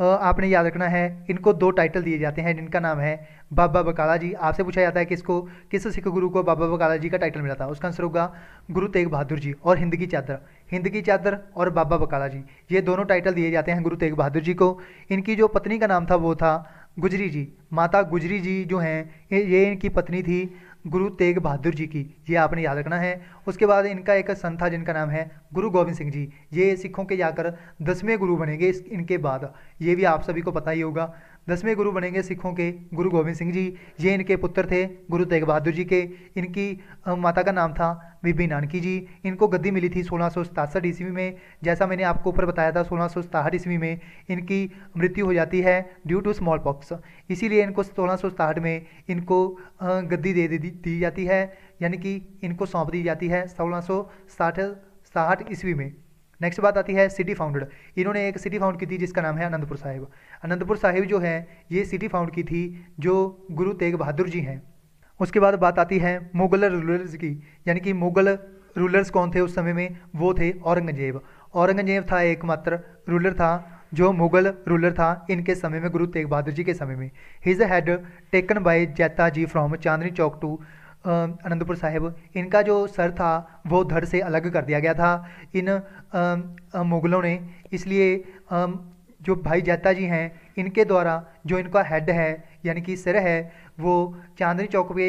आपने याद रखना है इनको दो टाइटल दिए जाते हैं जिनका नाम है बाबा बकाला जी आपसे पूछा जाता है कि इसको किस सिख गुरु को बाबा बकाला जी का टाइटल मिला था उसका आंसर होगा गुरु तेग बहादुर जी और हिंद की चादर हिंद की चादर और बाबा बकाला जी ये दोनों टाइटल दिए जाते हैं गुरु तेग बहादुर जी को इनकी जो पत्नी का नाम था वो था गुजरी जी माता गुजरी जी जो हैं ये इनकी पत्नी थी गुरु तेग बहादुर जी की ये आपने याद रखना है उसके बाद इनका एक संत था जिनका नाम है गुरु गोविंद सिंह जी ये सिखों के जाकर दसवें गुरु बनेंगे इनके बाद ये भी आप सभी को पता ही होगा दसवें गुरु बनेंगे सिखों के गुरु गोविंद सिंह जी ये इनके पुत्र थे गुरु तेग बहादुर जी के इनकी माता का नाम था बीबी नानकी जी इनको गद्दी मिली थी सोलह सौ सतासठ ईस्वी में जैसा मैंने आपको ऊपर बताया था सोलह सौ सताहठ ईस्वी में इनकी मृत्यु हो जाती है ड्यू टू स्मॉल पॉक्स इसीलिए इनको सोलह सौ सताहठ में इनको गद्दी दे दी दी जाती है यानी कि इनको सौंप दी जाती है सोलह सौ साठ साठ ईस्वी में नेक्स्ट बात आती है सिटी फाउंडेड इन्होंने एक सिटी फाउंड की थी जिसका नाम है आनंदपुर साहिब आनंदपुर साहिब जो है ये सिटी फाउंड की थी जो गुरु तेग बहादुर जी हैं उसके बाद बात आती है मुगल रूलर्स की यानी कि मुगल रूलर्स कौन थे उस समय में वो थे औरंगजेब औरंगजेब था एकमात्र रूलर था जो मुगल रूलर था इनके समय में गुरु तेग बहादुर जी के समय में his had taken by Jaita ji from Chandni Chowk to Anandpur Sahib इनका जो सर था वो धड़ से अलग कर दिया गया था इन मुग़लों ने इसलिए जो भाई जैता जी हैं इनके द्वारा जो इनका हेड है यानी कि सिर है वो चांदनी चौक पे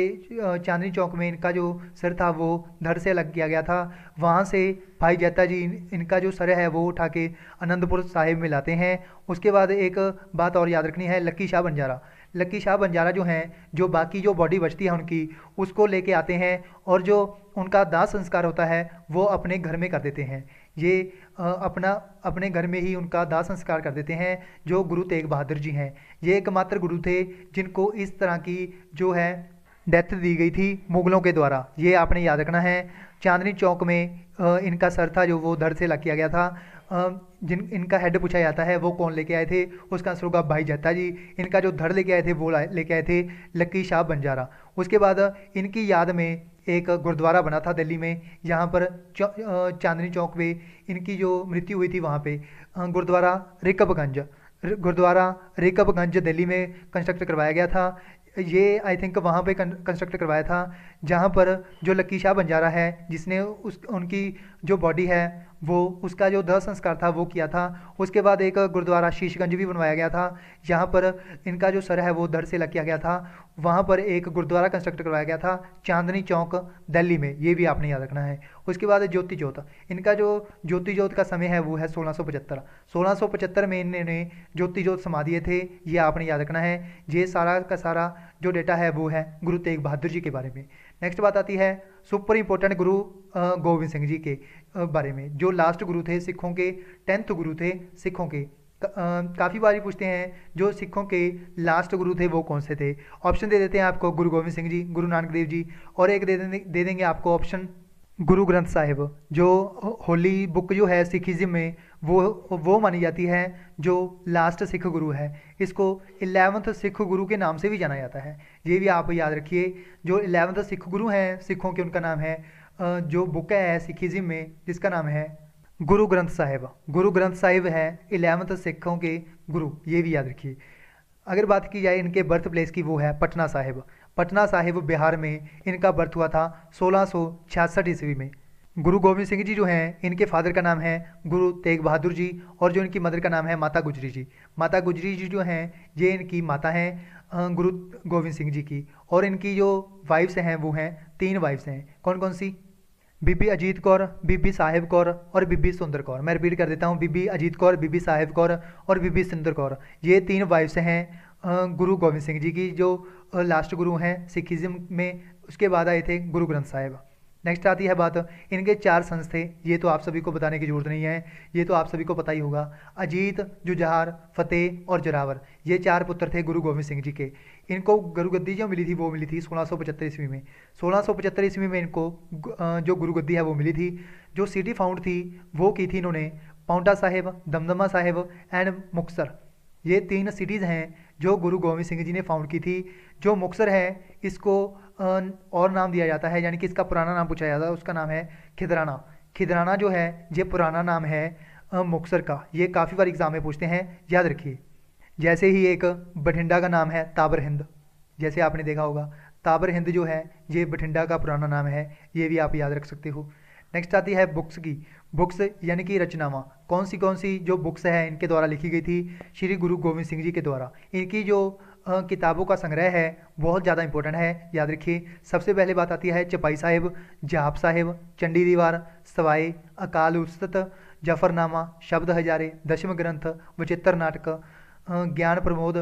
चांदनी चौक में इनका जो सर था वो धड़ से अलग किया गया था वहाँ से भाई जैता जी इन, इनका जो सर है वो उठा के आनंदपुर साहिब में लाते हैं उसके बाद एक बात और याद रखनी है लक्की शाह बंजारा लक्की शाह बंजारा जो हैं जो बाकी जो बॉडी बचती है उनकी उसको लेके आते हैं और जो उनका दाह संस्कार होता है वो अपने घर में कर देते हैं ये अपना अपने घर में ही उनका दाह संस्कार कर देते हैं जो गुरु तेग बहादुर जी हैं ये एकमात्र गुरु थे जिनको इस तरह की जो है डेथ दी गई थी मुगलों के द्वारा ये आपने याद रखना है चांदनी चौक में इनका सर था जो वो धड़ से लग किया गया था जिन इनका हेड पूछा जाता है वो कौन लेके आए थे उसका आंसर होगा भाई जत्ता जी इनका जो धड़ लेके आए थे वो लेके आए थे लक्की शाह बंजारा उसके बाद इनकी याद में एक गुरुद्वारा बना था दिल्ली में यहाँ पर चांदनी चौक पे इनकी जो मृत्यु हुई थी वहाँ पे गुरुद्वारा रिकबगंज गुरुद्वारा रिकबगंज दिल्ली में कंस्ट्रक्ट करवाया गया था ये आई थिंक वहाँ पे कंस्ट्रक्ट करवाया था जहाँ पर जो लक्की शाह बंजारा है जिसने उस उनकी जो बॉडी है वो उसका जो दह संस्कार था वो किया था उसके बाद एक गुरुद्वारा शीशगंज भी बनवाया गया था यहाँ पर इनका जो सर है वो धड़ से लग किया गया था वहाँ पर एक गुरुद्वारा कंस्ट्रक्ट करवाया गया था चांदनी चौक दिल्ली में ये भी आपने याद रखना है उसके बाद ज्योति ज्योत इनका जो ज्योति ज्योत का समय है वो है सौ पचहत्तर में इन्होंने ज्योति ज्योत समा दिए थे ये आपने याद रखना है ये सारा का सारा जो डेटा है वो है गुरु तेग बहादुर जी के बारे में नेक्स्ट बात आती है सुपर इंपॉर्टेंट गुरु गोविंद सिंह जी के बारे में जो लास्ट गुरु थे सिखों के टेंथ गुरु थे सिखों के काफ़ी बार ही पूछते हैं जो सिखों के लास्ट गुरु थे वो कौन से थे ऑप्शन दे देते हैं आपको गुरु गोविंद सिंह जी गुरु नानक देव जी और एक दे देंगे दे दे आपको ऑप्शन गुरु ग्रंथ साहिब जो होली बुक जो है सिखिज़म में वो वो मानी जाती है जो लास्ट सिख गुरु है इसको इलेवंथ सिख गुरु के नाम से भी जाना जाता है ये भी आप याद रखिए जो इलेवंथ सिख गुरु हैं सिखों के उनका नाम है जो बुक है सिखिज़म में जिसका नाम है गुरु ग्रंथ साहिब गुरु ग्रंथ साहिब है इलेवंथ सिखों के गुरु ये भी याद रखिए अगर बात की जाए इनके बर्थ प्लेस की वो है पटना साहिब पटना साहिब बिहार में इनका बर्थ हुआ था सोलह सौ छियासठ ईस्वी में गुरु गोविंद सिंह जी जो हैं इनके फादर का नाम है गुरु तेग बहादुर जी और जो इनकी मदर का नाम है माता गुजरी जी माता गुजरी जी जो हैं ये इनकी माता हैं गुरु गोविंद सिंह जी की और इनकी जो वाइफ्स हैं वो हैं तीन वाइफ्स हैं कौन कौन सी बीबी अजीत कौर बीबी साहेब कौर और बीबी सुंदर कौर मैं रिपीट कर देता हूँ बीबी अजीत कौर बीबी साहेब कौर और बीबी सुंदर कौर ये तीन वाइफ्स हैं गुरु गोविंद सिंह जी की जो लास्ट गुरु हैं सिखिज़म में उसके बाद आए थे गुरु ग्रंथ साहिब नेक्स्ट आती है बात इनके चार सन्स थे ये तो आप सभी को बताने की जरूरत नहीं है ये तो आप सभी को पता ही होगा अजीत जुजहार फतेह और जरावर ये चार पुत्र थे गुरु गोविंद सिंह जी के इनको गुरुगद्दी जो मिली थी वो मिली थी सोलह सौ पचहत्तर ईस्वी में सोलह सौ पचहत्तर ईस्वी में इनको जो गुरुगद्दी है वो मिली थी जो सिटी फाउंड थी वो की थी इन्होंने पाउंटा साहेब दमदमा साहेब एंड मुक्सर ये तीन सिटीज़ हैं जो गुरु गोविंद सिंह जी ने फाउंड की थी जो मुक्सर है इसको और नाम दिया जाता है यानी कि इसका पुराना नाम पूछा जाता है उसका नाम है खिदराना खिदराना जो है ये पुराना नाम है मुक्सर का ये काफ़ी बार एग्ज़ाम में पूछते हैं याद रखिए जैसे ही एक बठिंडा का नाम है ताबर हिंद जैसे आपने देखा होगा ताबर हिंद जो है ये बठिंडा का पुराना नाम है ये भी आप याद रख सकते हो नेक्स्ट आती है बुक्स की बुक्स यानी कि रचनावा कौन सी कौन सी जो बुक्स हैं इनके द्वारा लिखी गई थी श्री गुरु गोविंद सिंह जी के द्वारा इनकी जो किताबों का संग्रह है बहुत ज़्यादा इंपॉर्टेंट है याद रखिए सबसे पहले बात आती है चपाई साहिब जहाब साहिब चंडी दीवार सवाई अकाल उसत जफरनामा शब्द हजारे दशम ग्रंथ वचित्र नाटक ज्ञान प्रमोद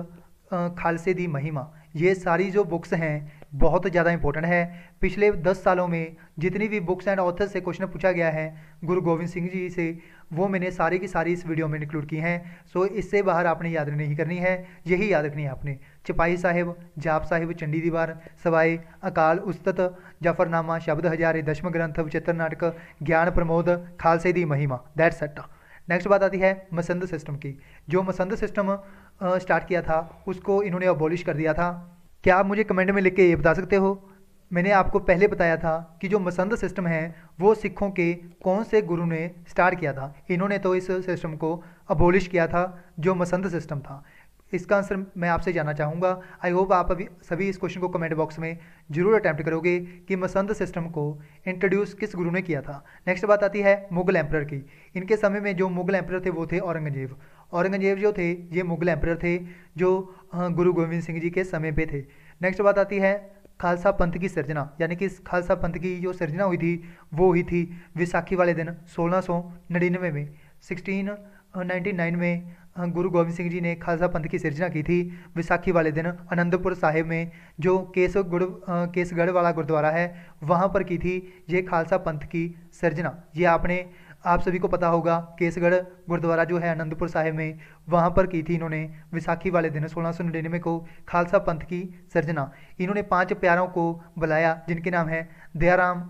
खालसे दी महिमा ये सारी जो बुक्स हैं बहुत ज़्यादा इंपॉर्टेंट है पिछले दस सालों में जितनी भी बुक्स एंड ऑथर्स से क्वेश्चन पूछा गया है गुरु गोविंद सिंह जी से वो मैंने सारी की सारी इस वीडियो में इंक्लूड की हैं सो इससे बाहर आपने याद नहीं करनी है यही याद रखनी है आपने ਚਪਾਈ साहिब जाप साहिब चंडी दीवार सवाई अकाल उस्तत जफरनामा शब्द हजारे दशम ग्रंथ चित्र नाटक ज्ञान प्रमोद खालसे दी महिमा दैट सेट नेक्स्ट बात आती है मसंद सिस्टम की जो मसंद सिस्टम स्टार्ट किया था उसको इन्होंने अबॉलिश कर दिया था क्या आप मुझे कमेंट में लिख के ये बता सकते हो मैंने आपको पहले बताया था कि जो मसंद सिस्टम है वो सिखों के कौन से गुरु ने स्टार्ट किया था इन्होंने तो इस सिस्टम को अबोलिश किया था जो मसंद सिस्टम था इसका आंसर मैं आपसे जानना चाहूँगा आई होप आप अभी सभी इस क्वेश्चन को कमेंट बॉक्स में जरूर अटैम्प्ट करोगे कि मसंद सिस्टम को इंट्रोड्यूस किस गुरु ने किया था नेक्स्ट बात आती है मुगल एम्प्रर की इनके समय में जो मुगल एम्प्रर थे वो थे औरंगजेब औरंगजेब जो थे ये मुगल एम्प्रर थे जो गुरु गोविंद सिंह जी के समय पे थे नेक्स्ट बात आती है खालसा पंथ की सृजना यानी कि इस खालसा पंथ की जो सृजना हुई थी वो हुई थी विसाखी वाले दिन सोलह सौ नड़िनवे में सिक्सटीन नाइनटी नाइन में गुरु गोविंद सिंह जी ने खालसा पंथ की सृजना की थी विसाखी वाले दिन आनंदपुर साहिब में जो केस गुड़ केसगढ़ वाला गुरुद्वारा है वहाँ पर की थी ये खालसा पंथ की सृजना ये आपने आप सभी को पता होगा केसगढ़ गुरुद्वारा जो है आनंदपुर साहिब में वहाँ पर की थी इन्होंने विसाखी वाले दिन सोलह सौ निन्यानवे को खालसा पंथ की सृजना इन्होंने पांच प्यारों को बुलाया जिनके नाम है दयाराम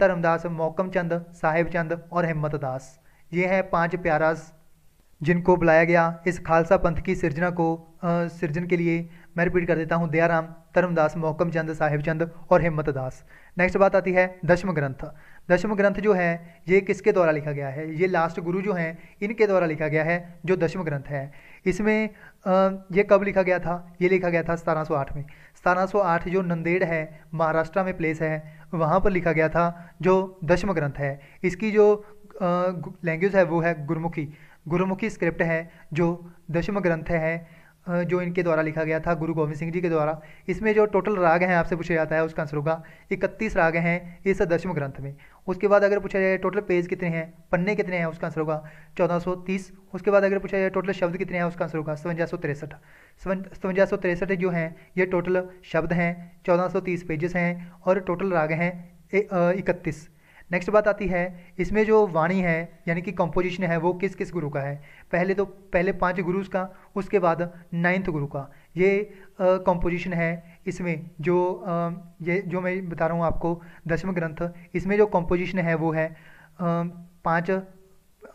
धर्मदास मोकम चंद साहेब चंद और हिम्मत दास ये हैं पांच प्यारास जिनको बुलाया गया इस खालसा पंथ की सृजना को सृजन के लिए मैं रिपीट कर देता हूँ दयाराम धर्मदास मोहकम चंद साहेब चंद और हिम्मत दास नेक्स्ट बात आती है दशम ग्रंथ दशम ग्रंथ जो है ये किसके द्वारा लिखा गया है ये लास्ट गुरु जो हैं इनके द्वारा लिखा गया है जो दशम ग्रंथ है इसमें ये कब लिखा गया था ये लिखा गया था आठ में आठ जो नंदेड़ है महाराष्ट्र में प्लेस है वहाँ पर लिखा गया था जो दशम ग्रंथ है इसकी जो लैंग्वेज है वो है गुरुमुखी गुरुमुखी स्क्रिप्ट है जो दशम ग्रंथ है जो इनके द्वारा लिखा गया था गुरु गोविंद सिंह जी के द्वारा इसमें जो टोटल राग हैं आपसे पूछा जाता है उसका आंसर होगा इकतीस राग हैं इस दशम ग्रंथ में उसके बाद अगर पूछा जाए टोटल पेज कितने हैं पन्ने कितने हैं उसका आंसर होगा चौदह सौ तीस उसके बाद अगर पूछा जाए टोटल शब्द कितने हैं उसका आंसर होगा सवंजा सौ तिरसठ सवंजा सौ तिरसठ जो हैं ये टोटल शब्द हैं चौदह सौ तीस पेजेस हैं और टोटल राग हैं इकतीस नेक्स्ट बात आती है इसमें जो वाणी है यानी कि कंपोजिशन है वो किस किस गुरु का है पहले तो पहले पाँच गुरुज का उसके बाद नाइन्थ गुरु का ये कंपोजिशन है इसमें जो ये जो मैं बता रहा हूँ आपको दशम ग्रंथ इसमें जो कॉम्पोजिशन है वो है पाँच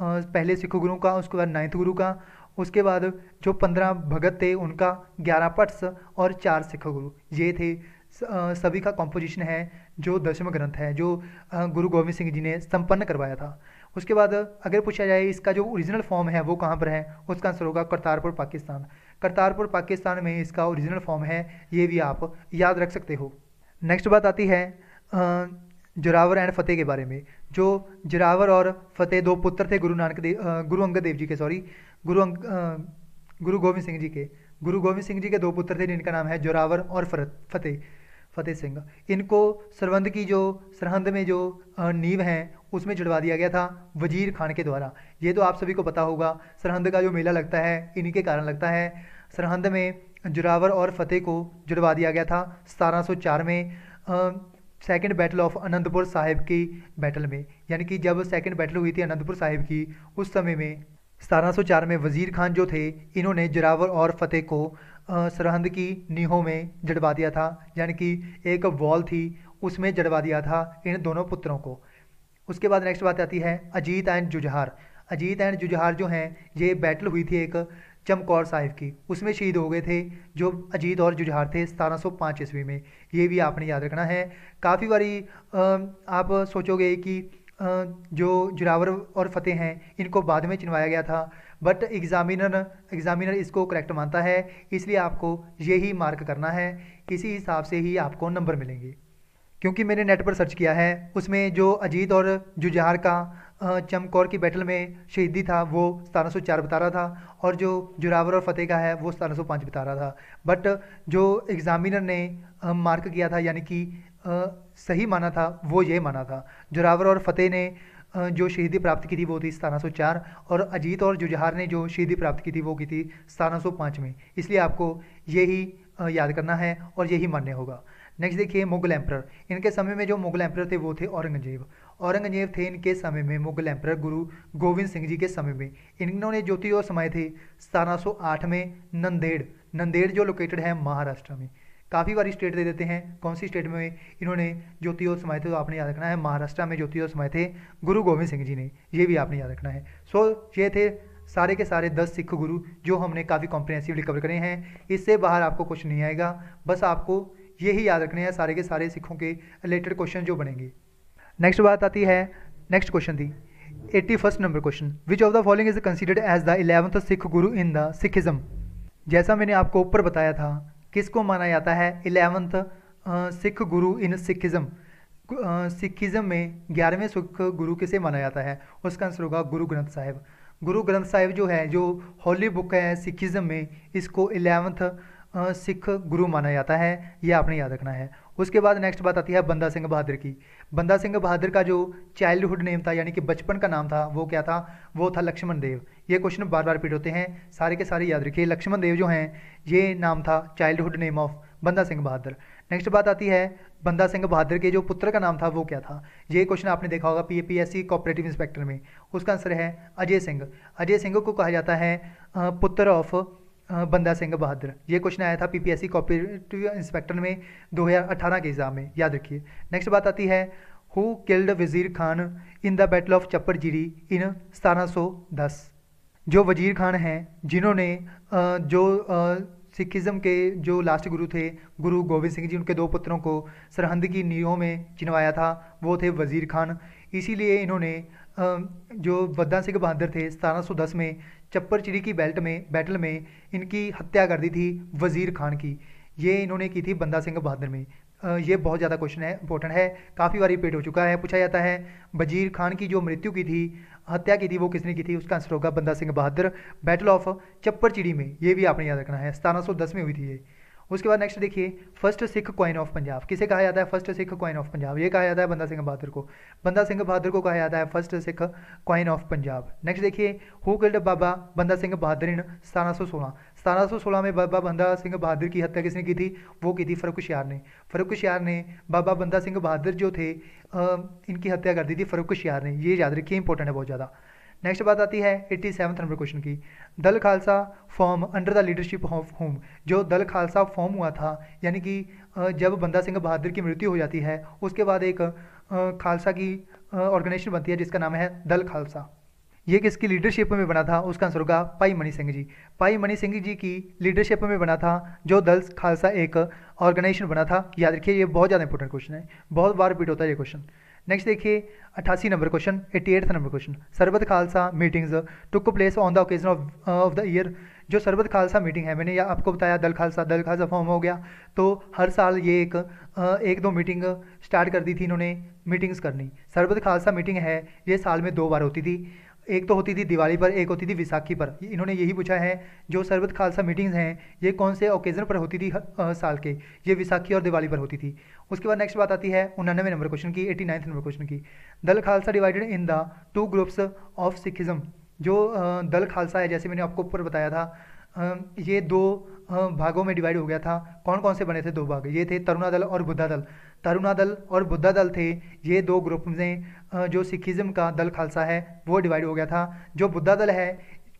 पहले सिख गुरु का उसके बाद नाइन्थ गुरु का उसके बाद जो पंद्रह भगत थे उनका ग्यारह पट्स और चार सिख गुरु ये थे सभी का कॉम्पोजिशन है जो दशम ग्रंथ है जो गुरु गोविंद सिंह जी ने संपन्न करवाया था उसके बाद अगर पूछा जाए इसका जो ओरिजिनल फॉर्म है वो कहाँ पर है उसका आंसर होगा करतारपुर पाकिस्तान करतारपुर पाकिस्तान में इसका ओरिजिनल फॉर्म है ये भी आप याद रख सकते हो नेक्स्ट बात आती है जोरावर एंड फतेह के बारे में जो जोरावर और फतेह दो पुत्र थे गुरु नानक देव गुरु अंगद देव जी के सॉरी गुरु अंग गुरु गोविंद सिंह जी के गुरु गोविंद सिंह जी के दो पुत्र थे जिनका नाम है जोरावर और फरत फतेह फतेह सिंह इनको सरबंध की जो सरहंद में जो नींव है उसमें जुड़वा दिया गया था वजीर खान के द्वारा ये तो आप सभी को पता होगा सरहंद का जो मेला लगता है इन्हीं के कारण लगता है सरहंद में जुरावर और फतेह को जुड़वा दिया गया था चार में second battle of Anandpur Sahib की बैटल में यानी कि जब सेकेंड बैटल हुई थी अनंतपुर साहिब की उस समय में चार में वज़ीर खान जो थे इन्होंने जुरावर और फतेह को सरहंद की नीहों में जड़वा दिया था यानी कि एक वॉल थी उसमें जड़वा दिया था इन दोनों पुत्रों को उसके बाद नेक्स्ट बात आती है अजीत एंड जुजहार अजीत एंड जुजहार जो हैं ये बैटल हुई थी एक चमकौर साहिब की उसमें शहीद हो गए थे जो अजीत और जुजहार थे पाँच ईस्वी में ये भी आपने याद रखना है काफ़ी बारी आप सोचोगे कि जो जुरावर और फतेह हैं इनको बाद में चिनवाया गया था बट एग्ज़ामिनर एग्ज़ामिनर इसको करेक्ट मानता है इसलिए आपको यही मार्क करना है इसी हिसाब से ही आपको नंबर मिलेंगे क्योंकि मैंने नेट पर सर्च किया है उसमें जो अजीत और जुजहार का चमकौर की बैटल में शहीदी था वो चार बता रहा था और जो जुरावर और फतेह का है वो पाँच बता रहा था बट जो एग्ज़ामिनर ने मार्क किया था यानी कि सही माना था वो ये माना था जुरावर और फतेह ने जो शहीदी प्राप्त की थी वो थी चार और अजीत और जुजहार ने जो शहीदी प्राप्त की थी वो की थी पाँच में इसलिए आपको यही याद करना है और यही मान्य होगा नेक्स्ट देखिए मुगल एम्पर इनके समय में जो मुगल एम्पर थे वो थे औरंगजेब औरंगजेब थे इनके समय में मुगल एम्पर गुरु गोविंद सिंह जी के समय में इन्होंने ज्योति और समय थे 1708 में नंदेड़ नंदेड़ जो लोकेटेड है महाराष्ट्र में काफ़ी बारी स्टेट दे देते हैं कौन सी स्टेट में इन्होंने ज्योति और समाए थे तो आपने याद रखना है महाराष्ट्र में ज्योति और समाए थे गुरु गोविंद सिंह जी ने ये भी आपने याद रखना है सो ये थे सारे के सारे दस सिख गुरु जो हमने काफ़ी कॉम्प्रिहेंसिवली कवर करे हैं इससे बाहर आपको कुछ नहीं आएगा बस आपको ये ही याद रखने हैं सारे के सारे सिखों के रिलेटेड क्वेश्चन जो बनेंगे नेक्स्ट बात आती है नेक्स्ट क्वेश्चन थी eighty first number question which of the following is considered as the eleventh Sikh guru in the Sikhism जैसा मैंने आपको ऊपर बताया था किसको माना जाता है इलेवंथ सिख गुरु इन सिखिज़्म सिखिज़्म में ग्यारहवें सिख गुरु किसे माना जाता है उसका आंसर होगा गुरु ग्रंथ साहिब गुरु ग्रंथ साहिब जो है जो होली बुक है सिखिज़्म में इसको इलेवंथ सिख गुरु माना जाता है यह आपने याद रखना है उसके बाद नेक्स्ट बात आती है बंदा सिंह बहादुर की बंदा सिंह बहादुर का जो चाइल्डहुड नेम था यानी कि बचपन का नाम था वो क्या था वो था लक्ष्मण देव ये क्वेश्चन बार बार रिपीट होते हैं सारे के सारे याद रखिए लक्ष्मण देव जो हैं ये नाम था चाइल्डहुड नेम ऑफ बंदा सिंह बहादुर नेक्स्ट बात आती है बंदा सिंह बहादुर के जो पुत्र का नाम था वो क्या था ये क्वेश्चन आपने देखा होगा पी पीएससी कॉपरेटिव इंस्पेक्टर में उसका आंसर है अजय सिंह अजय सिंह को कहा जाता है पुत्र ऑफ बंदा सिंह बहादुर ये क्वेश्चन आया था पीपीएससी कॉपरेटिव इंस्पेक्टर में 2018 के एग्ज़ाम में याद रखिए नेक्स्ट बात आती है who killed Wazir Khan in the battle of Chappar Chiri in सतारह जो वज़ीर खान हैं जिन्होंने जो सिखिज़म के जो लास्ट गुरु थे गुरु गोविंद सिंह जी उनके दो पुत्रों को सरहंद की नीहों में चिनवाया था वो थे वज़ीर खान इसीलिए इन्होंने जो बद्दा सिंह बहादुर थे सतारह में चप्परचिड़ी की बेल्ट में बैटल में इनकी हत्या कर दी थी वज़ीर खान की ये इन्होंने की थी बंदा सिंह बहादुर में ये बहुत ज़्यादा क्वेश्चन है इंपॉर्टेंट है काफ़ी बार रिपीट हो चुका है पूछा जाता है वजीर खान की जो मृत्यु की थी हत्या की थी वो किसने की थी उसका आंसर होगा बंदा सिंह बहादुर बैटल ऑफ चप्परचिड़ी में ये भी आपने याद रखना है सतारह में हुई थी ये उसके बाद नेक्स्ट देखिए first Sikh coin of Punjab किसे कहा जाता है first Sikh coin of Punjab ये कहा जाता है बंदा सिंह बहादुर को बंदा सिंह बहादुर को कहा जाता है first Sikh coin of Punjab next देखिए हु किल्ड बाबा बंदा सिंह बहादुर इन सतारह सौ सोलह सतारह सौ सोलह में बाबा बंदा सिंह बहादुर की हत्या किसने की थी वो की थी फरुखशियार ने फरुखशियार ने बाबा बंदा सिंह बहादुर जो थे इनकी हत्या कर दी थी फरुखशियार ने ये याद रखिए इंपॉर्टेंट है बहुत ज़्यादा नेक्स्ट बात आती है एट्टी सेवंथ नंबर क्वेश्चन की Dal Khalsa form under the leadership of home जो दल खालसा फॉर्म हुआ था यानी कि जब बंदा सिंह बहादुर की मृत्यु हो जाती है उसके बाद एक खालसा की ऑर्गेनाइजेशन बनती है जिसका नाम है दल खालसा ये किसकी लीडरशिप में बना था उसका आंसर होगा पाई मणि सिंह जी पाई मणि सिंह जी की लीडरशिप में बना था जो दल खालसा एक ऑर्गेनाइजेशन बना था याद रखिए ये बहुत ज़्यादा इंपॉर्टेंट क्वेश्चन है बहुत बार रिपीट होता है ये क्वेश्चन नेक्स्ट देखिए अट्ठासी number question eighty eight number question Sarbat Khalsa meetings took place on the occasion of of the year जो सरबत खालसा मीटिंग है मैंने आपको बताया दल खालसा दल खालसा फॉर्म हो गया तो हर साल ये एक uh, एक दो मीटिंग स्टार्ट कर दी थी इन्होंने मीटिंग्स करनी सरबत खालसा मीटिंग है ये साल में दो बार होती थी एक तो होती थी दिवाली पर एक होती थी विसाखी पर इन्होंने यही पूछा है जो सरबत खालसा मीटिंग्स हैं ये कौन से ओकेज़न पर होती थी साल के ये विसाखी और दिवाली पर होती थी उसके बाद नेक्स्ट बात आती है उन्नानवे नंबर क्वेश्चन की एटी नाइन्थ नंबर क्वेश्चन की Dal Khalsa divided in the two groups of Sikhism जो दल खालसा है जैसे मैंने आपको ऊपर बताया था ये दो भागों में डिवाइड हो गया था कौन कौन से बने थे दो भाग ये थे तरुणा दल और बुद्धा दल तरुणा दल और बुद्धा दल थे ये दो ग्रुप में जो सिखिज़्म का दल खालसा है वो डिवाइड हो गया था जो बुद्धा दल है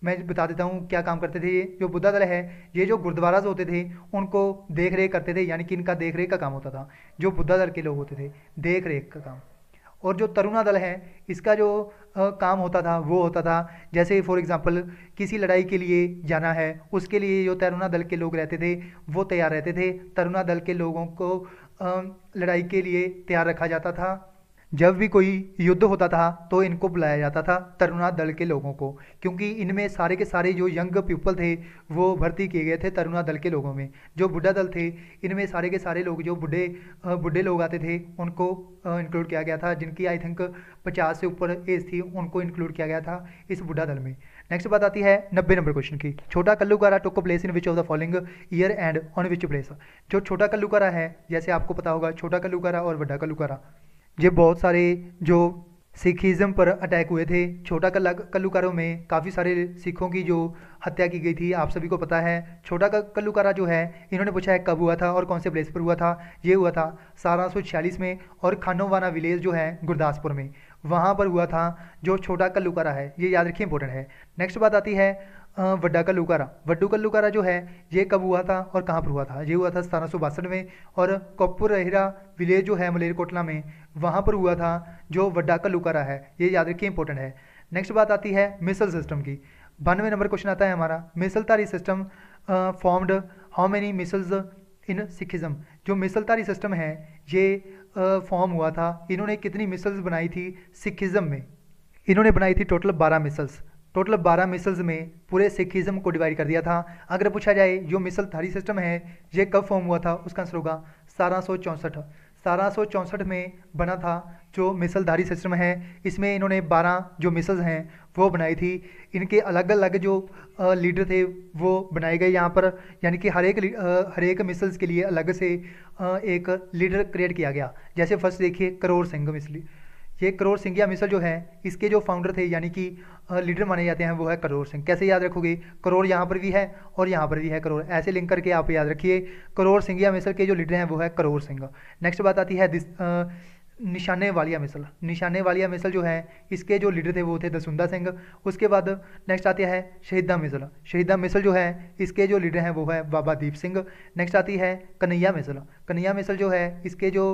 मैं बता देता हूँ क्या काम करते थे ये जो बुद्धा दल है ये जो गुरुद्वाराज होते थे उनको देख रेख करते थे यानी कि इनका देख रेख का काम होता था जो बुद्धा दल के लोग होते थे देख रेख का काम और जो तरुणा दल है इसका जो आ, काम होता था वो होता था जैसे फॉर एग्ज़ाम्पल किसी लड़ाई के लिए जाना है उसके लिए जो तरुणा दल के लोग रहते थे वो तैयार रहते थे तरुणा दल के लोगों को लड़ाई के लिए तैयार रखा जाता था जब भी कोई युद्ध होता था तो इनको बुलाया जाता था तरुणा दल के लोगों को क्योंकि इनमें सारे के सारे जो यंग पीपल थे वो भर्ती किए गए थे तरुणा दल के लोगों में जो बुढ़ा दल थे इनमें सारे के सारे लोग जो बुढे बुढ़े लोग आते थे उनको इंक्लूड किया गया था जिनकी आई थिंक पचास से ऊपर एज थी उनको इंक्लूड किया गया था इस बुढ़ा दल में नेक्स्ट बात आती है नब्बे नंबर क्वेश्चन की छोटा कल्लूकारा took place in which of the following year and on which place जो छोटा कल्लूकारा है जैसे आपको पता होगा छोटा कल्लूकारा और बड़ा कल्लूकारा ये बहुत सारे जो सिखिज़म पर अटैक हुए थे छोटा कला कल्लूकारों में काफ़ी सारे सिखों की जो हत्या की गई थी आप सभी को पता है छोटा कल्लूकारा जो है इन्होंने पूछा है कब हुआ था और कौन से प्लेस पर हुआ था ये हुआ था सतारह में और खानोवाना विलेज जो है गुरदासपुर में वहाँ पर हुआ था जो छोटा कल्लूकारा है ये याद रखिए इंपॉर्टेंट है नेक्स्ट बात आती है वड्डा कल्लूकारा वड्डू कल्लूकारा जो है ये कब हुआ था और कहाँ पर हुआ था ये हुआ था सतारह में और रहरा विलेज जो है मलेरकोटला में वहाँ पर हुआ था जो वड्डा कल्लूकारा है ये याद रखिए इंपॉर्टेंट है नेक्स्ट बात आती है मिसल सिस्टम की बानवे नंबर क्वेश्चन आता है हमारा Misldari system formed how many Misls in Sikhism जो मिसल तारी सिस्टम है ये फॉर्म हुआ था इन्होंने कितनी मिसल्स बनाई थी सिखिज़म में इन्होंने बनाई थी टोटल बारह मिसल्स टोटल बारह मिसल्स में पूरे सिखिज़म को डिवाइड कर दिया था अगर पूछा जाए जो मिसल थारी सिस्टम है ये कब फॉर्म हुआ था उसका आंसर होगा सत्रह सत्रह में बना था जो मिसलधारी सिस्टम है इसमें इन्होंने 12 जो मिसल्स हैं वो बनाई थी इनके अलग अलग जो लीडर थे वो बनाए गए यहाँ पर यानी कि हर एक हर एक मिसल्स के लिए अलग से एक लीडर क्रिएट किया गया जैसे फर्स्ट देखिए करोर सिंह मिसली ये करोर सिंह या मिसल जो है इसके जो फाउंडर थे यानी कि लीडर माने जाते हैं वो है करोर सिंह कैसे याद रखोगे करोर यहाँ पर भी है और यहाँ पर भी है करोर ऐसे लिंक करके आप याद रखिए करोर सिंह या मिसल के जो लीडर हैं वो है करोर सिंह नेक्स्ट बात आती है दिस निशाने वालिया मिसल निशाने वालिया मिसल जो है इसके जो लीडर थे वो थे दसुंदा सिंह उसके बाद नेक्स्ट आती है शहीदा मिसल शहीदा मिसल जो है इसके जो लीडर हैं वो है बाबा दीप सिंह नेक्स्ट आती है कन्हैया मिसल कन्हैया मिसल जो है इसके जो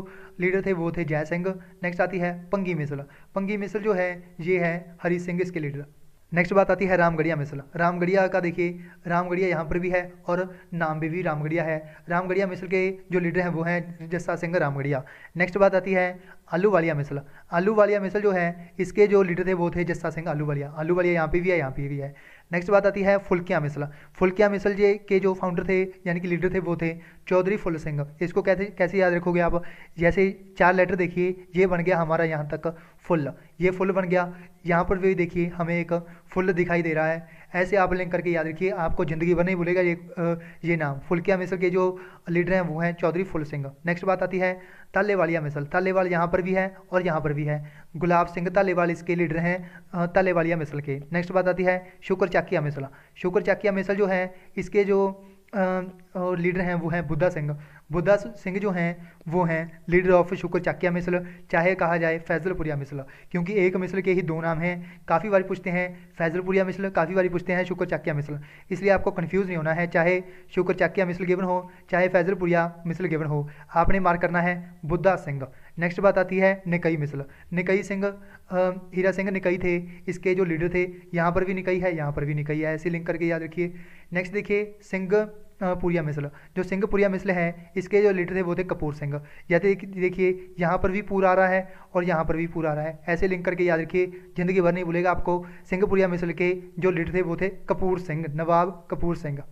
लीडर थे वो थे जय सिंह नेक्स्ट आती है पंगी मिसल पंगी मिसल जो है ये है हरी सिंह इसके लीडर नेक्स्ट बात आती है रामगढ़िया मिसल रामगढ़िया का देखिए रामगढ़िया यहाँ पर भी है और नाम भी भी रामगढ़िया है रामगढ़िया मिसल के जो लीडर हैं वो हैं जस्सा सिंह रामगढ़िया नेक्स्ट बात आती है आलू वालिया मिसल आलू वालिया मिसल जो है इसके जो लीडर थे वो थे जस्सा सिंह आलू वालिया आलू वालिया यहाँ पर भी है यहाँ पर भी है नेक्स्ट बात आती है फुल्किया मिसल फुल्किया मिसल जे के जो फाउंडर थे यानी कि लीडर थे वो थे चौधरी फुल सिंह इसको कैसे कैसे याद रखोगे आप जैसे चार लेटर देखिए ये बन गया हमारा यहाँ तक फुल ये फुल बन गया यहाँ पर भी देखिए हमें एक फुल दिखाई दे रहा है ऐसे आप लिंक करके याद रखिए आपको ज़िंदगी भर नहीं भूलेगा ये ये नाम फुल्किया मिसल के जो लीडर हैं वो हैं चौधरी फुल सिंह नेक्स्ट बात आती है तालेवालिया मिसल तालेवाल यहाँ पर भी है और यहाँ पर भी है गुलाब सिंह तालेवाल इसके लीडर हैं तालेवालिया मिसल के नेक्स्ट बात आती है शुक्र चाकिया मिसल शुक्र चाकिया मिसल जो है इसके जो और लीडर हैं वो हैं बुद्धा सिंह बुद्धा सिंह जो हैं वो हैं लीडर ऑफ शुक्र चाकिया मिसल चाहे कहा जाए फैजलपुरिया मिसल क्योंकि एक मिसल के ही दो नाम हैं काफ़ी बारी पूछते हैं फैजलपुरिया मिसल काफ़ी बारी पूछते हैं शुक्र चाकिया मिसल इसलिए आपको कन्फ्यूज़ नहीं होना है चाहे शुक्र चाकिया मिसल गिवन हो चाहे फैजलपुरिया मिसल गिवन हो आपने मार्क करना है बुद्धा सिंह नेक्स्ट बात आती है निकई मिसल निकई सिंह हीरा सिंह निकई थे इसके जो लीडर थे यहाँ पर भी निकई है यहाँ पर भी निकई है ऐसे लिंक करके याद रखिए नेक्स्ट देखिए सिंह पुरिया मिसल जो सिंह पुरिया मिसल है इसके जो लीडर थे वो थे कपूर सिंह या देखिए यहाँ पर भी पूरा आ रहा है और यहाँ पर भी पूरा आ रहा है ऐसे लिंक करके याद रखिए ज़िंदगी भर नहीं भूलेगा आपको सिंह पुरिया मिसल के जो लीडर थे वो थे कपूर सिंह नवाब कपूर सिंह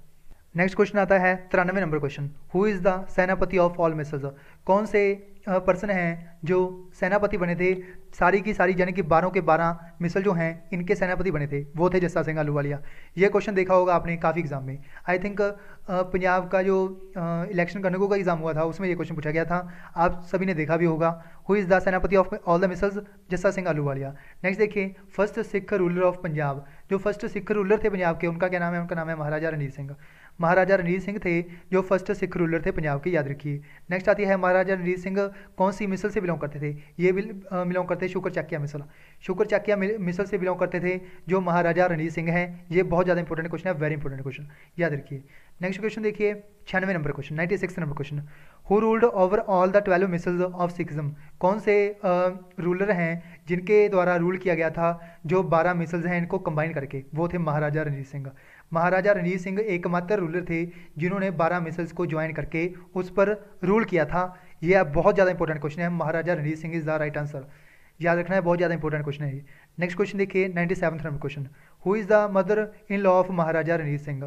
नेक्स्ट क्वेश्चन आता है तिरानवे number question who is the senapati of all Misls कौन से पर्सन हैं जो सेनापति बने थे सारी की सारी यानी कि बारह के बारह मिसल जो हैं इनके सेनापति बने थे वो थे जस्सा सिंह आलूवालिया ये क्वेश्चन देखा होगा आपने काफ़ी एग्जाम में आई थिंक पंजाब का जो इलेक्शन को का एग्ज़ाम हुआ था उसमें ये क्वेश्चन पूछा गया था आप सभी ने देखा भी होगा who is the senapati of all the Misls Jassa Singh Ahluwalia next देखिए first Sikh ruler of Punjab जो फर्स्ट सिख रूलर थे पंजाब के उनका क्या नाम है उनका नाम है महाराजा रणजीत सिंह महाराजा रणजीत सिंह थे जो फर्स्ट सिख रूलर थे पंजाब के याद रखिए नेक्स्ट आती है महाराजा रणजीत सिंह कौन सी मिसल से बिलोंग करते थे ये बिलोंग करते शुक्र चाकिया मिसल शुक्र चाकिया मिसल से बिलोंग करते थे जो महाराजा रणजीत सिंह हैं ये बहुत ज़्यादा इंपॉर्टेंट क्वेश्चन है वेरी इंपॉर्टेंट क्वेश्चन याद रखिए नेक्स्ट क्वेश्चन देखिए छियानवे number question ninety six number question who ruled over all the twelve Misls of Sikhism कौन से रूलर हैं जिनके द्वारा रूल किया गया था जो बारह मिसल्स हैं इनको कंबाइन करके वो थे महाराजा रणजीत सिंह महाराजा रणजीत सिंह एकमात्र रूलर थे जिन्होंने बारह मिसल्स को ज्वाइन करके उस पर रूल किया था यह बहुत ज़्यादा इंपॉर्टेंट क्वेश्चन है Maharaja Ranjit Singh is the right answer याद रखना है बहुत ज़्यादा इंपॉर्टेंट क्वेश्चन है नेक्स्ट क्वेश्चन देखिए ninety seven number question who is the mother in law of Maharaja Ranjit Singh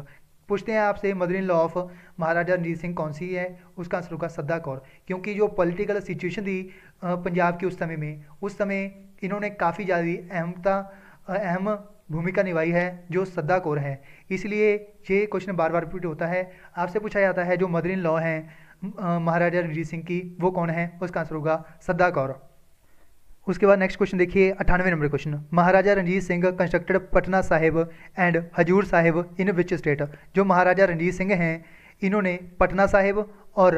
पूछते हैं आपसे mother in law of Maharaja Ranjit Singh कौन सी है उसका आंसर होगा सद्दा कौर क्योंकि जो पॉलिटिकल सिचुएशन थी पंजाब की उस समय में उस समय इन्होंने काफ़ी ज़्यादा अहमता अहम भूमिका निभाई है जो सद्दा कौर है इसलिए ये क्वेश्चन बार बार रिपीट होता है आपसे पूछा जाता है जो मदर इन लॉ है महाराजा रणजीत सिंह की वो कौन है उसका आंसर होगा सद्दा कौर उसके बाद नेक्स्ट क्वेश्चन देखिए अठानवे number question Maharaja Ranjit Singh constructed Patna Sahib and Hazur Sahib in which state जो महाराजा रणजीत सिंह हैं इन्होंने पटना साहिब और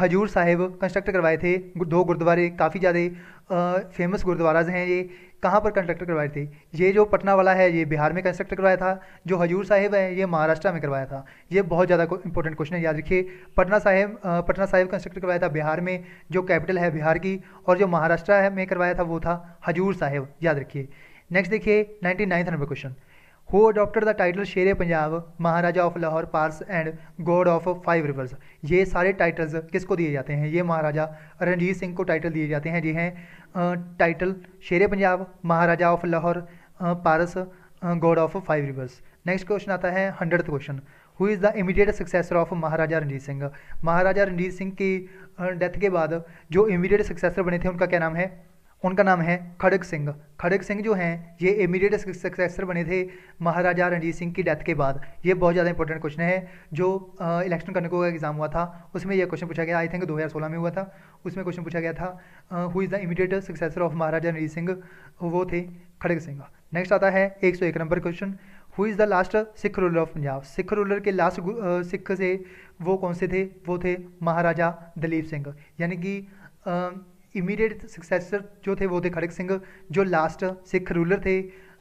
हजूर साहिब कंस्ट्रक्ट करवाए थे दो गुरुद्वारे काफ़ी ज़्यादा फेमस गुरुद्वारा हैं ये कहाँ पर कंस्ट्रक्ट करवाई थी ये जो पटना वाला है ये बिहार में कंस्ट्रक्ट करवाया था जो हजूर साहिब है ये महाराष्ट्र में करवाया था ये बहुत ज़्यादा इंपॉर्टेंट क्वेश्चन है याद रखिए पटना साहिब पटना साहिब कंस्ट्रक्ट करवाया था बिहार में जो कैपिटल है बिहार की और जो महाराष्ट्र में करवाया था वो था हजूर साहिब याद रखिए नेक्स्ट देखिए ninety number question who adopted the title Sher Punjab Maharaja of Lahore Paras and god of five rivers ये सारे टाइटल्स किसको दिए जाते हैं ये महाराजा रणजीत सिंह को टाइटल दिए जाते हैं ये हैं title Sher Punjab Maharaja of Lahore Paras god of five rivers next question आता है hundred question who is the immediate successor of Maharaja Ranjit Singh Maharaja Ranjit Singh की डेथ के बाद जो इमीडिएट सक्सेसर बने थे उनका क्या नाम है उनका नाम है खड़ग सिंह खड़ग सिंह जो हैं ये इमीडिएट सक्सेसर बने थे महाराजा रणजीत सिंह की डेथ के बाद ये बहुत ज़्यादा इंपॉर्टेंट क्वेश्चन है जो इलेक्शन करने को एग्जाम हुआ था उसमें यह क्वेश्चन पूछा गया आई थिंक 2016 में हुआ था उसमें क्वेश्चन पूछा गया था who is the immediate successor of Maharaja Ranjit Singh वो थे खड़ग सिंह नेक्स्ट आता है एक सौ एक number question who is the last Sikh ruler of Punjab Sikh ruler के लास्ट सिख से वो कौन से थे वो थे महाराजा दिलीप सिंह यानी कि इमीडिएट सक्सेसर जो थे वो थे खड़ग सिंह जो लास्ट सिख रूलर थे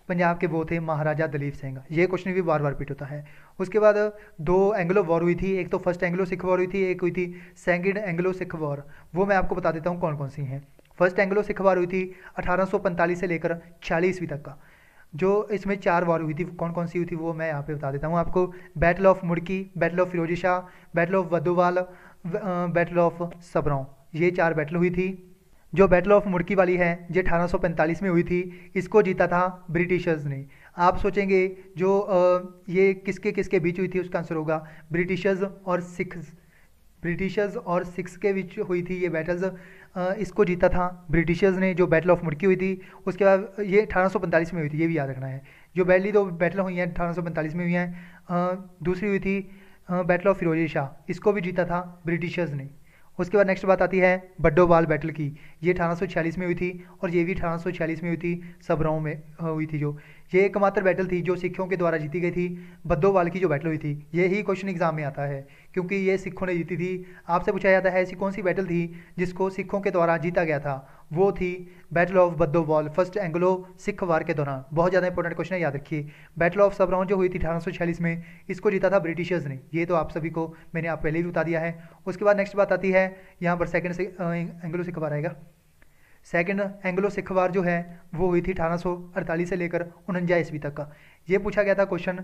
पंजाब के वो थे महाराजा दलीप सिंह ये क्वेश्चन भी बार बार रिपीट होता है उसके बाद दो एंग्लो वॉर हुई थी एक तो फर्स्ट एंग्लो सिख वॉर हुई थी एक हुई थी सेकेंड एंग्लो सिख वॉर वो मैं आपको बता देता हूँ कौन कौन सी हैं फर्स्ट एंग्लो सिख वॉर हुई थी 1845 से लेकर छियालीस ईस्वी तक का जो इसमें चार वॉर हुई थी कौन कौन सी हुई थी वो मैं यहाँ पे बता देता हूँ आपको battle of Mudki battle of Ferozeshah battle of Baddowal battle of Sobraon ये चार बैटल हुई थी जो बैटल ऑफ मुड़की वाली है जो 1845 में हुई थी इसको जीता था ब्रिटिशर्स ने आप सोचेंगे जो ये किसके किसके बीच हुई थी उसका आंसर होगा ब्रिटिशर्स और सिख ब्रिटिशर्स और सिक्स के बीच हुई थी ये बैटल्स इसको जीता था ब्रिटिशर्स ने जो बैटल ऑफ मुड़की हुई थी उसके बाद ये 1845 में हुई थी ये भी याद रखना है जो बैली दो बैटल हुई हैं 1845 में हुई हैं दूसरी हुई थी बैटल ऑफ फिरोजी शाह इसको भी जीता था ब्रिटिशर्स ने उसके बाद नेक्स्ट बात आती है बड्डोवाल बैटल की ये छियालीस में हुई थी और ये भी छियालीस में हुई थी सबराओं में हुई थी जो ये एकमात्र बैटल थी जो सिखों के द्वारा जीती गई थी बद्दोवाल की जो बैटल हुई थी ये ही क्वेश्चन एग्जाम में आता है क्योंकि ये सिखों ने जीती थी आपसे पूछा जाता है ऐसी कौन सी बैटल थी जिसको सिखों के द्वारा जीता गया था वो थी battle of Baddowal first Anglo Sikh war के दौरान बहुत ज़्यादा इंपॉर्टेंट क्वेश्चन है याद रखिए बैटल ऑफ सबराउन जो हुई थी अठारह में इसको जीता था ब्रिटिशर्स ने ये तो आप सभी को मैंने आप पहले भी बता दिया है उसके बाद नेक्स्ट बात आती है यहाँ पर सेकेंड से, एंग्लो सिख वार आएगा सेकेंड एंग्लो सिख वार जो है वो हुई थी अठारह से लेकर उनंजा ईस्वी तक का ये पूछा गया था क्वेश्चन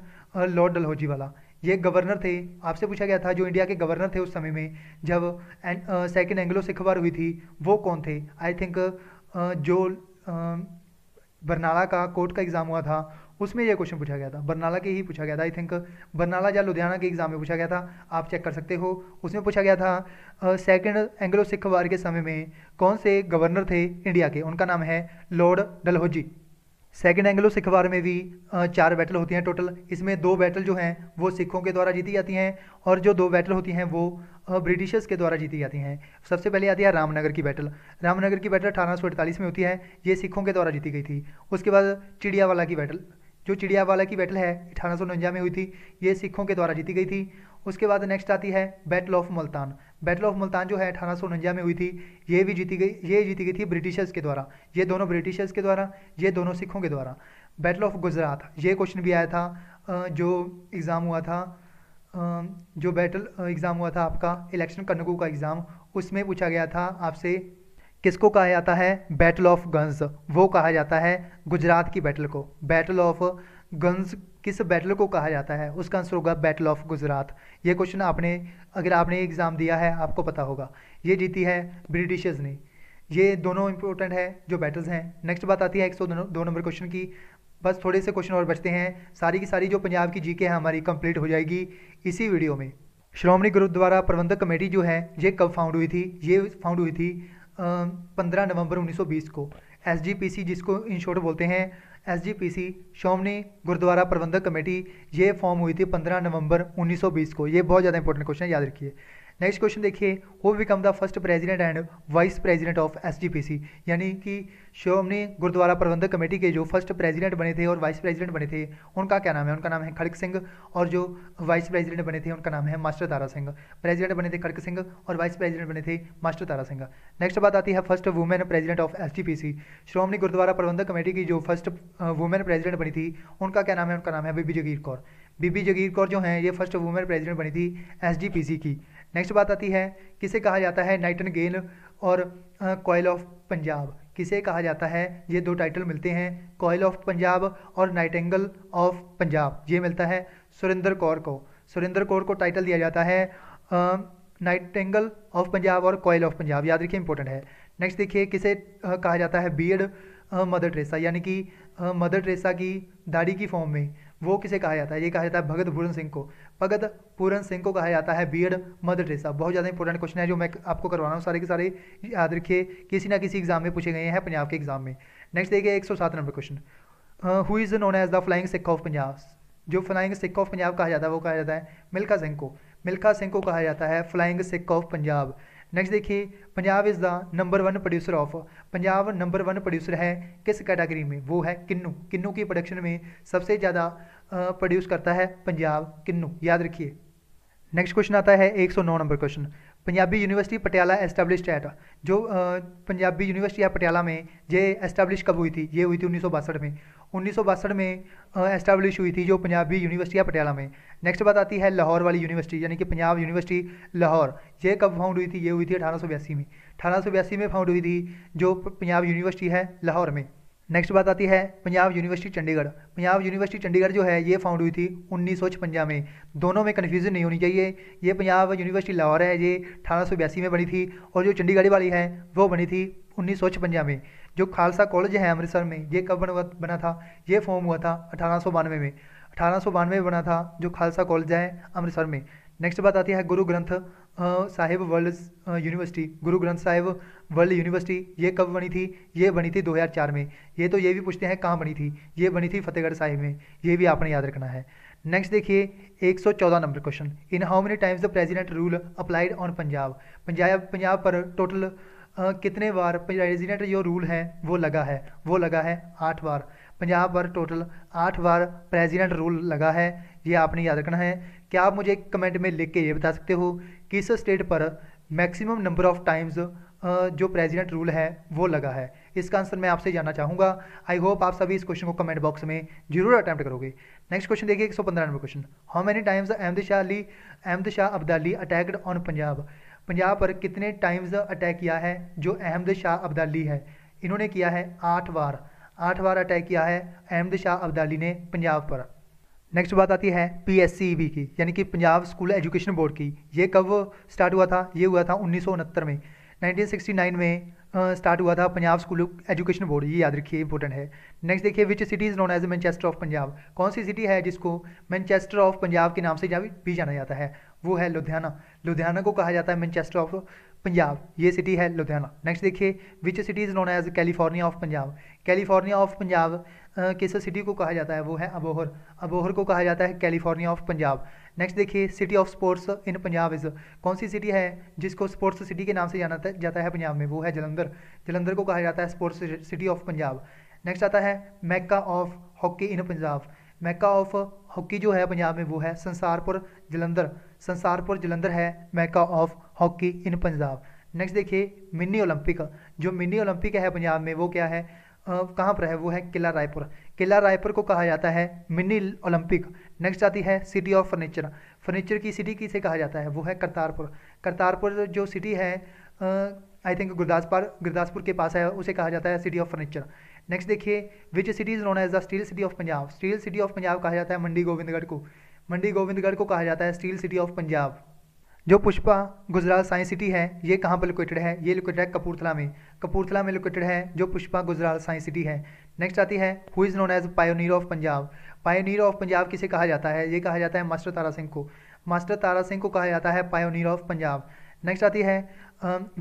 लॉर्ड डलहौजी वाला ये गवर्नर थे आपसे पूछा गया था जो इंडिया के गवर्नर थे उस समय में जब सेकेंड एंग्लो सिख वार हुई थी वो कौन थे आई थिंक जो बरनाला का कोर्ट का एग्ज़ाम हुआ था उसमें यह क्वेश्चन पूछा गया था बरनाला के ही पूछा गया था आई थिंक बरनाला या लुधियाना के एग्ज़ाम में पूछा गया था आप चेक कर सकते हो उसमें पूछा गया था सेकेंड एंग्लो सिख वार के समय में कौन से गवर्नर थे इंडिया के उनका नाम है Lord Dalhousie second Anglo Sikh war में भी चार बैटल होती हैं टोटल इसमें दो बैटल जो हैं वो सिखों के द्वारा जीती जाती हैं और जो दो बैटल होती हैं वो ब्रिटिशर्स के द्वारा जीती जाती हैं सबसे पहले आती है रामनगर की बैटल रामनगर की बैटल अठारह में होती है ये सिखों के द्वारा जीती गई थी उसके बाद चिड़ियावाला की बैटल जो चिड़ियावाला की बैटल है अठारह में हुई थी ये सिखों के द्वारा जीती गई थी उसके बाद नेक्स्ट आती है battle of Multan battle of Multan जो है अठारह में हुई थी ये भी जीती गई ये जीती गई थी ब्रिटिशर्स के द्वारा ये दोनों ब्रिटिशर्स के द्वारा ये दोनों सिखों के द्वारा बैटल ऑफ गुजरात ये क्वेश्चन भी आया था जो एग्ज़ाम हुआ था जो बैटल एग्ज़ाम हुआ था आपका इलेक्शन कनगू का एग्ज़ाम उसमें पूछा गया था आपसे किसको कहा जाता है बैटल ऑफ गन्स वो कहा जाता है गुजरात की बैटल को बैटल ऑफ गन्स किस बैटल को कहा जाता है उसका आंसर होगा बैटल ऑफ गुजरात ये क्वेश्चन आपने अगर आपने एग्ज़ाम दिया है आपको पता होगा ये जीती है ब्रिटिशर्स ने ये दोनों इंपॉर्टेंट है जो बैटल्स हैं नेक्स्ट बात आती है एक सौ दो नंबर क्वेश्चन की बस थोड़े से क्वेश्चन और बचते हैं सारी की सारी जो पंजाब की जीके है हमारी कंप्लीट हो जाएगी इसी वीडियो में श्रोमणी गुरुद्वारा प्रबंधक कमेटी जो है ये कब फाउंड हुई थी ये फाउंड हुई थी पंद्रह नवंबर 1920 को एस जिसको इन शॉर्ट बोलते हैं एसजीपीसी शोमनी गुरुद्वारा प्रबंधक कमेटी ये फॉर्म हुई थी 15 नवंबर 1920 को ये बहुत ज़्यादा इंपॉर्टेंट क्वेश्चन याद रखिए नेक्स्ट क्वेश्चन देखिए who become the first president and vice president of C यानी कि श्रोमणी गुरुद्वारा प्रबंधक कमेटी के जो फर्स्ट प्रेसिडेंट बने थे और वाइस प्रेसिडेंट बने थे उनका क्या नाम है उनका नाम है खड़क सिंह और जो वाइस प्रेसिडेंट बने थे उनका नाम है मास्टर तारा सिंह प्रेसिडेंट बने थे खड़क सिंह और वाइस प्रेसिडेंट बने थे मास्टर तारा सिंह नेक्स्ट बात आती है first women president of S Shiromani Gurdwara Prabandhak committee की जो फर्स्ट वुमेन प्रेसिडेंट बनी थी उनका क्या नाम है उनका नाम है बीबी जगीर कौर बीबी जगीर कौर जो है ये फर्स्ट वुमेन प्रेसिडेंट बनी थी सी की नेक्स्ट बात आती है किसे कहा जाता है नाइटन गेल और कॉयल ऑफ पंजाब किसे कहा जाता है ये दो टाइटल मिलते हैं कॉयल ऑफ पंजाब और नाइट एंगल ऑफ पंजाब ये मिलता है सुरेंद्र कौर को सुरेंद्र कौर को टाइटल दिया जाता है नाइट एंगल ऑफ पंजाब और कॉयल ऑफ पंजाब याद रखिए इंपॉर्टेंट है नेक्स्ट देखिए किसे कहा जाता है बीएड मदर ट्रेसा यानी कि मदर ट्रेसा की दाढ़ी की फॉर्म में वो किसे कहा जाता है ये कहा जाता है भगत भूषण सिंह को भगत पूरन सिंह को कहा जाता है बीएड मदर टेरेसा बहुत ज़्यादा इंपॉर्टेंट क्वेश्चन है जो मैं आपको करवा रहा हूँ सारे के सारे याद रखिए किसी ना किसी एग्जाम में पूछे गए हैं पंजाब के एग्जाम में नेक्स्ट देखिए एक सौ सात number question who is known as the flying Sikh of Punjab जो फ्लाइंग सिख ऑफ पंजाब कहा जाता है वो कहा जाता है मिल्खा सिंह को मिल्खा सिंह को कहा जाता है flying Sikh of Punjab next देखिए Punjab is the number one producer of Punjab number one producer है किस कैटेगरी में वो है किन्नू किन्नू की प्रोडक्शन में सबसे ज़्यादा प्रोड्यूस करता है पंजाब किन्नू याद रखिए नेक्स्ट क्वेश्चन आता है 109 number question Punjabi university Patiala established जो पंजाबी यूनिवर्सिटी है पटियाला में ये एस्टैब्लिश कब हुई थी ये हुई थी उन्नीस में उन्नीस में एस्टैब्लिश हुई थी जो पंजाबी यूनिवर्सिटी है पटियाला में नेक्स्ट बात आती है लाहौर वाली यूनिवर्सिटी यानी कि पंजाब यूनिवर्सिटी लाहौर ये कब फाउंड हुई थी ये हुई थी अठारह में अठारह में फाउंड हुई थी जो पंजाब यूनिवर्सिटी है लाहौर में नेक्स्ट बात आती है पंजाब यूनिवर्सिटी चंडीगढ़ पंजाब यूनिवर्सिटी चंडीगढ़ जो है ये फाउंड हुई थी उन्नीस में दोनों में कन्फ्यूजन नहीं होनी चाहिए ये पंजाब यूनिवर्सिटी लाहौर है ये अठारह में बनी थी और जो चंडीगढ़ वाली है वो बनी थी उन्नीस में जो खालसा कॉलेज है अमृतसर में ये कब बना था ये फॉर्म हुआ था अठारह में अठारह में बना था जो खालसा कॉलेज है अमृतसर में नेक्स्ट बात आती है गुरु ग्रंथ साहिब वर्ल्ड यूनिवर्सिटी गुरु ग्रंथ साहिब वर्ल्ड यूनिवर्सिटी ये कब बनी थी ये बनी थी 2004 में ये तो ये भी पूछते हैं कहाँ बनी थी ये बनी थी फतेहगढ़ साहिब में ये भी आपने याद रखना है नेक्स्ट देखिए 114 number question in how many times the president rule applied on Punjab Punjab Punjab पर टोटल Uh, कितने बार प्रेजिडेंट जो रूल है वो लगा है वो लगा है आठ बार पंजाब पर टोटल आठ बार प्रेजिडेंट रूल लगा है ये आपने याद रखना है क्या आप मुझे कमेंट में लिख के ये बता सकते हो किस स्टेट पर मैक्सिमम नंबर ऑफ टाइम्स जो प्रेजिडेंट रूल है वो लगा है इसका आंसर मैं आपसे जानना चाहूँगा आई होप आप सभी इस क्वेश्चन को कमेंट बॉक्स में जरूर अटैम्प्ट करोगे नेक्स्ट क्वेश्चन देखिए एक सौ पंद्रह number question how many times Ahmad Shah Ali Ahmad Shah Abdali attacked on Punjab Punjab पर कितने टाइम्स अटैक किया है जो अहमद शाह अब्दाली है इन्होंने किया है आठ बार आठ बार अटैक किया है अहमद शाह अब्दाली ने पंजाब पर नेक्स्ट बात आती है पी एस e की यानी कि पंजाब स्कूल एजुकेशन बोर्ड की ये कब स्टार्ट हुआ था ये हुआ था उन्नीस में 1969 में स्टार्ट हुआ था पंजाब स्कूल एजुकेशन बोर्ड ये याद रखिए इंपॉर्टेंट है नेक्स्ट देखिए which city is known as Manchester of Punjab कौन सी सिटी है जिसको मैनचेस्टर ऑफ पंजाब के नाम से जा भी जाना जाता है वो है लुधियाना लुधियाना को कहा जाता है मैनचेस्टर ऑफ पंजाब ये सिटी है लुधियाना नेक्स्ट देखिए which city is known as California of Punjab California of Punjab किस सिटी को कहा जाता है वो है अबोहर अबोहर को कहा जाता है कैलिफोर्निया ऑफ पंजाब नेक्स्ट देखिए city of sports in Punjab is कौन सी सिटी है जिसको स्पोर्ट्स सिटी के नाम से जाना जाता है पंजाब में वो है जलंधर जलंधर को कहा जाता है sports city of Punjab next आता है Mecca of hockey in Punjab Mecca of hockey जो है पंजाब में वो है संसारपुर जलंधर संसारपुर जलंधर है Mecca of hockey in Punjab next देखिए मिनी ओलंपिक जो मिनी ओलंपिक है पंजाब में वो क्या है कहाँ पर है वो है किला रायपुर किला रायपुर को कहा जाता है मिनी ओलंपिक नेक्स्ट आती है सिटी ऑफ फर्नीचर फर्नीचर की सिटी किसे कहा जाता है वो है करतारपुर करतारपुर जो सिटी है आई थिंक गुरदासपुर गुरदासपुर के पास है उसे कहा जाता है सिटी ऑफ फर्नीचर नेक्स्ट देखिए which city is known as the steel city of Punjab steel city of Punjab कहा जाता है मंडी गोविंदगढ़ को मंडी गोविंदगढ़ को कहा जाता है स्टील सिटी ऑफ पंजाब जो पुष्पा गुजरात साइंस सिटी है ये कहाँ पर लोकेटेड है ये लोकेटेड है कपूरथला में कपूरथला में लोकेटेड है जो पुष्पा गुजरात साइंस सिटी है नेक्स्ट आती है who is known as pioneer of Punjab pioneer of Punjab किसे कहा जाता है ये कहा जाता है मास्टर तारा सिंह को मास्टर तारा सिंह को कहा जाता है पायोनियर ऑफ पंजाब नेक्स्ट आती है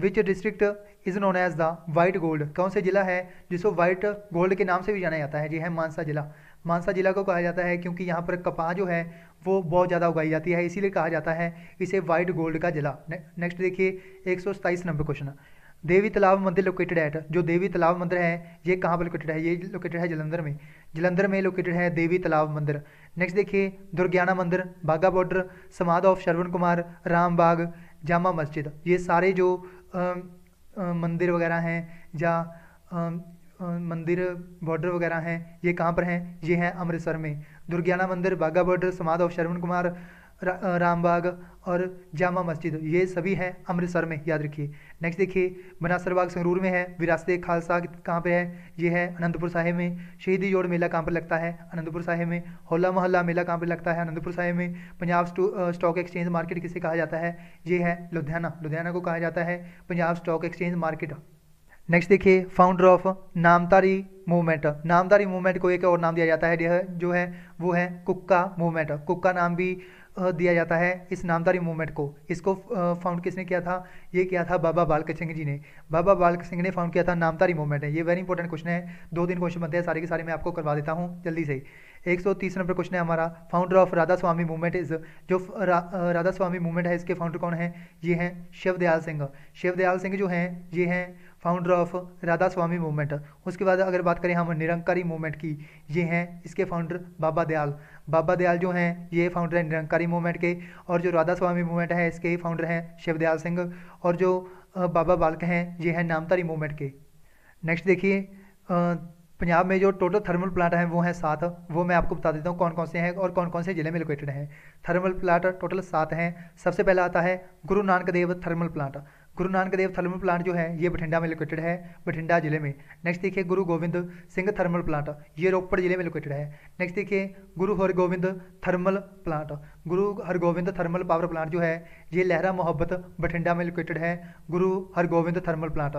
which district is known as the white gold कौन सा जिला है जिसको वाइट गोल्ड के नाम से भी जाना जाता है जी है मानसा जिला मानसा जिला को कहा जाता है क्योंकि यहाँ पर कपाह जो है वो बहुत ज़्यादा उगाई जाती है इसीलिए कहा जाता है इसे वाइट गोल्ड का जिला ने, नेक्स्ट देखिए एक नंबर क्वेश्चन देवी तालाब मंदिर लोकेटेड एट जो देवी तालाब मंदिर है ये कहाँ पर लोकेटेड है ये लोकेटेड है जलंधर में जलंधर में लोकेटेड है देवी तालाब मंदिर नेक्स्ट देखिए दुर्ग्याना मंदिर बाघा बॉर्डर समाध ऑफ श्रवण कुमार राम बाग जामा मस्जिद ये सारे जो मंदिर वगैरह हैं या मंदिर बॉर्डर वगैरह हैं ये कहाँ पर हैं ये हैं अमृतसर में दुर्गियाना मंदिर बाघा बॉर्डर समाध श्रवण कुमार रा, रामबाग और जामा मस्जिद ये सभी हैं अमृतसर में याद रखिए नेक्स्ट देखिए बनासर बाग संगरूर में है विरासत खालसा कहाँ पे है ये है अनंतपुर साहिब में शहीदी जोड़ मेला कहाँ पर लगता है अनंतपुर साहिब में होला मोहल्ला मेला कहाँ पर लगता है अनंतपुर साहिब में पंजाब स्टॉक एक्सचेंज मार्केट किसे कहा जाता है ये है लुधियाना लुधियाना को कहा जाता है Punjab stock exchange market next देखिए founder of Namdhari movement Namdhari movement को एक और नाम दिया जाता है जो है वो है कुक्का मूवमेंट कुक्का नाम भी दिया जाता है इस नामदारी मूवमेंट को इसको फाउंड किसने किया था ये किया था बाबा बालक सिंह जी ने बाबा बालक सिंह ने फाउंड किया था नामदारी मूवमेंट है ये वेरी इंपॉर्टेंट क्वेश्चन है दो तीन क्वेश्चन बनते हैं सारे के सारे मैं आपको करवा देता हूँ जल्दी से एक सौ तीस नंबर क्वेश्चन है हमारा founder of Radha Soami movement is जो रा, राधा स्वामी मूवमेंट है इसके फाउंडर कौन है ये हैं शिवदयाल सिंह शिवदयाल सिंह जो हैं ये हैं founder of Radha Soami movement उसके बाद अगर बात करें हम निरंकारी मूवमेंट की ये हैं इसके फाउंडर बाबा दयाल बाबा दयाल जो हैं ये फाउंडर हैं निरंकारी मूवमेंट के और जो राधा स्वामी मूवमेंट है इसके ही फाउंडर हैं शिवदयाल सिंह और जो बाबा बालक हैं ये हैं नामधारी मूवमेंट के नेक्स्ट देखिए पंजाब में जो टोटल थर्मल प्लांट हैं वो हैं सात वो मैं आपको बता देता हूँ कौन कौन से हैं और कौन कौन से ज़िले में लोकेटेड हैं थर्मल प्लांट टोटल सात हैं सबसे पहला आता है गुरु नानक देव थर्मल प्लांट गुरु नानक देव थर्मल प्लांट जो है ये बठिंडा में लोकेटेड है बठिंडा जिले में नेक्स्ट देखिए गुरु गोविंद सिंह थर्मल प्लांट ये रोपड़ जिले में लोकेटेड है नेक्स्ट देखिए गुरु हरगोविंद थर्मल प्लांट गुरु हरगोविंद थर्मल पावर प्लांट जो है ये लहरा मोहब्बत बठिंडा में लोकेटेड है Guru Hargobind thermal plant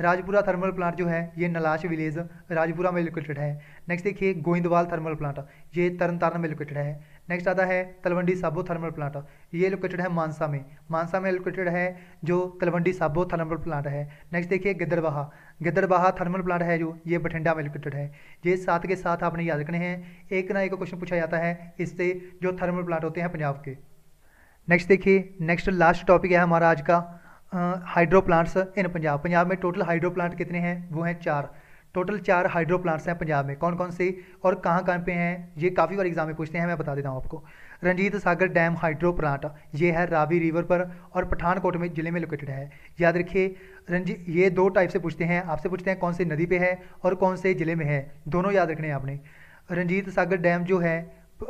Rajpura thermal plant जो है ये नलाश विलेज राजपुरा में लोकेटेड है नेक्स्ट देखिए गोइंदवाल थर्मल प्लांट ये तरन तारण में लोकेटेड है नेक्स्ट आता है तलवंडी साबो थर्मल प्लांट ये लोकेटेड है मानसा में मानसा में लोकेटेड है जो तलवंडी साबो थर्मल प्लांट है नेक्स्ट देखिए गिद्दरबाहा गिद्दरबाहा थर्मल प्लांट है जो ये बठिंडा में लोकेटेड है ये साथ के साथ आपने याद रखने हैं एक ना एक क्वेश्चन पूछा जाता है इससे जो थर्मल प्लांट होते हैं पंजाब के नेक्स्ट देखिए नेक्स्ट लास्ट टॉपिक है हमारा आज का hydro plants in Punjab Punjab में टोटल हाइड्रो प्लांट कितने हैं वो हैं चार टोटल चार हाइड्रो प्लांट्स हैं पंजाब में कौन कौन से और कहाँ कहाँ पे हैं ये काफ़ी बार एग्जाम में पूछते हैं मैं बता देता हूँ आपको Ranjit Sagar dam hydro plant ये है रावी रिवर पर और पठानकोट में जिले में लोकेटेड है याद रखिए रंजीत ये दो टाइप से पूछते हैं आपसे पूछते हैं कौन से नदी पे है और कौन से जिले में है दोनों याद रखने हैं आपने रंजीत सागर डैम जो है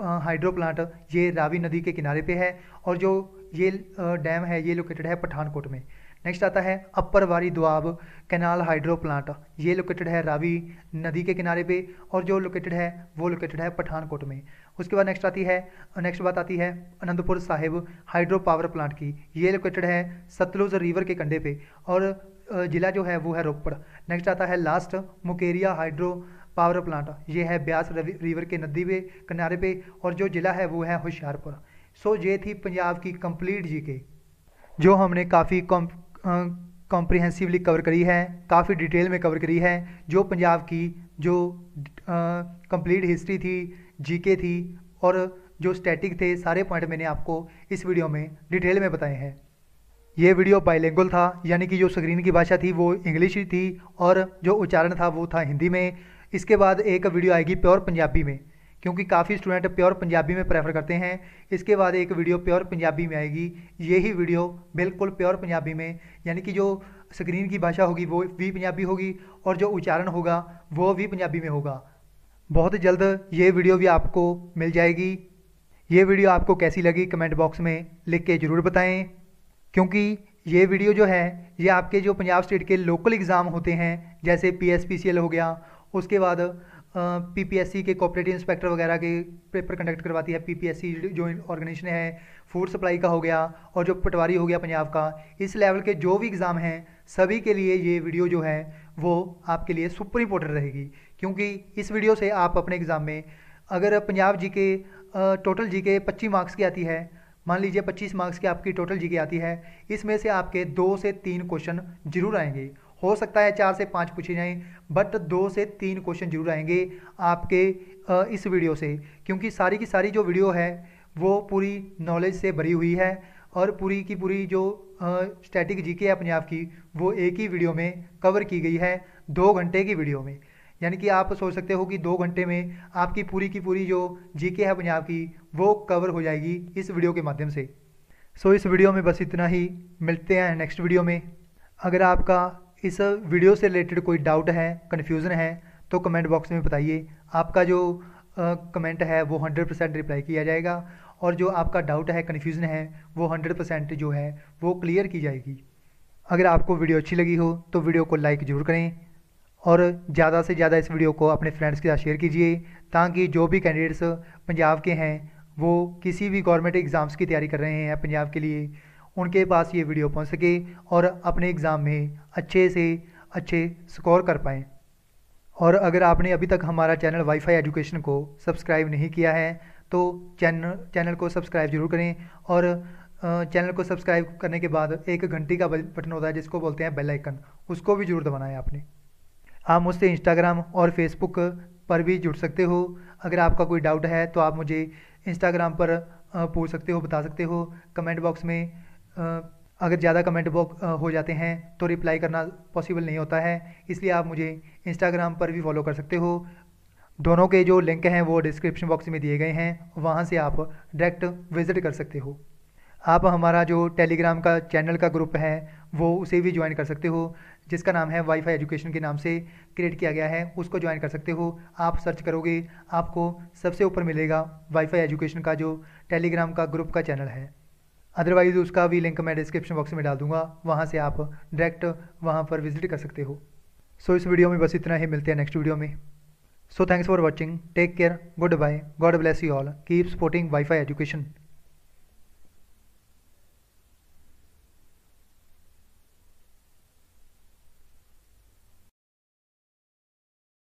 हाइड्रो प्लांट ये रावी नदी के किनारे पे है और जो ये डैम है ये लोकेटेड है पठानकोट में नेक्स्ट आता है upper Bari Doab canal hydro plant ये लोकेटेड है रावी नदी के किनारे पे और जो लोकेटेड है वो लोकेटेड है पठानकोट में उसके बाद नेक्स्ट आती है नेक्स्ट बात आती है Anandpur Sahib hydro power plant की ये लोकेटेड है सतलुज रिवर के कंडे पे और जिला जो है वो है रोपड़ नेक्स्ट आता है last Mukerian hydro power plant ये है ब्यास रिवर के नदी पे किनारे पे और जो ज़िला है वो है होशियारपुर सो ये थी पंजाब की कंप्लीट जीके जो हमने काफ़ी कॉम्प्रिहेंसिवली कवर करी है काफ़ी डिटेल में कवर करी है जो पंजाब की जो कंप्लीट हिस्ट्री थी जीके थी और जो स्टैटिक थे सारे पॉइंट मैंने आपको इस वीडियो में डिटेल में बताए हैं ये वीडियो बाइलेंगुअल था यानी कि जो स्क्रीन की भाषा थी वो इंग्लिश थी और जो उच्चारण था वो था हिंदी में इसके बाद एक वीडियो आएगी प्योर पंजाबी में क्योंकि काफ़ी स्टूडेंट प्योर पंजाबी में प्रेफर करते हैं इसके बाद एक वीडियो प्योर पंजाबी में आएगी यही वीडियो बिल्कुल प्योर पंजाबी में यानी कि जो स्क्रीन की भाषा होगी वो भी पंजाबी होगी और जो उच्चारण होगा वो भी पंजाबी में होगा बहुत जल्द ये वीडियो भी आपको मिल जाएगी ये वीडियो आपको कैसी लगी कमेंट बॉक्स में लिख के ज़रूर बताएं क्योंकि ये वीडियो जो है ये आपके जो पंजाब स्टेट के लोकल एग्ज़ाम होते हैं जैसे पी हो गया उसके बाद पीपीएससी के कॉपरेटिव इंस्पेक्टर वगैरह के पेपर कंडक्ट करवाती है पीपीएससी जो ऑर्गेनाइजेशन है फूड सप्लाई का हो गया और जो पटवारी हो गया पंजाब का इस लेवल के जो भी एग्ज़ाम हैं सभी के लिए ये वीडियो जो है वो आपके लिए सुपर इम्पोर्टेंट रहेगी क्योंकि इस वीडियो से आप अपने एग्ज़ाम में अगर पंजाब जी के टोटल जी के पच्चीस मार्क्स की आती है मान लीजिए 25 मार्क्स की आपकी टोटल जी आती है इसमें से आपके दो से तीन क्वेश्चन जरूर आएंगे हो सकता है चार से पाँच पूछे जाएँ बट दो से तीन क्वेश्चन जरूर आएंगे आपके इस वीडियो से क्योंकि सारी की सारी जो वीडियो है वो पूरी नॉलेज से भरी हुई है और पूरी की पूरी जो स्टैटिक जीके है पंजाब की वो एक ही वीडियो में कवर की गई है दो घंटे की वीडियो में यानी कि आप सोच सकते हो कि दो घंटे में आपकी पूरी की पूरी जो जीके है पंजाब की वो कवर हो जाएगी इस वीडियो के माध्यम से सो so, इस वीडियो में बस इतना ही मिलते हैं नेक्स्ट वीडियो में अगर आपका इस वीडियो से रिलेटेड कोई डाउट है कन्फ्यूज़न है तो कमेंट बॉक्स में बताइए आपका जो कमेंट है वो हंड्रेड परसेंट रिप्लाई किया जाएगा और जो आपका डाउट है कन्फ्यूज़न है वो हंड्रेड परसेंट जो है वो क्लियर की जाएगी अगर आपको वीडियो अच्छी लगी हो तो वीडियो को लाइक ज़रूर करें और ज़्यादा से ज़्यादा इस वीडियो को अपने फ्रेंड्स के साथ शेयर कीजिए ताकि जो भी कैंडिडेट्स पंजाब के हैं वो किसी भी गवर्नमेंट एग्ज़ाम्स की तैयारी कर रहे हैं पंजाब के लिए उनके पास ये वीडियो पहुंच सके और अपने एग्ज़ाम में अच्छे से अच्छे स्कोर कर पाएँ और अगर आपने अभी तक हमारा चैनल वाईफाई एजुकेशन को सब्सक्राइब नहीं किया है तो चैनल चैनल को सब्सक्राइब जरूर करें और चैनल को सब्सक्राइब करने के बाद एक घंटी का बटन होता है जिसको बोलते हैं बेल आइकन उसको भी जरूर दबाना है आपने आप मुझसे इंस्टाग्राम और फेसबुक पर भी जुड़ सकते हो अगर आपका कोई डाउट है तो आप मुझे इंस्टाग्राम पर पूछ सकते हो बता सकते हो कमेंट बॉक्स में अगर ज़्यादा कमेंट बॉक्स हो जाते हैं तो रिप्लाई करना पॉसिबल नहीं होता है इसलिए आप मुझे इंस्टाग्राम पर भी फॉलो कर सकते हो दोनों के जो लिंक हैं वो डिस्क्रिप्शन बॉक्स में दिए गए हैं वहाँ से आप डायरेक्ट विज़िट कर सकते हो आप हमारा जो टेलीग्राम का चैनल का ग्रुप है वो उसे भी ज्वाइन कर सकते हो जिसका नाम है वाईफाई एजुकेशन के नाम से क्रिएट किया गया है उसको ज्वाइन कर सकते हो आप सर्च करोगे आपको सबसे ऊपर मिलेगा वाईफाई एजुकेशन का जो टेलीग्राम का ग्रुप का चैनल है अदरवाइज़ उसका भी लिंक मैं डिस्क्रिप्शन बॉक्स में डाल दूंगा वहाँ से आप डायरेक्ट वहाँ पर विजिट कर सकते हो सो so, इस वीडियो में बस इतना ही मिलते हैं नेक्स्ट वीडियो में so thanks for watching take care good bye God bless you all keep supporting WiFi education